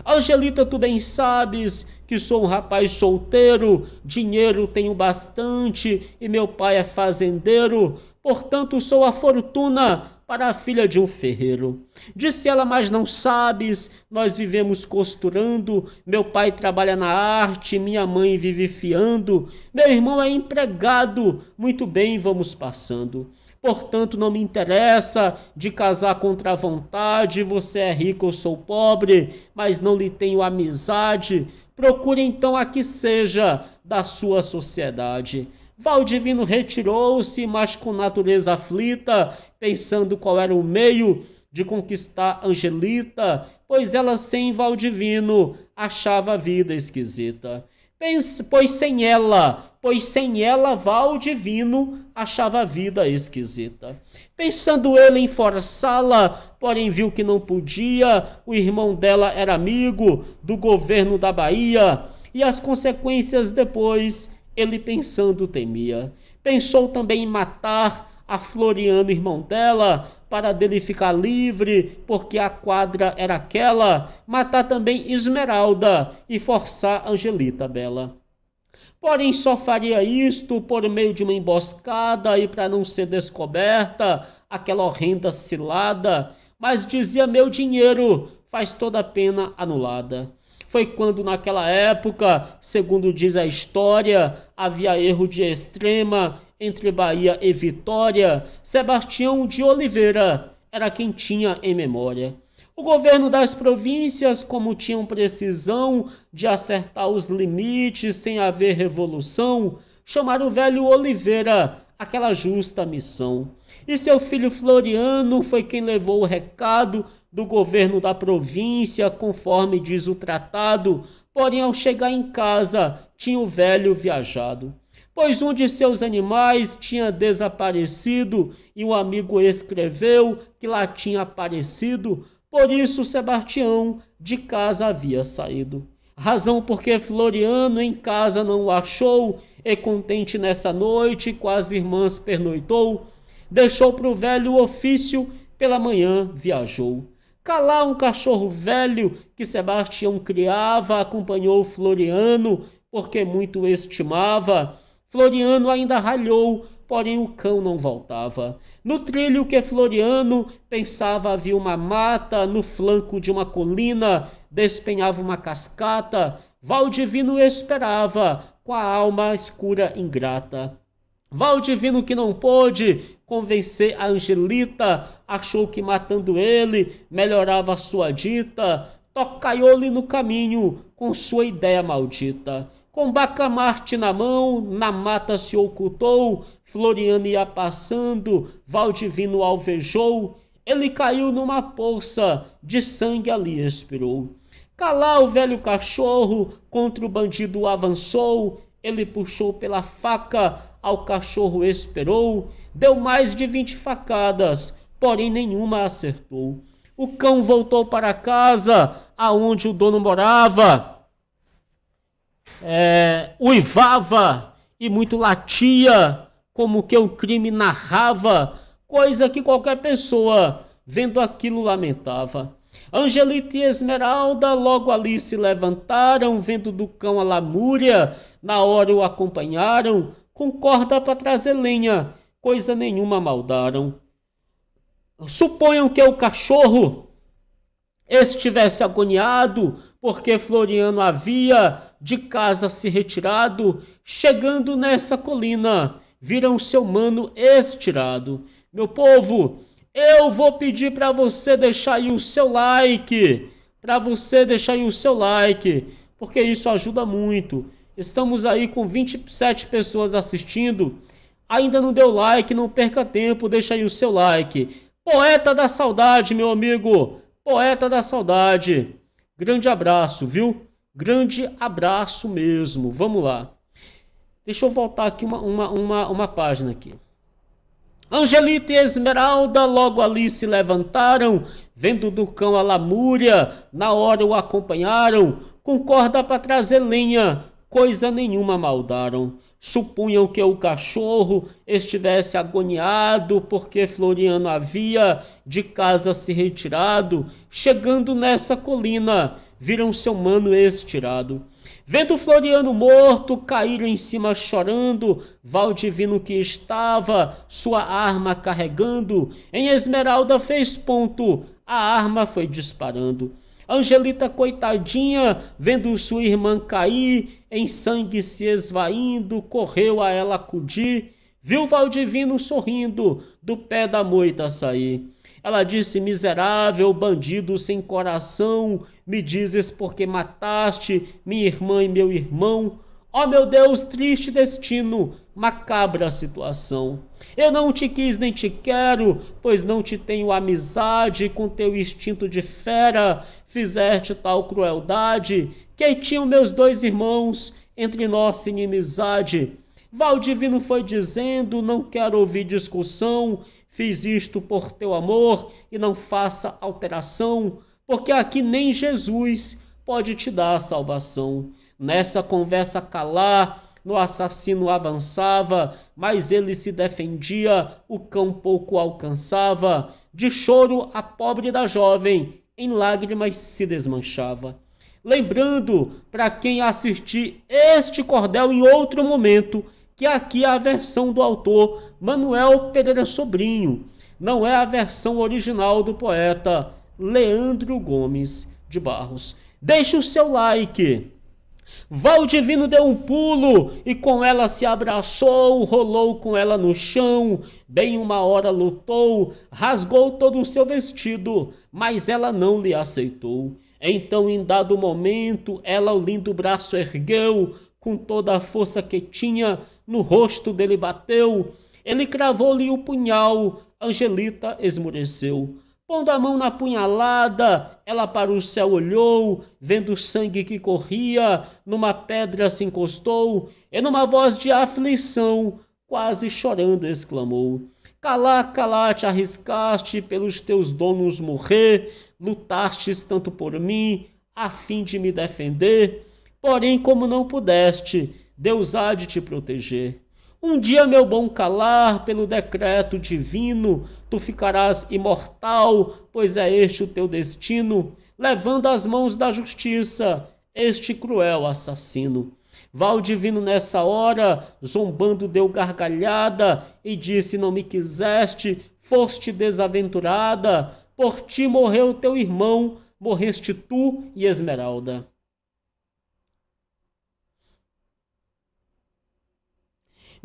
Angelita, tu bem sabes que sou um rapaz solteiro, dinheiro tenho bastante e meu pai é fazendeiro, portanto sou a fortuna para a filha de um ferreiro. Disse ela, mas não sabes, nós vivemos costurando, meu pai trabalha na arte, minha mãe vive fiando, meu irmão é empregado, muito bem, vamos passando. Portanto, não me interessa de casar contra a vontade, você é rico, eu sou pobre, mas não lhe tenho amizade. Procure então a que seja da sua sociedade. Valdivino retirou-se, mas com natureza aflita, pensando qual era o meio de conquistar Angelita, pois ela sem Valdivino achava a vida esquisita. Pense, pois sem ela, pois sem ela Valdivino achava a vida esquisita. Pensando ele em forçá-la, porém viu que não podia, o irmão dela era amigo do governo da Bahia, e as consequências depois ele pensando temia. Pensou também em matar a Floriano, irmão dela, para dele ficar livre, porque a quadra era aquela, matar também Esmeralda e forçar Angelita Bela. Porém, só faria isto por meio de uma emboscada e para não ser descoberta, aquela horrenda cilada, mas dizia: meu dinheiro faz toda a pena anulada foi quando naquela época, segundo diz a história, havia erro de extrema entre Bahia e Vitória, Sebastião de Oliveira era quem tinha em memória. O governo das províncias, como tinham precisão de acertar os limites sem haver revolução, chamaram o velho Oliveira àquela justa missão. E seu filho Floriano foi quem levou o recado do governo da província, conforme diz o tratado, porém ao chegar em casa tinha o velho viajado, pois um de seus animais tinha desaparecido e um amigo escreveu que lá tinha aparecido, por isso Sebastião de casa havia saído. Razão porque Floriano em casa não o achou, e contente nessa noite com as irmãs pernoitou, deixou para o velho ofício, pela manhã viajou Calar um cachorro velho que Sebastião criava, acompanhou Floriano, porque muito estimava. Floriano ainda ralhou, porém o cão não voltava. No trilho que Floriano pensava havia uma mata, no flanco de uma colina despenhava uma cascata. Valdivino esperava, com a alma escura ingrata. Valdivino que não pôde, convencer a Angelita, achou que matando ele melhorava a sua dita, tocaiou-lhe no caminho com sua ideia maldita. Com Bacamarte na mão, na mata se ocultou, Floriano ia passando, Valdivino alvejou, ele caiu numa poça, de sangue ali expirou. Calar o velho cachorro, contra o bandido avançou, ele puxou pela faca, ao cachorro esperou, deu mais de vinte facadas, porém nenhuma acertou. O cão voltou para casa, aonde o dono morava, é, uivava e muito latia, como que o crime narrava, coisa que qualquer pessoa vendo aquilo lamentava. Angelita e Esmeralda logo ali se levantaram, vendo do cão a lamúria, na hora o acompanharam, com corda para trazer lenha, coisa nenhuma maldaram. Suponham que o cachorro estivesse agoniado porque Floriano havia de casa se retirado, chegando nessa colina, viram seu mano estirado. Meu povo, eu vou pedir para você deixar aí o seu like, para você deixar aí o seu like, porque isso ajuda muito. Estamos aí com 27 pessoas assistindo. Ainda não deu like? Não perca tempo, deixa aí o seu like. Poeta da saudade, meu amigo. Poeta da saudade. Grande abraço, viu? Grande abraço mesmo. Vamos lá. Deixa eu voltar aqui uma, uma, uma, uma página aqui. Angelita e Esmeralda logo ali se levantaram, vendo do cão a lamúria, na hora o acompanharam, com corda para trazer lenha, coisa nenhuma maldaram. Supunham que o cachorro estivesse agoniado porque Floriano havia de casa se retirado. Chegando nessa colina, viram seu mano estirado. Vendo Floriano morto, caíram em cima chorando, Valdivino que estava, sua arma carregando, em Esmeralda fez ponto, a arma foi disparando. Angelita, coitadinha, vendo sua irmã cair, em sangue se esvaindo, correu a ela acudir. Viu Valdivino sorrindo, do pé da moita sair. Ela disse: Miserável, bandido sem coração, me dizes porque mataste minha irmã e meu irmão. Ó oh, meu Deus, triste destino! macabra situação. Eu não te quis nem te quero, pois não te tenho amizade, com teu instinto de fera fizeste tal crueldade, que tinham meus dois irmãos entre nossa inimizade. Valdivino foi dizendo: Não quero ouvir discussão, fiz isto por teu amor e não faça alteração, porque aqui nem Jesus pode te dar salvação. Nessa conversa calar, no assassino avançava, mas ele se defendia, o cão pouco alcançava. De choro a pobre da jovem, em lágrimas se desmanchava. Lembrando para quem assistir este cordel em outro momento, que aqui é a versão do autor Manuel Pereira Sobrinho, não é a versão original do poeta Leandro Gomes de Barros. Deixe o seu like Valdivino deu um pulo e com ela se abraçou, rolou com ela no chão. Bem uma hora lutou, rasgou todo o seu vestido, mas ela não lhe aceitou. Então, em dado momento, ela o lindo braço ergueu, com toda a força que tinha, no rosto dele bateu. Ele cravou-lhe o punhal, Angelita esmoreceu. Pondo a mão na punhalada, ela para o céu olhou, vendo o sangue que corria, numa pedra se encostou, e numa voz de aflição, quase chorando, exclamou: Calá, calá, te arriscaste pelos teus donos morrer, lutastes tanto por mim, a fim de me defender, porém, como não pudeste, Deus há de te proteger. Um dia, meu bom calar, pelo decreto divino, tu ficarás imortal, pois é este o teu destino, levando às mãos da justiça este cruel assassino. Val divino nessa hora, zombando, deu gargalhada e disse: Não me quiseste, foste desaventurada, por ti morreu teu irmão, morreste tu e Esmeralda.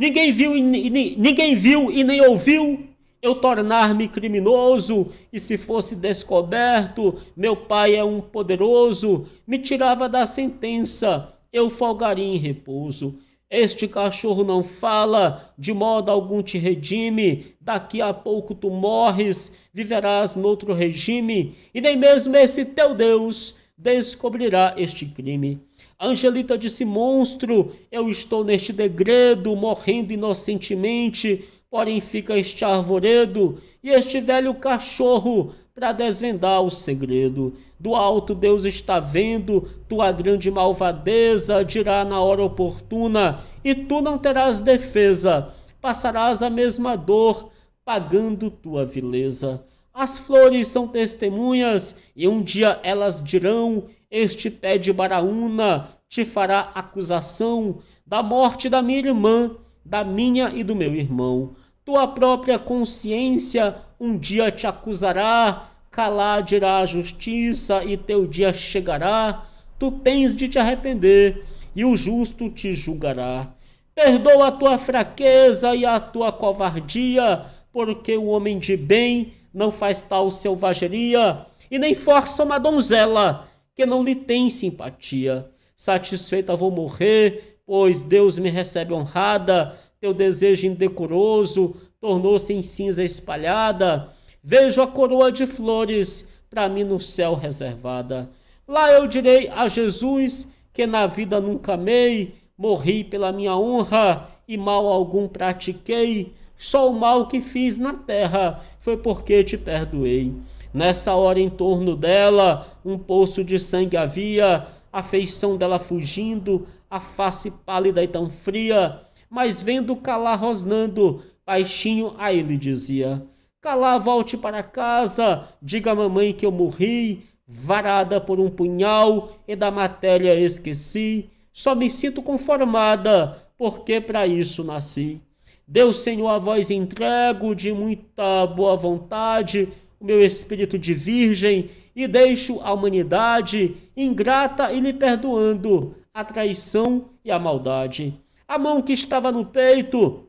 Ninguém viu e, ninguém viu e nem ouviu eu tornar-me criminoso, e se fosse descoberto, meu pai é um poderoso, me tirava da sentença, eu folgaria em repouso. Este cachorro não fala, de modo algum te redime, daqui a pouco tu morres, viverás noutro regime, e nem mesmo esse teu Deus descobrirá este crime. Angelita disse: Monstro, eu estou neste degredo, morrendo inocentemente, porém fica este arvoredo e este velho cachorro para desvendar o segredo. Do alto Deus está vendo tua grande malvadeza, dirá na hora oportuna, e tu não terás defesa, passarás a mesma dor, pagando tua vileza. As flores são testemunhas, e um dia elas dirão este pé de Baraúna te fará acusação da morte da minha irmã, da minha e do meu irmão. Tua própria consciência um dia te acusará, calar dirá a justiça e teu dia chegará. Tu tens de te arrepender e o justo te julgará. Perdoa a tua fraqueza e a tua covardia, porque o homem de bem não faz tal selvageria e nem força uma donzela que não lhe tem simpatia. Satisfeita vou morrer, pois Deus me recebe honrada, teu desejo indecoroso tornou-se em cinza espalhada. Vejo a coroa de flores para mim no céu reservada. Lá eu direi a Jesus que na vida nunca amei, morri pela minha honra e mal algum pratiquei. Só o mal que fiz na terra foi porque te perdoei. Nessa hora, em torno dela, um poço de sangue havia, a feição dela fugindo, a face pálida e tão fria. Mas vendo Calá rosnando, baixinho a ele dizia: Calá, volte para casa, diga à mamãe que eu morri, varada por um punhal e da matéria esqueci. Só me sinto conformada, porque para isso nasci. Deus, Senhor, a vós entrego de muita boa vontade o meu espírito de virgem e deixo a humanidade ingrata e lhe perdoando a traição e a maldade. A mão que estava no peito,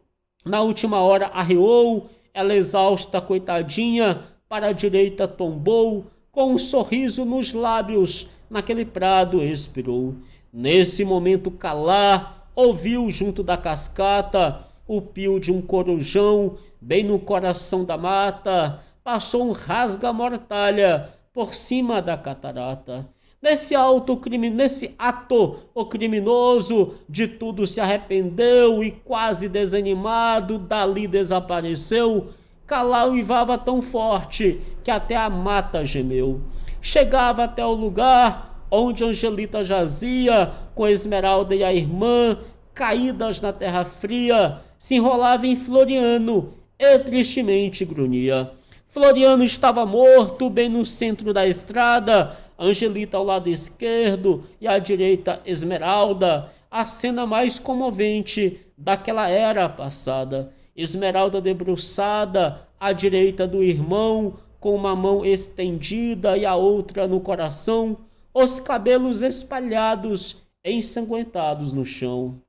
na última hora arreou, ela exausta, coitadinha, para a direita tombou, com um sorriso nos lábios, naquele prado expirou. Nesse momento calar, ouviu junto da cascata o pio de um corujão, bem no coração da mata, passou um rasga-mortalha por cima da catarata. Nesse, alto crime, nesse ato, o criminoso de tudo se arrependeu e, quase desanimado, dali desapareceu. Calau uivava tão forte que até a mata gemeu. Chegava até o lugar onde Angelita jazia com Esmeralda e a irmã, caídas na terra fria, se enrolava em Floriano e tristemente grunhia. Floriano estava morto, bem no centro da estrada, Angelita ao lado esquerdo e à direita Esmeralda, a cena mais comovente daquela era passada. Esmeralda debruçada à direita do irmão, com uma mão estendida e a outra no coração, os cabelos espalhados, ensanguentados no chão.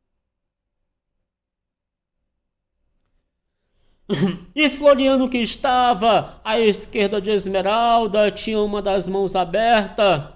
E Floriano, que estava à esquerda de Esmeralda, tinha uma das mãos aberta,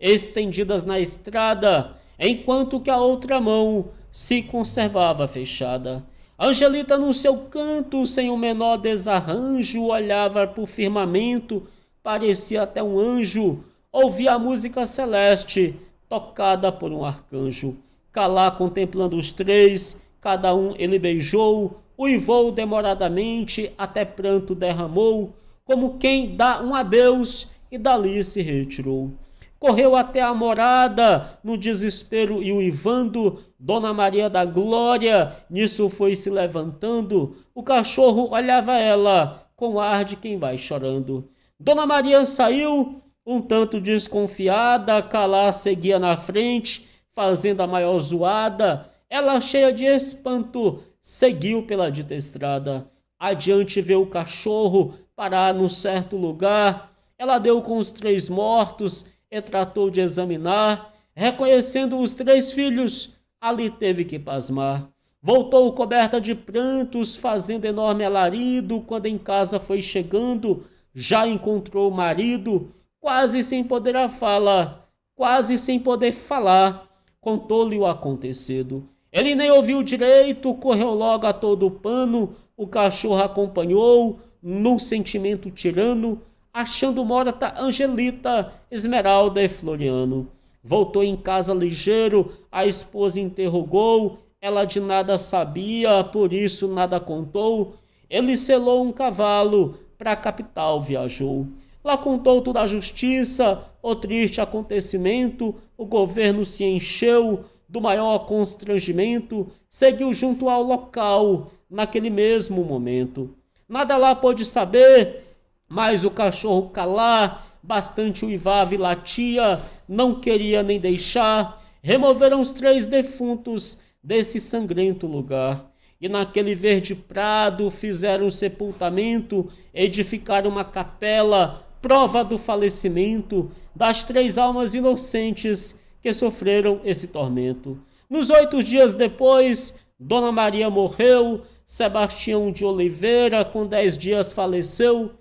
estendidas na estrada, enquanto que a outra mão se conservava fechada. Angelita, no seu canto, sem o menor desarranjo, olhava para o firmamento, parecia até um anjo, ouvia a música celeste, tocada por um arcanjo. Calá, contemplando os três, cada um ele beijou, uivou demoradamente até pranto derramou, como quem dá um adeus e dali se retirou. Correu até a morada, no desespero e uivando, Dona Maria da Glória, nisso foi se levantando, o cachorro olhava ela, com ar de quem vai chorando. Dona Maria saiu, um tanto desconfiada, calar seguia na frente, fazendo a maior zoada, ela cheia de espanto, seguiu pela dita estrada. Adiante vê o cachorro parar num certo lugar. Ela deu com os três mortos e tratou de examinar. Reconhecendo os três filhos, ali teve que pasmar. Voltou coberta de prantos, fazendo enorme alarido. Quando em casa foi chegando, já encontrou o marido, quase sem poder falar, quase sem poder falar. Contou-lhe o acontecido. Ele nem ouviu direito, correu logo a todo pano, o cachorro acompanhou, num sentimento tirano, achando morta tá Angelita, Esmeralda e Floriano. Voltou em casa ligeiro, a esposa interrogou, ela de nada sabia, por isso nada contou. Ele selou um cavalo, para a capital viajou. Lá contou toda a justiça, o triste acontecimento, o governo se encheu, do maior constrangimento, seguiu junto ao local naquele mesmo momento. Nada lá pôde saber, mas o cachorro calar, bastante uivava e latia, não queria nem deixar. Removeram os três defuntos desse sangrento lugar. E naquele verde prado fizeram um sepultamento, edificaram uma capela, prova do falecimento das três almas inocentes que sofreram esse tormento. Nos oito dias depois, Dona Maria morreu, Sebastião de Oliveira, com dez dias, faleceu,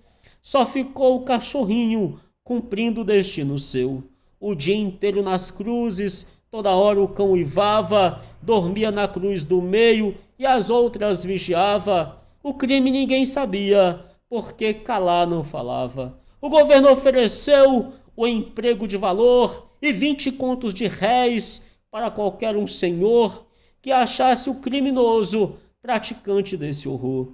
só ficou o cachorrinho cumprindo o destino seu. O dia inteiro nas cruzes, toda hora o cão uivava, dormia na cruz do meio e as outras vigiava. O crime ninguém sabia, porque calar não falava. O governo ofereceu o emprego de valor e vinte contos de réis para qualquer um senhor que achasse o criminoso praticante desse horror.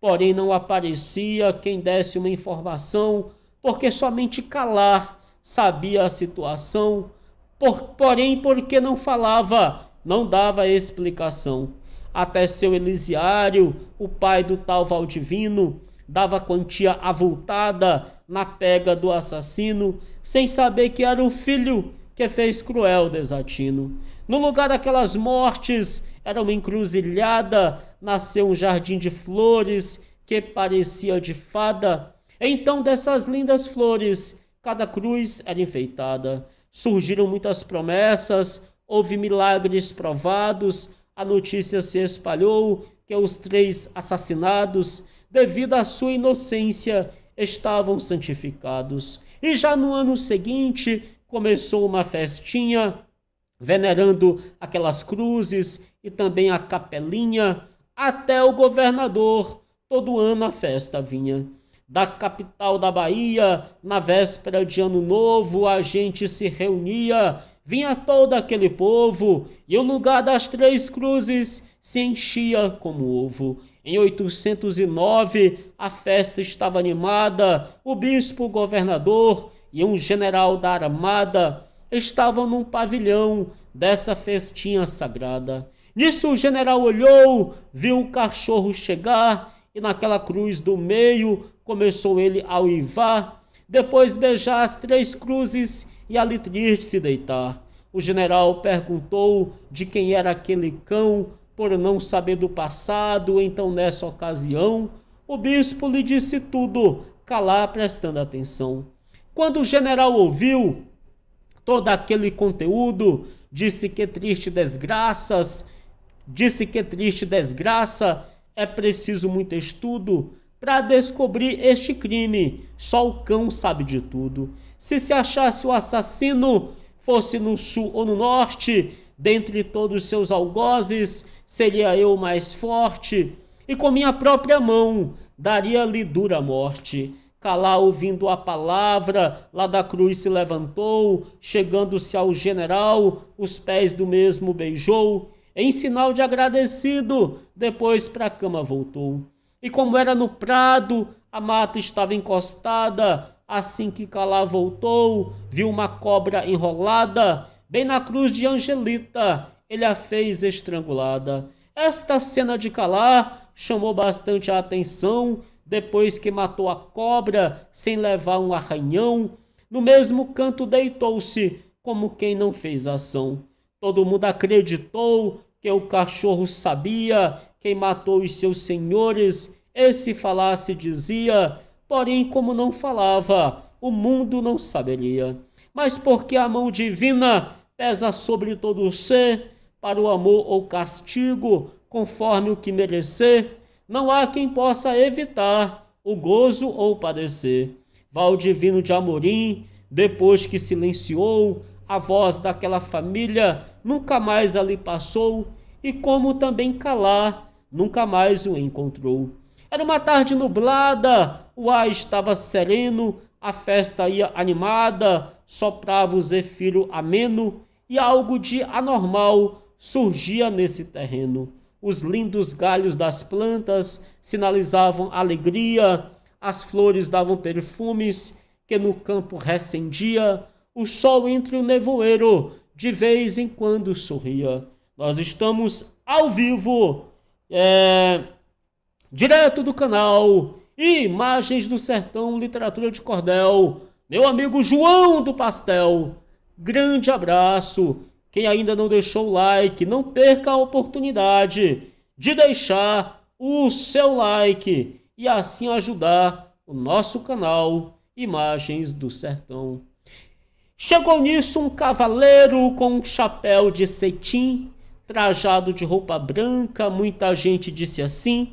Porém, não aparecia quem desse uma informação, porque somente calar sabia a situação, por, porém, porque não falava, não dava explicação. Até seu Elisiário, o pai do tal Valdivino, dava quantia avultada na pega do assassino sem saber que era o filho que fez cruel desatino. No lugar daquelas mortes, era uma encruzilhada, nasceu um jardim de flores que parecia de fada. Então, dessas lindas flores, cada cruz era enfeitada. Surgiram muitas promessas, houve milagres provados, a notícia se espalhou que os três assassinados, devido à sua inocência, estavam santificados. E já no ano seguinte começou uma festinha venerando aquelas cruzes e também a capelinha, até o governador. Todo ano a festa vinha. Da capital da Bahia, na véspera de Ano Novo, a gente se reunia, vinha todo aquele povo, e o lugar das três cruzes se enchia como ovo. Em 809, a festa estava animada, o bispo, o governador e um general da armada estavam num pavilhão dessa festinha sagrada. Nisso o general olhou, viu o cachorro chegar e naquela cruz do meio começou ele a uivar, depois beijar as três cruzes e a litrir se deitar. O general perguntou de quem era aquele cão, por não saber do passado, então nessa ocasião, o bispo lhe disse tudo, calar prestando atenção. Quando o general ouviu todo aquele conteúdo, disse que triste desgraças, disse que triste desgraça, é preciso muito estudo para descobrir este crime. Só o cão sabe de tudo. Se se achasse o assassino, fosse no sul ou no norte, dentre todos seus algozes, seria eu mais forte, e com minha própria mão daria-lhe dura morte. Calá, ouvindo a palavra, lá da cruz se levantou, chegando-se ao general, os pés do mesmo beijou, em sinal de agradecido, depois para a cama voltou. E como era no prado, a mata estava encostada, assim que Calá voltou, viu uma cobra enrolada, Bem na cruz de Angelita, ele a fez estrangulada. Esta cena de calar chamou bastante a atenção depois que matou a cobra sem levar um arranhão. No mesmo canto deitou-se, como quem não fez ação. Todo mundo acreditou que o cachorro sabia quem matou os seus senhores. Esse falasse dizia, porém, como não falava, o mundo não saberia. Mas porque a mão divina pesa sobre todo o ser, para o amor ou castigo, conforme o que merecer, não há quem possa evitar o gozo ou padecer. Vá o divino de Amorim, depois que silenciou a voz daquela família, nunca mais ali passou, e como também calar, nunca mais o encontrou. Era uma tarde nublada, o ar estava sereno, a festa ia animada, soprava o zefiro ameno, e algo de anormal surgia nesse terreno. Os lindos galhos das plantas sinalizavam alegria, as flores davam perfumes que no campo recendia, o sol entre o nevoeiro de vez em quando sorria. Nós estamos ao vivo, é, direto do canal Imagens do Sertão Literatura de Cordel. Meu amigo João do Pastel Grande abraço! Quem ainda não deixou o like, não perca a oportunidade de deixar o seu like e assim ajudar o nosso canal Imagens do Sertão. Chegou nisso um cavaleiro com um chapéu de cetim, trajado de roupa branca, muita gente disse assim: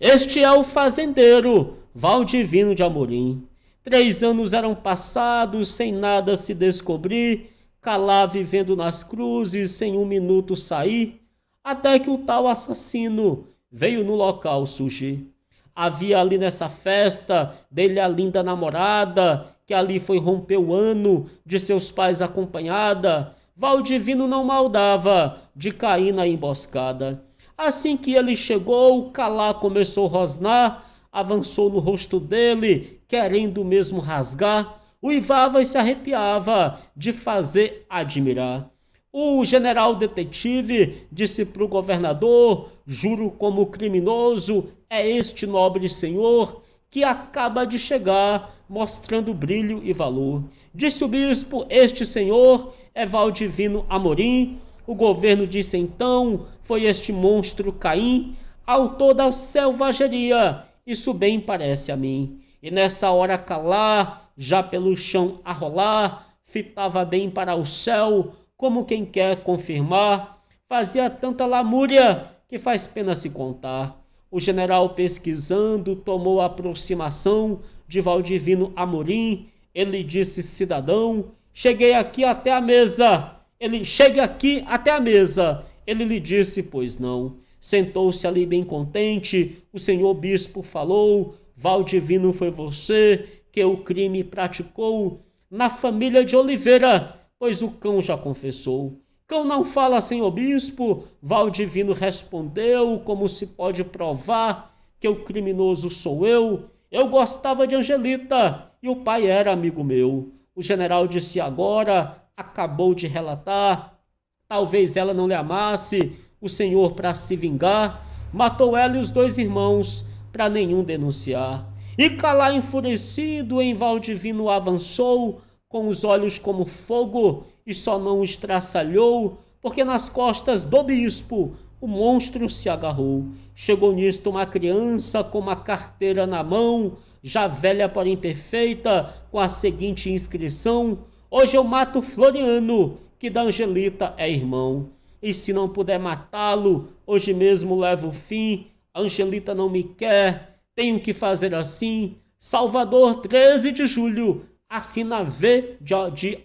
Este é o fazendeiro Valdivino de Amorim. Três anos eram passados sem nada se descobrir, Calá vivendo nas cruzes sem um minuto sair, até que o tal assassino veio no local surgir. Havia ali nessa festa dele a linda namorada, que ali foi romper o ano, de seus pais acompanhada. Valdivino não maldava de cair na emboscada. Assim que ele chegou, Calá começou a rosnar, avançou no rosto dele, querendo mesmo rasgar, uivava e se arrepiava de fazer admirar. O general detetive disse para o governador: Juro como criminoso é este nobre senhor que acaba de chegar, mostrando brilho e valor. Disse o bispo: Este senhor é Valdivino Amorim. O governo disse então: Foi este monstro Caim, autor da selvageria isso bem parece a mim. E nessa hora calar, já pelo chão a rolar, fitava bem para o céu, como quem quer confirmar, fazia tanta lamúria que faz pena se contar. O general pesquisando tomou a aproximação de Valdivino Amorim. Ele disse: Cidadão, cheguei aqui até a mesa. Ele chegue aqui até a mesa. Ele lhe disse: Pois não sentou-se ali bem contente, o senhor bispo falou, Valdivino foi você que o crime praticou na família de Oliveira, pois o cão já confessou. Cão não fala, senhor bispo, Valdivino respondeu, como se pode provar que o criminoso sou eu? Eu gostava de Angelita e o pai era amigo meu. O general disse agora, acabou de relatar, talvez ela não lhe amasse, o Senhor para se vingar, matou ela e os dois irmãos para nenhum denunciar. E Calá, enfurecido, em Valdivino avançou, com os olhos como fogo, e só não os traçalhou, porque nas costas do bispo o monstro se agarrou. Chegou nisto uma criança com uma carteira na mão, já velha porém perfeita, com a seguinte inscrição: Hoje eu mato Floriano, que da Angelita é irmão. E se não puder matá-lo, hoje mesmo levo o fim. Angelita não me quer. Tenho que fazer assim. Salvador, 13 de julho. Assina V de, de,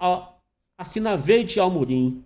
assina V de Almorim.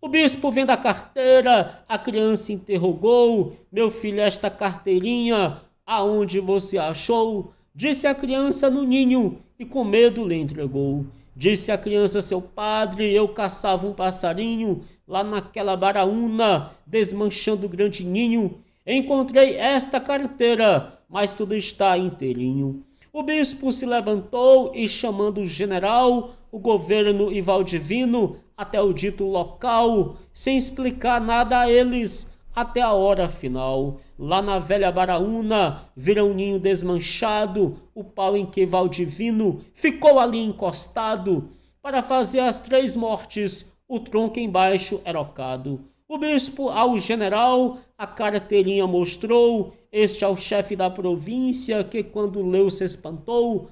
O bispo vendo a carteira, a criança interrogou: Meu filho, esta carteirinha, aonde você achou? Disse a criança no ninho e com medo lhe entregou. Disse a criança seu padre: Eu caçava um passarinho lá naquela baraúna, desmanchando o grande ninho. Encontrei esta carteira, mas tudo está inteirinho. O bispo se levantou e, chamando o general, o governo e Valdivino até o dito local, sem explicar nada a eles, até a hora final. Lá na velha Baraúna, viram o ninho desmanchado, o pau em que Valdivino ficou ali encostado, para fazer as três mortes, o tronco embaixo era ocado. O bispo ao general, a carteirinha mostrou, este ao é chefe da província, que quando leu se espantou,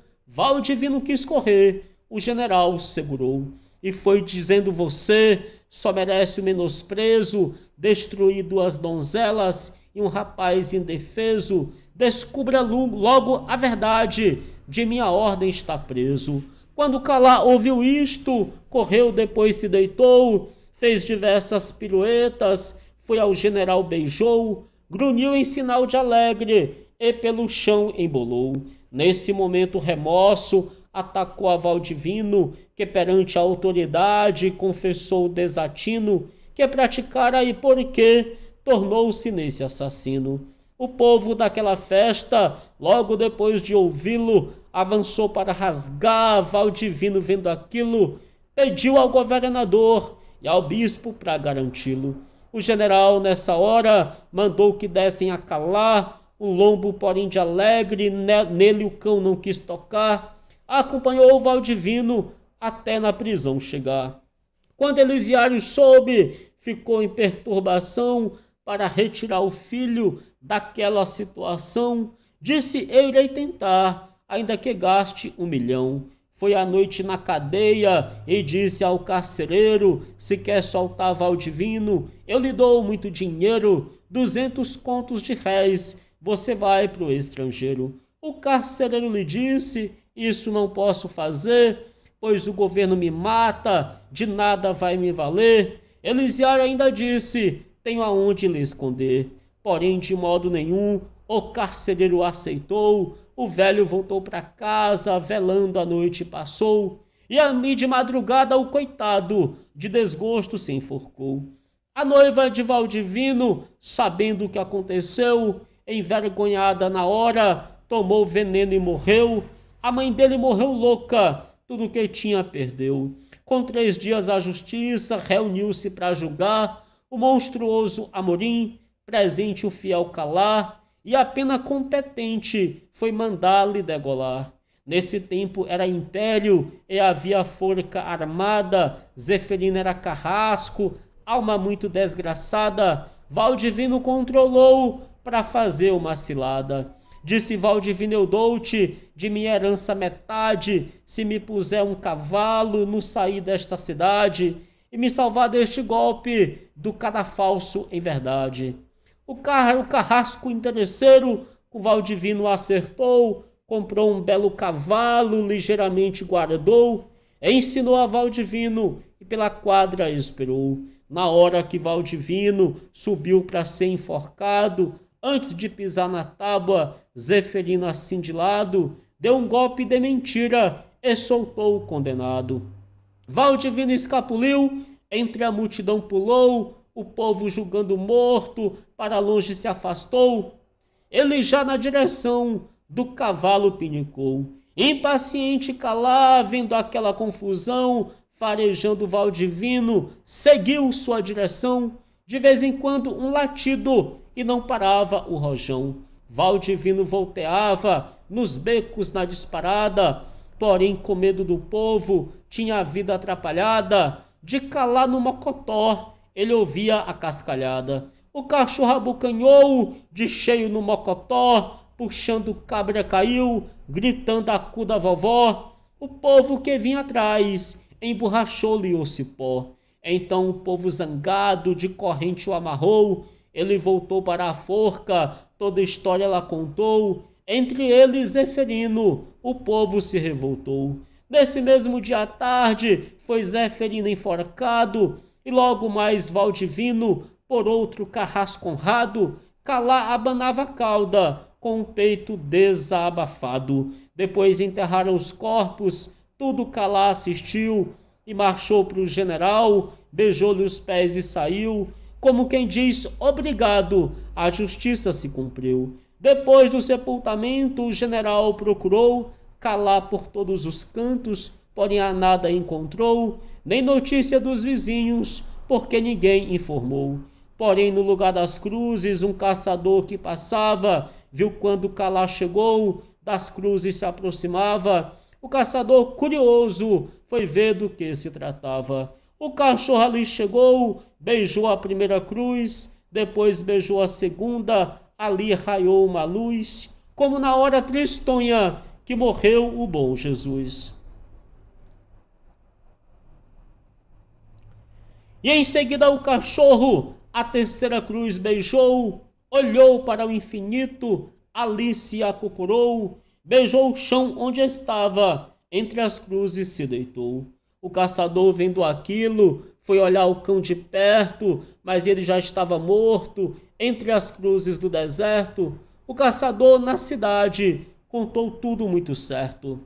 divino quis correr, o general segurou. E foi dizendo você, só merece o menosprezo, destruir duas donzelas e um rapaz indefeso, descubra logo a verdade, de minha ordem está preso. Quando Calá ouviu isto, correu depois se deitou, fez diversas piruetas, foi ao general beijou, grunhiu em sinal de alegre e pelo chão embolou. Nesse momento remorso atacou a Valdivino, que perante a autoridade confessou o desatino que praticara e por que tornou-se nesse assassino. O povo daquela festa, logo depois de ouvi-lo, avançou para rasgar Valdivino vendo aquilo, pediu ao governador e ao bispo para garanti-lo. O general, nessa hora, mandou que dessem a calar o lombo, porém de alegre, né, nele o cão não quis tocar, acompanhou o Valdivino até na prisão chegar. Quando Elisiário soube, ficou em perturbação para retirar o filho daquela situação. Disse: Eu irei tentar, ainda que gaste um milhão. Foi à noite na cadeia e disse ao carcereiro: Se quer soltar Valdivino, eu lhe dou muito dinheiro, duzentos contos de réis, você vai para o estrangeiro. O carcereiro lhe disse: Isso não posso fazer, pois o governo me mata, de nada vai me valer. Elisiário ainda disse: Tenho aonde lhe esconder. Porém, de modo nenhum, o carcereiro aceitou o velho voltou para casa, velando a noite passou, e ali de madrugada o coitado, de desgosto, se enforcou. A noiva de Valdivino, sabendo o que aconteceu, envergonhada na hora, tomou veneno e morreu. A mãe dele morreu louca, tudo que tinha perdeu. Com três dias a justiça reuniu-se para julgar o monstruoso Amorim, presente o fiel Calá, e a pena competente foi mandá-lo degolar. Nesse tempo era império e havia forca armada, Zeferino era carrasco, alma muito desgraçada. Valdivino controlou para fazer uma cilada. Disse Valdivino: Eu dou-te de minha herança metade, se me puser um cavalo no sair desta cidade e me salvar deste golpe do cadafalso falso em verdade. O, car o carrasco interesseiro, o Valdivino acertou, comprou um belo cavalo, ligeiramente guardou, ensinou a Valdivino e pela quadra esperou. Na hora que Valdivino subiu para ser enforcado, antes de pisar na tábua, Zeferino assim de lado, deu um golpe de mentira e soltou o condenado. Valdivino escapuliu, entre a multidão pulou, o povo julgando morto, para longe se afastou. Ele já na direção do cavalo pinicou. Impaciente, calar vendo aquela confusão, farejando o val divino, seguiu sua direção. De vez em quando um latido e não parava o rojão. Valdivino volteava nos becos na disparada, porém com medo do povo tinha a vida atrapalhada de calar no mocotó ele ouvia a cascalhada. O cachorro abocanhou de cheio no mocotó, puxando o cabra caiu, gritando a cu da vovó. O povo que vinha atrás emborrachou-lhe o cipó. Então o povo zangado de corrente o amarrou. Ele voltou para a forca, toda a história ela contou. Entre eles, Zeferino, o povo se revoltou. Nesse mesmo dia à tarde, foi Zeferino enforcado e logo mais Valdivino, por outro Carrasco honrado Calá abanava a cauda, com o peito desabafado. Depois enterraram os corpos, tudo Calá assistiu e marchou para o general, beijou-lhe os pés e saiu. Como quem diz, obrigado, a justiça se cumpriu. Depois do sepultamento, o general procurou Calá por todos os cantos, porém a nada encontrou nem notícia dos vizinhos, porque ninguém informou. Porém, no lugar das cruzes, um caçador que passava viu quando Calá chegou, das cruzes se aproximava. O caçador, curioso, foi ver do que se tratava. O cachorro ali chegou, beijou a primeira cruz, depois beijou a segunda, ali raiou uma luz, como na hora tristonha que morreu o bom Jesus. E em seguida o cachorro a terceira cruz beijou, olhou para o infinito, ali se acocorou, beijou o chão onde estava, entre as cruzes se deitou. O caçador, vendo aquilo, foi olhar o cão de perto, mas ele já estava morto, entre as cruzes do deserto. O caçador, na cidade, contou tudo muito certo.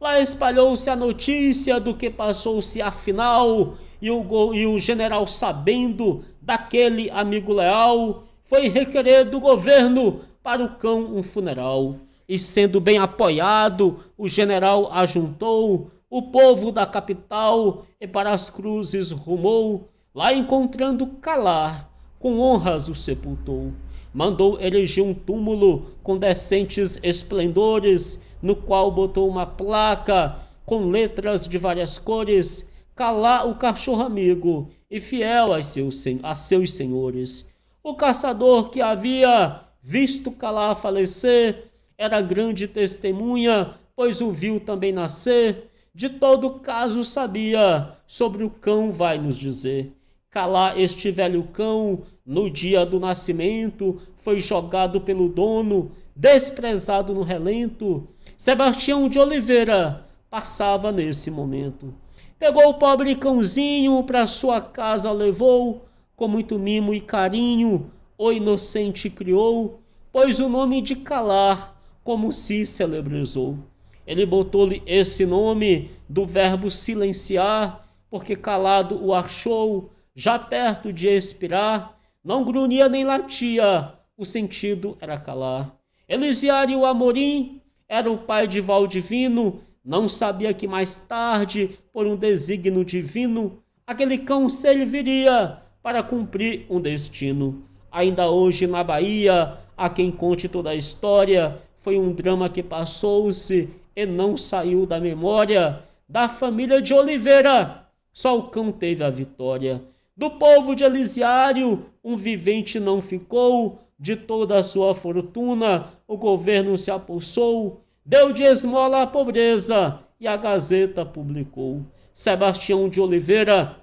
Lá espalhou-se a notícia do que passou-se afinal, e o, e o general, sabendo daquele amigo leal, foi requerer do governo para o cão um funeral. E sendo bem apoiado, o general ajuntou o povo da capital e para as cruzes rumou, lá encontrando Calar, com honras o sepultou. Mandou erigir um túmulo com decentes esplendores, no qual botou uma placa com letras de várias cores calar o cachorro amigo e fiel a seus, a seus senhores. O caçador que havia visto Calá falecer era grande testemunha, pois o viu também nascer. De todo caso sabia, sobre o cão vai nos dizer. Calá, este velho cão, no dia do nascimento, foi jogado pelo dono, desprezado no relento. Sebastião de Oliveira passava nesse momento. Pegou o pobre cãozinho, para sua casa levou, com muito mimo e carinho, o inocente criou, pois o nome de calar, como se celebrizou. Ele botou-lhe esse nome do verbo silenciar, porque calado o achou, já perto de expirar, não grunhia nem latia, o sentido era calar. Elisiário Amorim era o pai de Valdivino, não sabia que mais tarde, por um desígnio divino, aquele cão serviria para cumprir um destino. Ainda hoje na Bahia, a quem conte toda a história, foi um drama que passou-se e não saiu da memória da família de Oliveira. Só o cão teve a vitória. Do povo de Elisiário, um vivente não ficou. De toda a sua fortuna, o governo se apossou deu de esmola à pobreza, e a Gazeta publicou. Sebastião de Oliveira,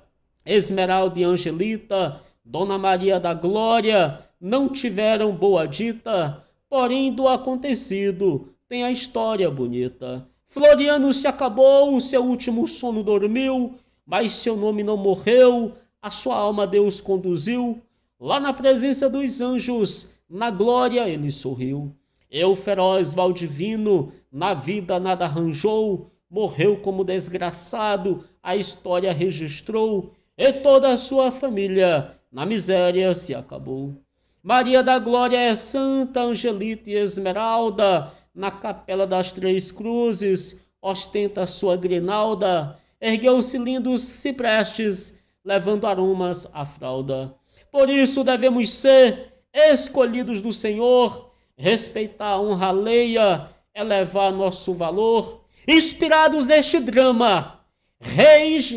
Esmeralda e Angelita, Dona Maria da Glória, não tiveram boa dita, porém do acontecido tem a história bonita. Floriano se acabou, seu último sono dormiu, mas seu nome não morreu, a sua alma Deus conduziu. Lá na presença dos anjos, na glória ele sorriu. Eu, feroz Valdivino, na vida nada arranjou, morreu como desgraçado, a história registrou, e toda a sua família na miséria se acabou. Maria da Glória é Santa Angelita e Esmeralda, na Capela das Três Cruzes, ostenta sua grinalda, ergueu-se lindos ciprestes, levando aromas à fralda. Por isso devemos ser escolhidos do Senhor, respeitar, a honra alheia, elevar nosso valor. Inspirados neste drama,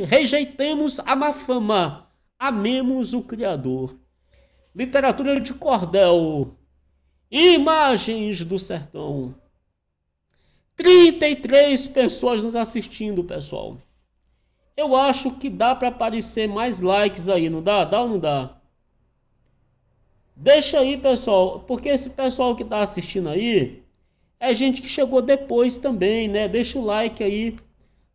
rejeitemos a má fama, amemos o Criador. Literatura de cordel, imagens do sertão. 33 pessoas nos assistindo, pessoal. Eu acho que dá para aparecer mais likes aí, não dá? Dá ou não dá? Deixa aí, pessoal, porque esse pessoal que está assistindo aí é gente que chegou depois também, né? Deixa o like aí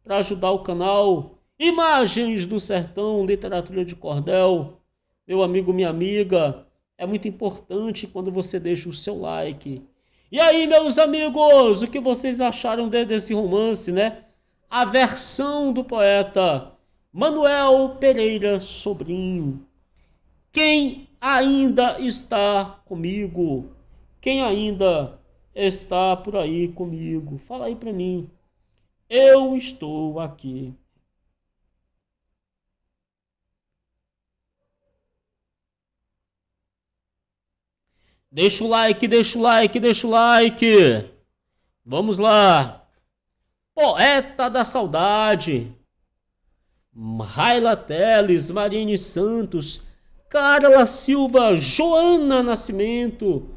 para ajudar o canal. Imagens do Sertão, Literatura de Cordel, meu amigo, minha amiga. É muito importante quando você deixa o seu like. E aí, meus amigos, o que vocês acharam desse romance, né? A versão do poeta Manuel Pereira Sobrinho. Quem ainda está comigo? Quem ainda está por aí comigo? Fala aí para mim. Eu estou aqui. Deixa o like, deixa o like, deixa o like. Vamos lá. Poeta da Saudade. Raila Teles, Marine Santos, Carla Silva, Joana Nascimento,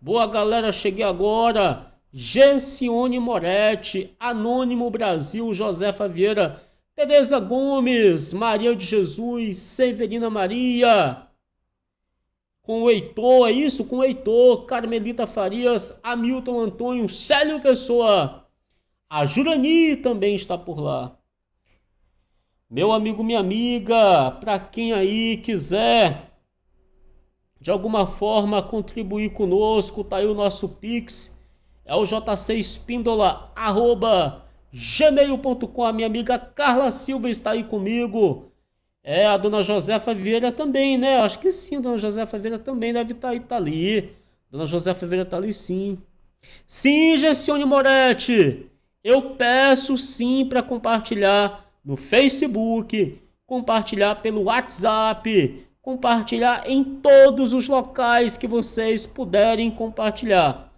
boa galera, cheguei agora, Gencione Moretti, Anônimo Brasil, Josefa Vieira, Tereza Gomes, Maria de Jesus, Severina Maria, com o Heitor, é isso? Com o Heitor, Carmelita Farias, Hamilton Antônio, Célio Pessoa, a Jurani também está por lá. Meu amigo, minha amiga, para quem aí quiser de alguma forma contribuir conosco, tá aí o nosso Pix, é o jc.espíndola@gmail.com. A minha amiga Carla Silva está aí comigo. É, a dona Josefa Vieira também, né? Acho que sim, dona Josefa Vieira também deve estar tá aí, tá ali. Dona Josefa Vieira tá ali sim. Sim, Gessione Moretti, eu peço sim para compartilhar no Facebook, compartilhar pelo WhatsApp, compartilhar em todos os locais que vocês puderem compartilhar.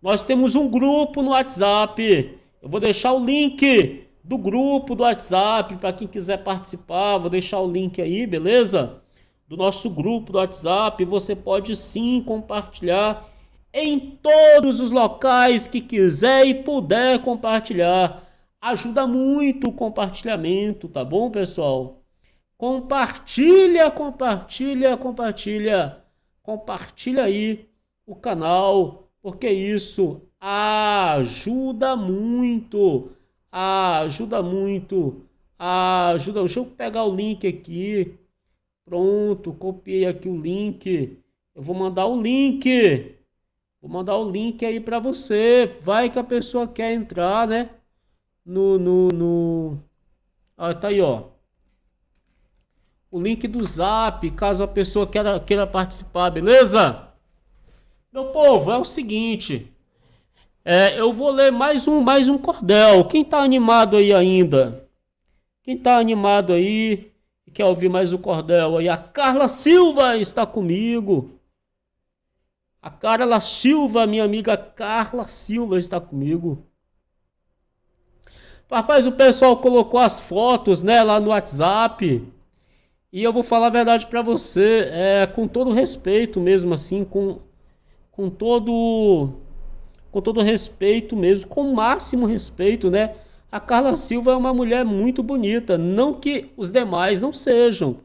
Nós temos um grupo no WhatsApp. Eu vou deixar o link do grupo do WhatsApp para quem quiser participar. Vou deixar o link aí, beleza? Do nosso grupo do WhatsApp. Você pode sim compartilhar em todos os locais que quiser e puder compartilhar. Ajuda muito o compartilhamento, tá bom, pessoal? Compartilha, compartilha, compartilha. Compartilha aí o canal, porque isso ajuda muito. Ajuda muito. Ajuda. Deixa eu pegar o link aqui. Pronto, copiei aqui o link. Eu vou mandar o link. Vou mandar o link aí para você. Vai que a pessoa quer entrar, né? no. no, no... Ah, tá aí, ó. O link do zap, caso a pessoa queira, queira participar, beleza? Meu povo, é o seguinte. É, eu vou ler mais um, mais um cordel. Quem tá animado aí ainda? Quem tá animado aí? Quer ouvir mais um cordel aí? A Carla Silva está comigo. A Carla Silva, minha amiga Carla Silva está comigo. Rapaz, o pessoal colocou as fotos, né, lá no WhatsApp. E eu vou falar a verdade para você, é, com todo respeito mesmo assim, com, com todo com todo respeito mesmo, com máximo respeito, né? A Carla Silva é uma mulher muito bonita, não que os demais não sejam,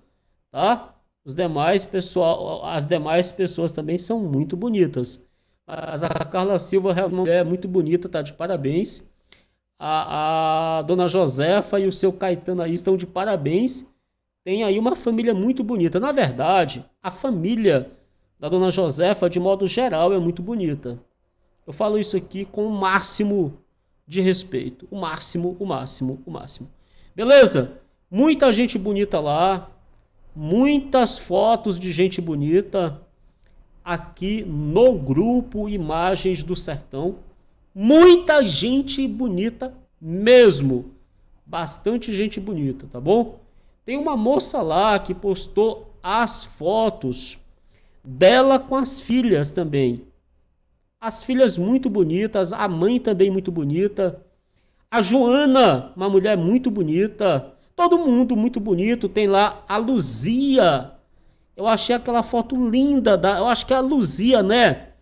tá? Os demais pessoal, as demais pessoas também são muito bonitas. Mas a Carla Silva é uma mulher muito bonita, tá de parabéns a, a dona Josefa e o seu Caetano aí estão de parabéns. Tem aí uma família muito bonita. Na verdade, a família da dona Josefa, de modo geral, é muito bonita. Eu falo isso aqui com o máximo de respeito. O máximo, o máximo, o máximo. Beleza? Muita gente bonita lá. Muitas fotos de gente bonita aqui no grupo Imagens do Sertão. Muita gente bonita mesmo. Bastante gente bonita, tá bom? Tem uma moça lá que postou as fotos dela com as filhas também. As filhas muito bonitas, a mãe também muito bonita. A Joana, uma mulher muito bonita. Todo mundo muito bonito. Tem lá a Luzia. Eu achei aquela foto linda. Da, eu acho que é a Luzia, né?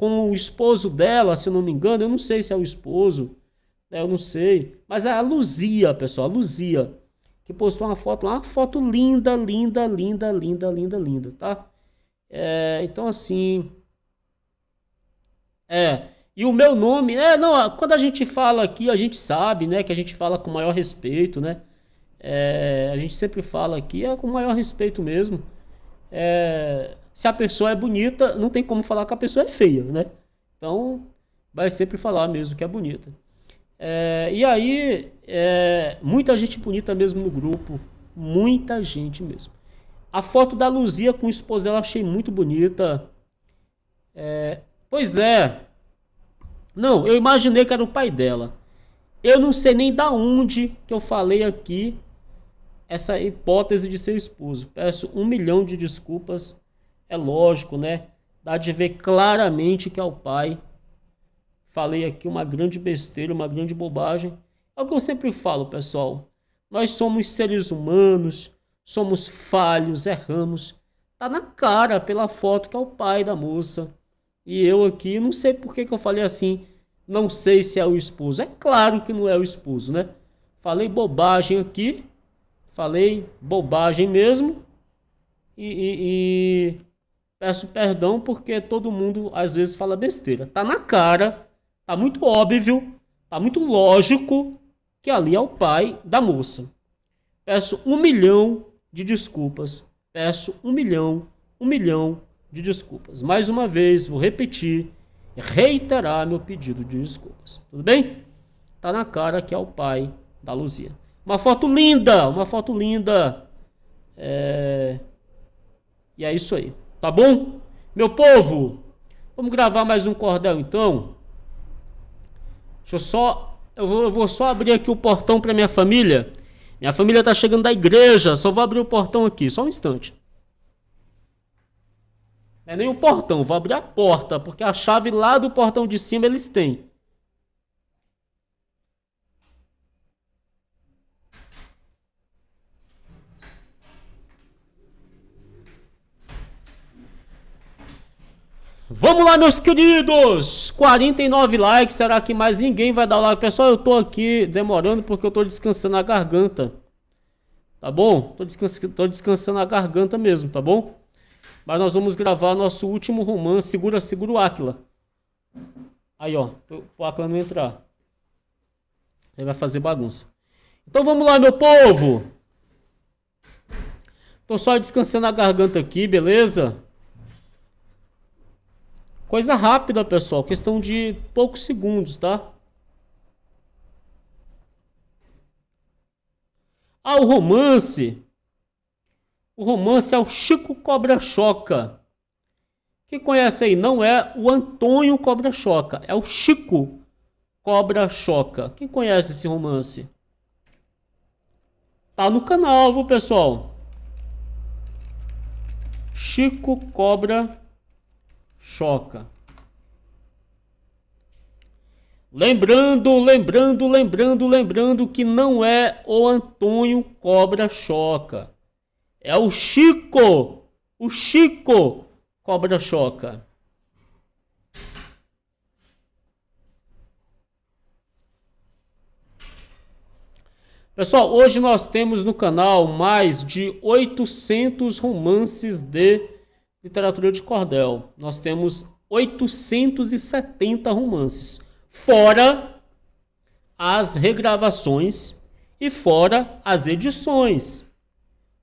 com o esposo dela, se não me engano, eu não sei se é o esposo, né? eu não sei, mas é a Luzia, pessoal, a Luzia, que postou uma foto lá, uma foto linda, linda, linda, linda, linda, linda, tá? É, então assim, é, e o meu nome, é, não, quando a gente fala aqui, a gente sabe, né, que a gente fala com maior respeito, né, é, a gente sempre fala aqui, é com maior respeito mesmo, é, se a pessoa é bonita, não tem como falar que a pessoa é feia, né? Então, vai sempre falar mesmo que é bonita. É, e aí, é, muita gente bonita mesmo no grupo, muita gente mesmo. A foto da Luzia com o esposo dela achei muito bonita. É, pois é. Não, eu imaginei que era o pai dela. Eu não sei nem da onde que eu falei aqui essa hipótese de ser esposo. Peço um milhão de desculpas é lógico, né? Dá de ver claramente que é o pai. Falei aqui uma grande besteira, uma grande bobagem. É o que eu sempre falo, pessoal. Nós somos seres humanos, somos falhos, erramos. Tá na cara pela foto que é o pai da moça. E eu aqui, não sei por que, que eu falei assim. Não sei se é o esposo. É claro que não é o esposo, né? Falei bobagem aqui. Falei bobagem mesmo. e, e, e Peço perdão porque todo mundo às vezes fala besteira. Tá na cara, tá muito óbvio, tá muito lógico que ali é o pai da moça. Peço um milhão de desculpas. Peço um milhão, um milhão de desculpas. Mais uma vez, vou repetir, reiterar meu pedido de desculpas. Tudo bem? Tá na cara que é o pai da Luzia. Uma foto linda, uma foto linda. É... E é isso aí. Tá bom? Meu povo, vamos gravar mais um cordel então. Deixa eu só. Eu vou, eu vou só abrir aqui o portão para minha família. Minha família tá chegando da igreja. Só vou abrir o portão aqui, só um instante. é nem o portão, vou abrir a porta, porque a chave lá do portão de cima eles têm. Vamos lá, meus queridos! 49 likes, será que mais ninguém vai dar like? Pessoal, eu tô aqui demorando porque eu tô descansando a garganta. Tá bom? Tô, descans... tô descansando a garganta mesmo, tá bom? Mas nós vamos gravar nosso último romance. Segura, segura o Aquila. Aí, ó. O Aquila não entrar. Ele vai fazer bagunça. Então vamos lá, meu povo! Tô só descansando a garganta aqui, beleza? Coisa rápida, pessoal, questão de poucos segundos, tá? Ah, o romance. O romance é o Chico Cobra Choca. Quem conhece aí não é o Antônio Cobra Choca, é o Chico Cobra Choca. Quem conhece esse romance? Tá no canal, viu, pessoal? Chico Cobra choca. Lembrando, lembrando, lembrando, lembrando que não é o Antônio Cobra Choca. É o Chico. O Chico Cobra Choca. Pessoal, hoje nós temos no canal mais de 800 romances de literatura de cordel, nós temos 870 romances, fora as regravações e fora as edições.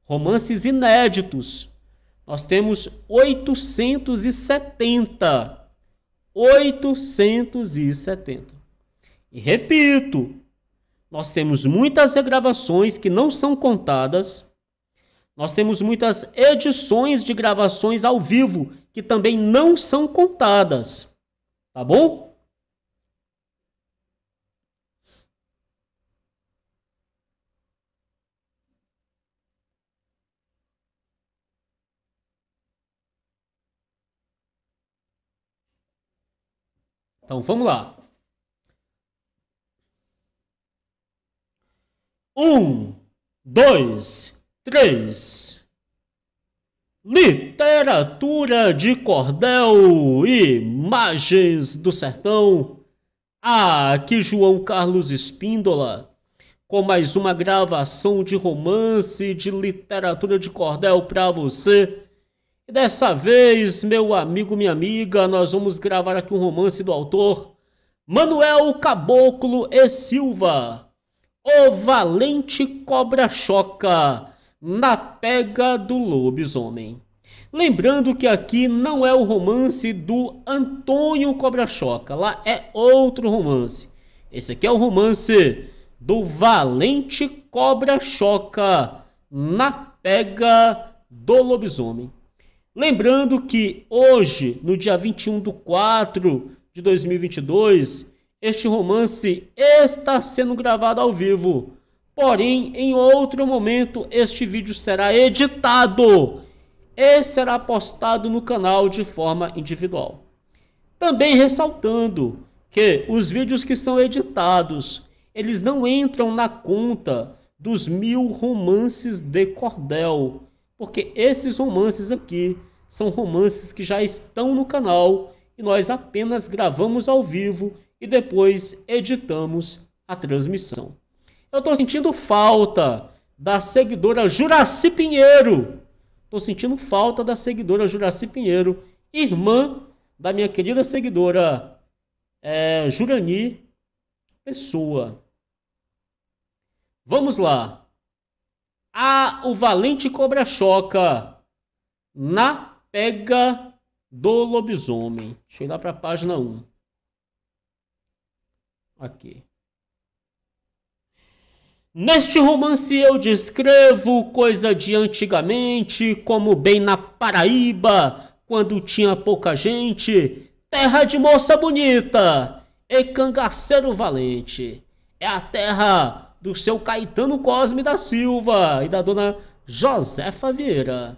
Romances inéditos. Nós temos 870. 870. E repito, nós temos muitas regravações que não são contadas nós temos muitas edições de gravações ao vivo que também não são contadas. Tá bom? Então vamos lá. Um, dois, 3. Literatura de cordel, imagens do sertão. Ah, aqui João Carlos Espíndola, com mais uma gravação de romance de literatura de cordel para você. E dessa vez, meu amigo, minha amiga, nós vamos gravar aqui um romance do autor Manuel Caboclo e Silva. O Valente Cobra Choca na Pega do Lobisomem. Lembrando que aqui não é o romance do Antônio Cobra Choca, lá é outro romance. Esse aqui é o romance do Valente Cobra Choca na pega do lobisomem. Lembrando que hoje, no dia 21 de 4 de 2022, este romance está sendo gravado ao vivo Porém, em outro momento, este vídeo será editado e será postado no canal de forma individual. Também ressaltando que os vídeos que são editados, eles não entram na conta dos mil romances de cordel, porque esses romances aqui são romances que já estão no canal e nós apenas gravamos ao vivo e depois editamos a transmissão. Eu estou sentindo falta da seguidora Juraci Pinheiro. Estou sentindo falta da seguidora Juraci Pinheiro, irmã da minha querida seguidora é, Jurani Pessoa. Vamos lá. Ah, o valente cobra choca na pega do lobisomem. Deixa eu ir lá para a página 1. Aqui. Neste romance eu descrevo coisa de antigamente, como bem na Paraíba, quando tinha pouca gente, terra de moça bonita e cangaceiro valente. É a terra do seu Caetano Cosme da Silva e da dona Josefa Vieira.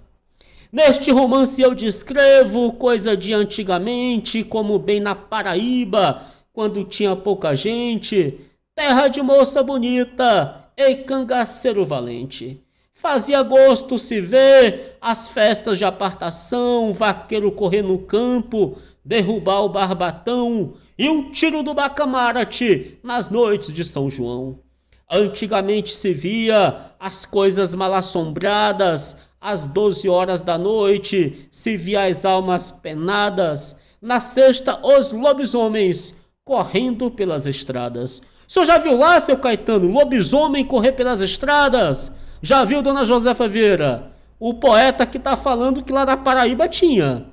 Neste romance eu descrevo coisa de antigamente, como bem na Paraíba, quando tinha pouca gente, terra de moça bonita e cangaceiro valente. Fazia gosto se ver as festas de apartação, vaqueiro correr no campo, derrubar o barbatão e o tiro do bacamarate nas noites de São João. Antigamente se via as coisas mal assombradas, às doze horas da noite se via as almas penadas, na sexta os lobisomens correndo pelas estradas. O senhor já viu lá, seu Caetano, lobisomem correr pelas estradas? Já viu, dona Josefa Vieira? O poeta que está falando que lá na Paraíba tinha.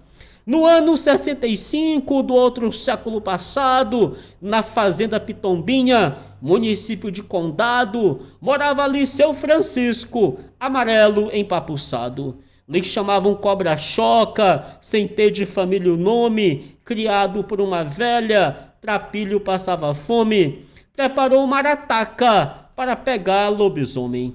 No ano 65 do outro século passado, na fazenda Pitombinha, município de Condado, morava ali seu Francisco, amarelo empapuçado. Lhe chamavam Cobra Choca, sem ter de família o nome, criado por uma velha, Trapilho passava fome preparou uma arataca para pegar lobisomem.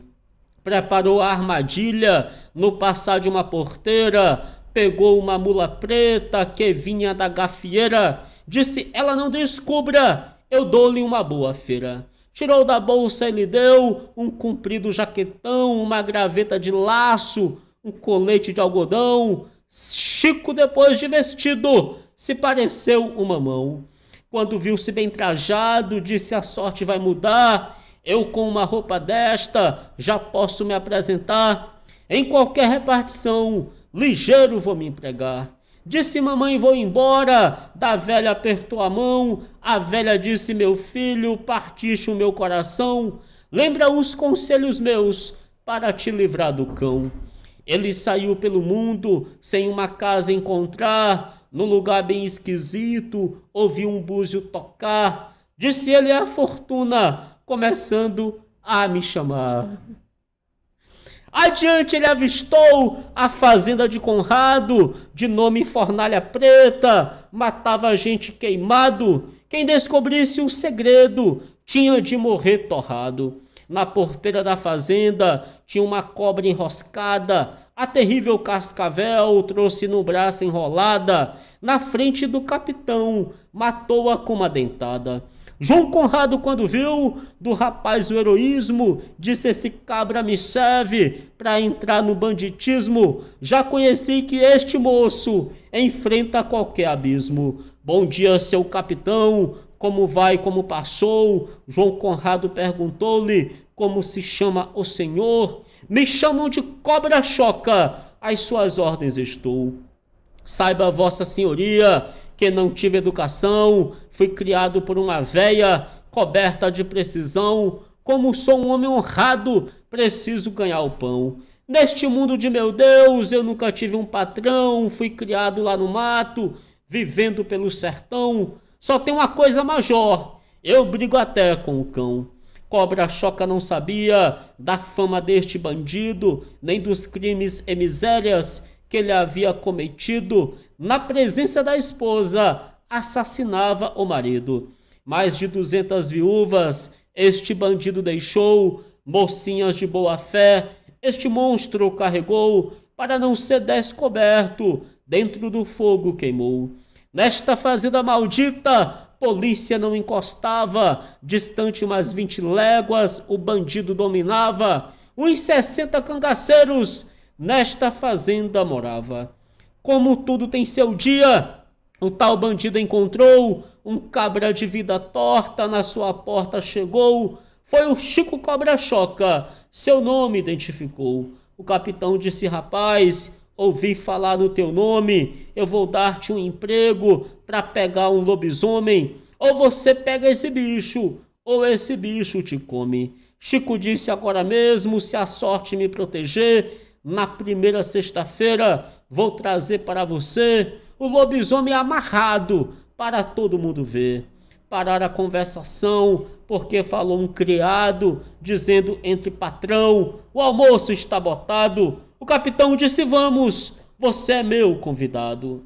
Preparou a armadilha no passar de uma porteira, pegou uma mula preta que vinha da gafieira, disse: Ela não descubra, eu dou-lhe uma boa feira. Tirou da bolsa e lhe deu um comprido jaquetão, uma graveta de laço, um colete de algodão. Chico, depois de vestido, se pareceu uma mão. Quando viu-se bem trajado, disse: A sorte vai mudar. Eu, com uma roupa desta, já posso me apresentar. Em qualquer repartição, ligeiro vou me empregar. Disse mamãe, vou embora. Da velha apertou a mão. A velha disse, meu filho, partiste o meu coração. Lembra os conselhos meus para te livrar do cão. Ele saiu pelo mundo sem uma casa encontrar num lugar bem esquisito, ouvi um búzio tocar. Disse ele é a fortuna, começando a me chamar. Adiante ele avistou a fazenda de Conrado, de nome Fornalha Preta, matava gente queimado. Quem descobrisse o segredo tinha de morrer torrado. Na porteira da fazenda tinha uma cobra enroscada, a terrível Cascavel trouxe no braço enrolada, na frente do capitão, matou-a com uma dentada. João Conrado, quando viu do rapaz o heroísmo, disse: Esse cabra me serve para entrar no banditismo. Já conheci que este moço enfrenta qualquer abismo. Bom dia, seu capitão. Como vai, como passou? João Conrado perguntou-lhe como se chama o senhor. Me chamam de cobra choca. Às suas ordens estou. Saiba, Vossa Senhoria, que não tive educação, fui criado por uma véia coberta de precisão. Como sou um homem honrado, preciso ganhar o pão. Neste mundo de meu Deus, eu nunca tive um patrão, fui criado lá no mato, vivendo pelo sertão. Só tem uma coisa major: eu brigo até com o cão. Cobra Choca não sabia da fama deste bandido, nem dos crimes e misérias que ele havia cometido. Na presença da esposa, assassinava o marido. Mais de 200 viúvas este bandido deixou, mocinhas de boa fé, este monstro carregou para não ser descoberto, dentro do fogo queimou. Nesta fazenda maldita, polícia não encostava, distante umas 20 léguas, o bandido dominava, uns 60 cangaceiros nesta fazenda morava. Como tudo tem seu dia, o tal bandido encontrou um cabra de vida torta, na sua porta chegou, foi o Chico Cobra Choca, seu nome identificou. O capitão disse: Rapaz, ouvi falar no teu nome, eu vou dar-te um emprego para pegar um lobisomem, ou você pega esse bicho, ou esse bicho te come. Chico disse agora mesmo: se a sorte me proteger, na primeira sexta-feira vou trazer para você o lobisomem amarrado para todo mundo ver. Parar a conversação, porque falou um criado, dizendo entre patrão: o almoço está botado o capitão disse: Vamos, você é meu convidado.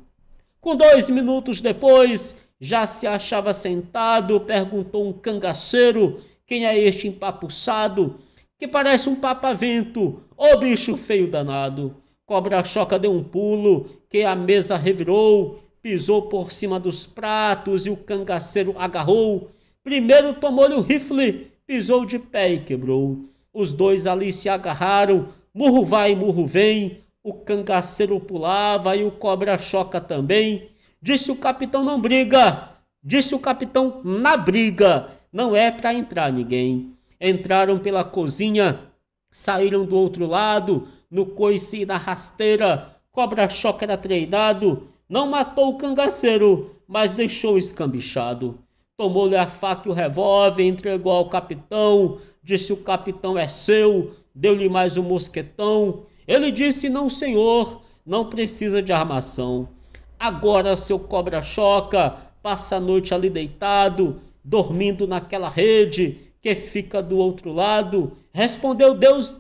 Com dois minutos depois, já se achava sentado, perguntou um cangaceiro: Quem é este empapuçado? Que parece um papavento, ô bicho feio danado. Cobra-choca deu um pulo, que a mesa revirou, pisou por cima dos pratos e o cangaceiro agarrou. Primeiro tomou-lhe o rifle, pisou de pé e quebrou. Os dois ali se agarraram, Murro vai, murro vem, o cangaceiro pulava e o cobra choca também. Disse o capitão: não briga, disse o capitão: na briga, não é para entrar ninguém. Entraram pela cozinha, saíram do outro lado, no coice e na rasteira. Cobra choca era treinado, não matou o cangaceiro, mas deixou escambichado. Tomou-lhe a faca e o revólver, entregou ao capitão, disse: O capitão é seu, deu-lhe mais um mosquetão. Ele disse: Não, senhor, não precisa de armação. Agora seu cobra-choca passa a noite ali deitado, dormindo naquela rede que fica do outro lado. Respondeu Deus,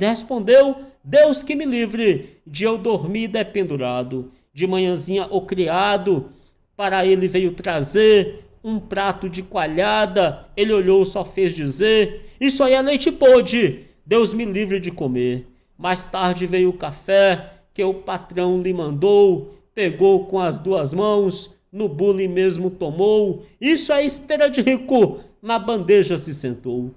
respondeu Deus que me livre de eu dormir dependurado. De manhãzinha o criado para ele veio trazer um prato de coalhada. Ele olhou, só fez dizer: Isso aí é leite pôde Deus me livre de comer. Mais tarde veio o café que o patrão lhe mandou, pegou com as duas mãos, no bule mesmo tomou. Isso é esteira de rico, na bandeja se sentou.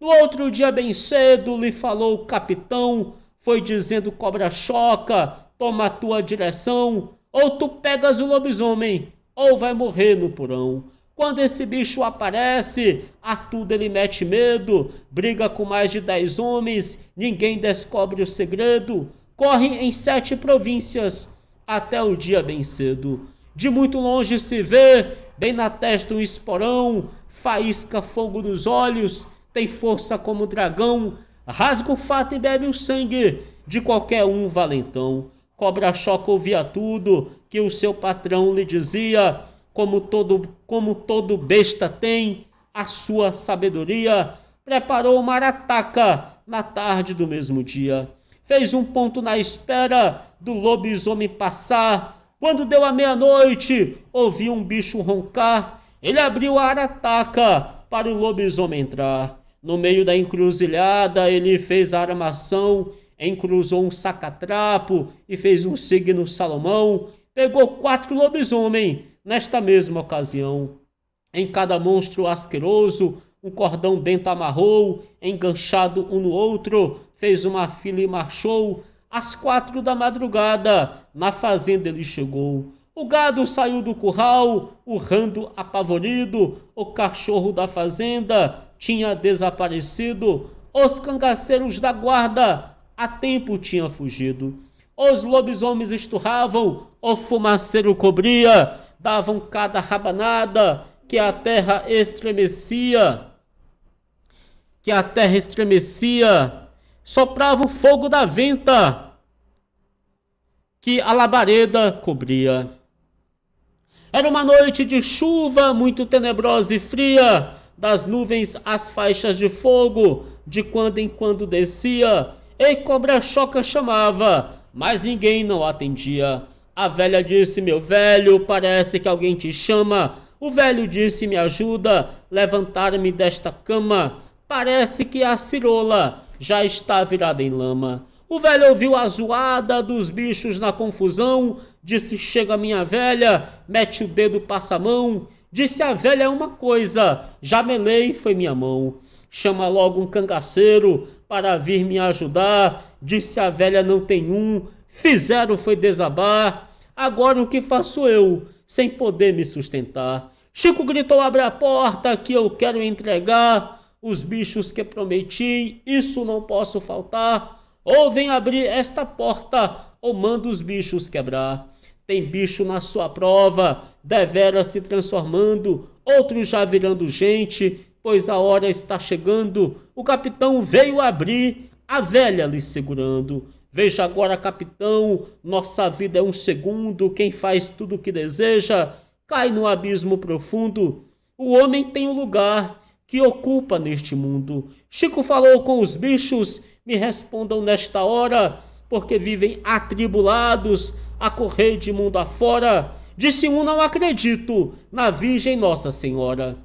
No outro dia, bem cedo, lhe falou o capitão, foi dizendo: cobra choca, toma a tua direção, ou tu pegas o lobisomem, ou vai morrer no porão. Quando esse bicho aparece, a tudo ele mete medo, briga com mais de 10 homens, ninguém descobre o segredo, corre em sete províncias até o dia bem cedo. De muito longe se vê, bem na testa um esporão, faísca fogo nos olhos, tem força como dragão, rasga o fato e bebe o sangue de qualquer um valentão. Cobra choca ouvia tudo que o seu patrão lhe dizia como todo, como todo besta tem a sua sabedoria, preparou uma arataca na tarde do mesmo dia. Fez um ponto na espera do lobisomem passar. Quando deu a meia-noite, ouviu um bicho roncar. Ele abriu a arataca para o lobisomem entrar. No meio da encruzilhada, ele fez a armação, encruzou um sacatrapo e fez um signo Salomão. Pegou quatro lobisomens Nesta mesma ocasião, em cada monstro asqueroso, um cordão bento amarrou, enganchado um no outro, fez uma fila e marchou. Às quatro da madrugada, na fazenda ele chegou. O gado saiu do curral, urrando apavorido. O cachorro da fazenda tinha desaparecido. Os cangaceiros da guarda a tempo tinham fugido. Os lobisomens esturravam, o fumaceiro cobria davam cada rabanada que a terra estremecia, que a terra estremecia, soprava o fogo da venta que a labareda cobria. Era uma noite de chuva muito tenebrosa e fria, das nuvens as faixas de fogo de quando em quando descia, e cobra-choca chamava, mas ninguém não atendia. A velha disse: Meu velho, parece que alguém te chama. O velho disse: Me ajuda, levantar-me desta cama. Parece que é a cirola já está virada em lama. O velho ouviu a zoada dos bichos na confusão, disse: Chega minha velha, mete o dedo, passa a mão. Disse a velha é uma coisa, já melei foi minha mão. Chama logo um cangaceiro para vir me ajudar. Disse a velha: Não tem um, fizeram foi desabar. Agora o que faço eu, sem poder me sustentar? Chico gritou: abre a porta que eu quero entregar os bichos que prometi, isso não posso faltar. Ou vem abrir esta porta, ou manda os bichos quebrar. Tem bicho na sua prova, devera se transformando, outros já virando gente, pois a hora está chegando. O capitão veio abrir, a velha lhe segurando. Veja agora, capitão, nossa vida é um segundo, quem faz tudo o que deseja cai no abismo profundo. O homem tem um lugar que ocupa neste mundo. Chico falou com os bichos, me respondam nesta hora, porque vivem atribulados a correr de mundo afora. Disse um: Não acredito na Virgem Nossa Senhora.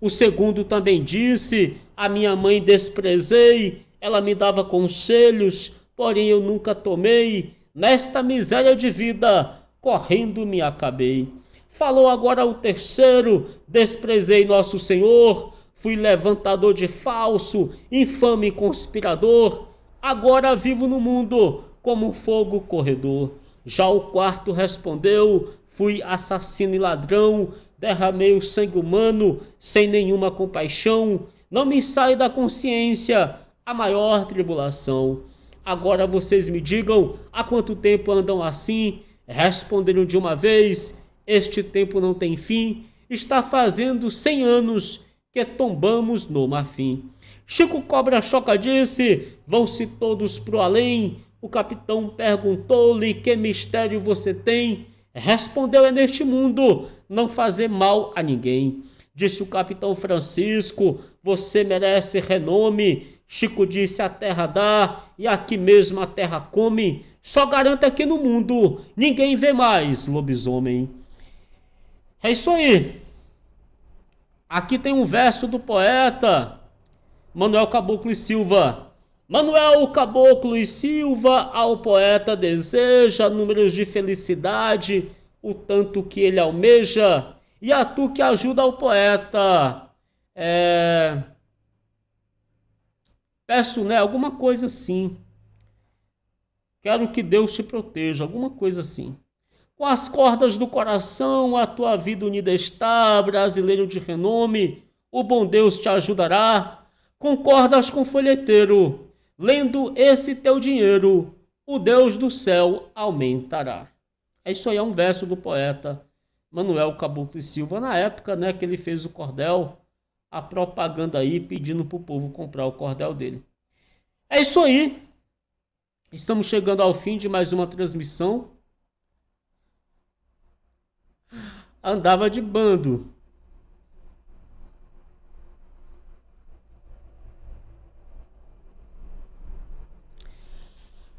O segundo também disse: A minha mãe desprezei ela me dava conselhos, porém eu nunca tomei. Nesta miséria de vida, correndo me acabei. Falou agora o terceiro: desprezei nosso Senhor, fui levantador de falso, infame conspirador. Agora vivo no mundo como fogo corredor. Já o quarto respondeu: fui assassino e ladrão, derramei o sangue humano sem nenhuma compaixão. Não me sai da consciência a maior tribulação. Agora vocês me digam há quanto tempo andam assim? Responderam de uma vez: Este tempo não tem fim, está fazendo cem anos que tombamos no marfim. Chico Cobra Choca disse: Vão-se todos pro além. O capitão perguntou-lhe: Que mistério você tem? Respondeu: É neste mundo não fazer mal a ninguém. Disse o capitão Francisco: Você merece renome Chico disse: a terra dá e aqui mesmo a terra come. Só garanta que no mundo ninguém vê mais lobisomem. É isso aí. Aqui tem um verso do poeta Manuel Caboclo e Silva. Manuel Caboclo e Silva ao poeta deseja números de felicidade, o tanto que ele almeja, e a tu que ajuda o poeta. É Peço, né, alguma coisa assim. Quero que Deus te proteja, alguma coisa assim. Com as cordas do coração, a tua vida unida está, brasileiro de renome, o bom Deus te ajudará. Com cordas com folheteiro, lendo esse teu dinheiro, o Deus do céu aumentará. É isso aí, é um verso do poeta Manuel Caboclo e Silva, na época né, que ele fez o cordel a propaganda aí pedindo para o povo comprar o cordel dele. É isso aí. Estamos chegando ao fim de mais uma transmissão. Andava de bando.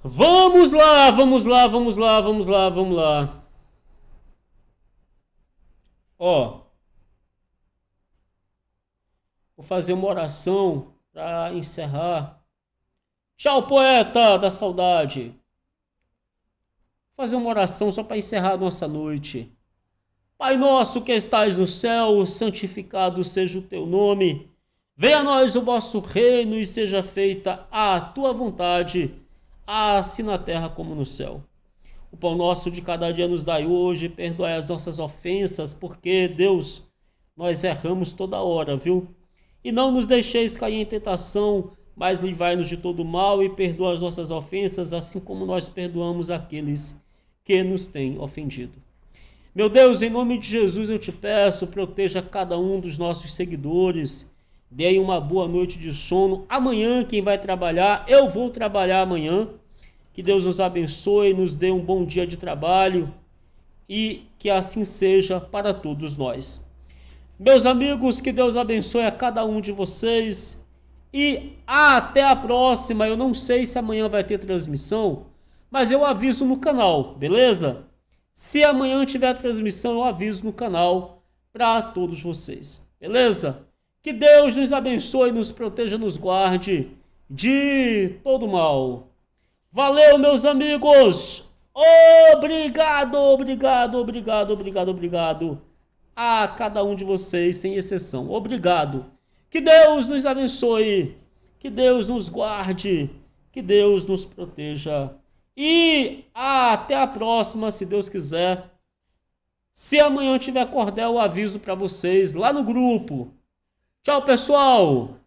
Vamos lá, vamos lá, vamos lá, vamos lá, vamos lá. Ó. Vou fazer uma oração para encerrar. Tchau, poeta da saudade. Vou fazer uma oração só para encerrar a nossa noite. Pai nosso que estais no céu, santificado seja o teu nome. Venha a nós o vosso reino e seja feita a tua vontade, assim na terra como no céu. O pão nosso de cada dia nos dai hoje, perdoai as nossas ofensas, porque, Deus, nós erramos toda hora, viu? E não nos deixeis cair em tentação, mas livrai-nos de todo mal e perdoa as nossas ofensas, assim como nós perdoamos aqueles que nos têm ofendido. Meu Deus, em nome de Jesus eu te peço, proteja cada um dos nossos seguidores. aí uma boa noite de sono. Amanhã, quem vai trabalhar, eu vou trabalhar amanhã. Que Deus nos abençoe, nos dê um bom dia de trabalho e que assim seja para todos nós. Meus amigos, que Deus abençoe a cada um de vocês. E até a próxima. Eu não sei se amanhã vai ter transmissão, mas eu aviso no canal, beleza? Se amanhã tiver transmissão, eu aviso no canal para todos vocês, beleza? Que Deus nos abençoe, nos proteja, nos guarde de todo mal. Valeu, meus amigos! Obrigado, obrigado, obrigado, obrigado, obrigado a cada um de vocês, sem exceção. Obrigado. Que Deus nos abençoe, que Deus nos guarde, que Deus nos proteja. E até a próxima, se Deus quiser. Se amanhã tiver cordel, eu aviso para vocês lá no grupo. Tchau, pessoal!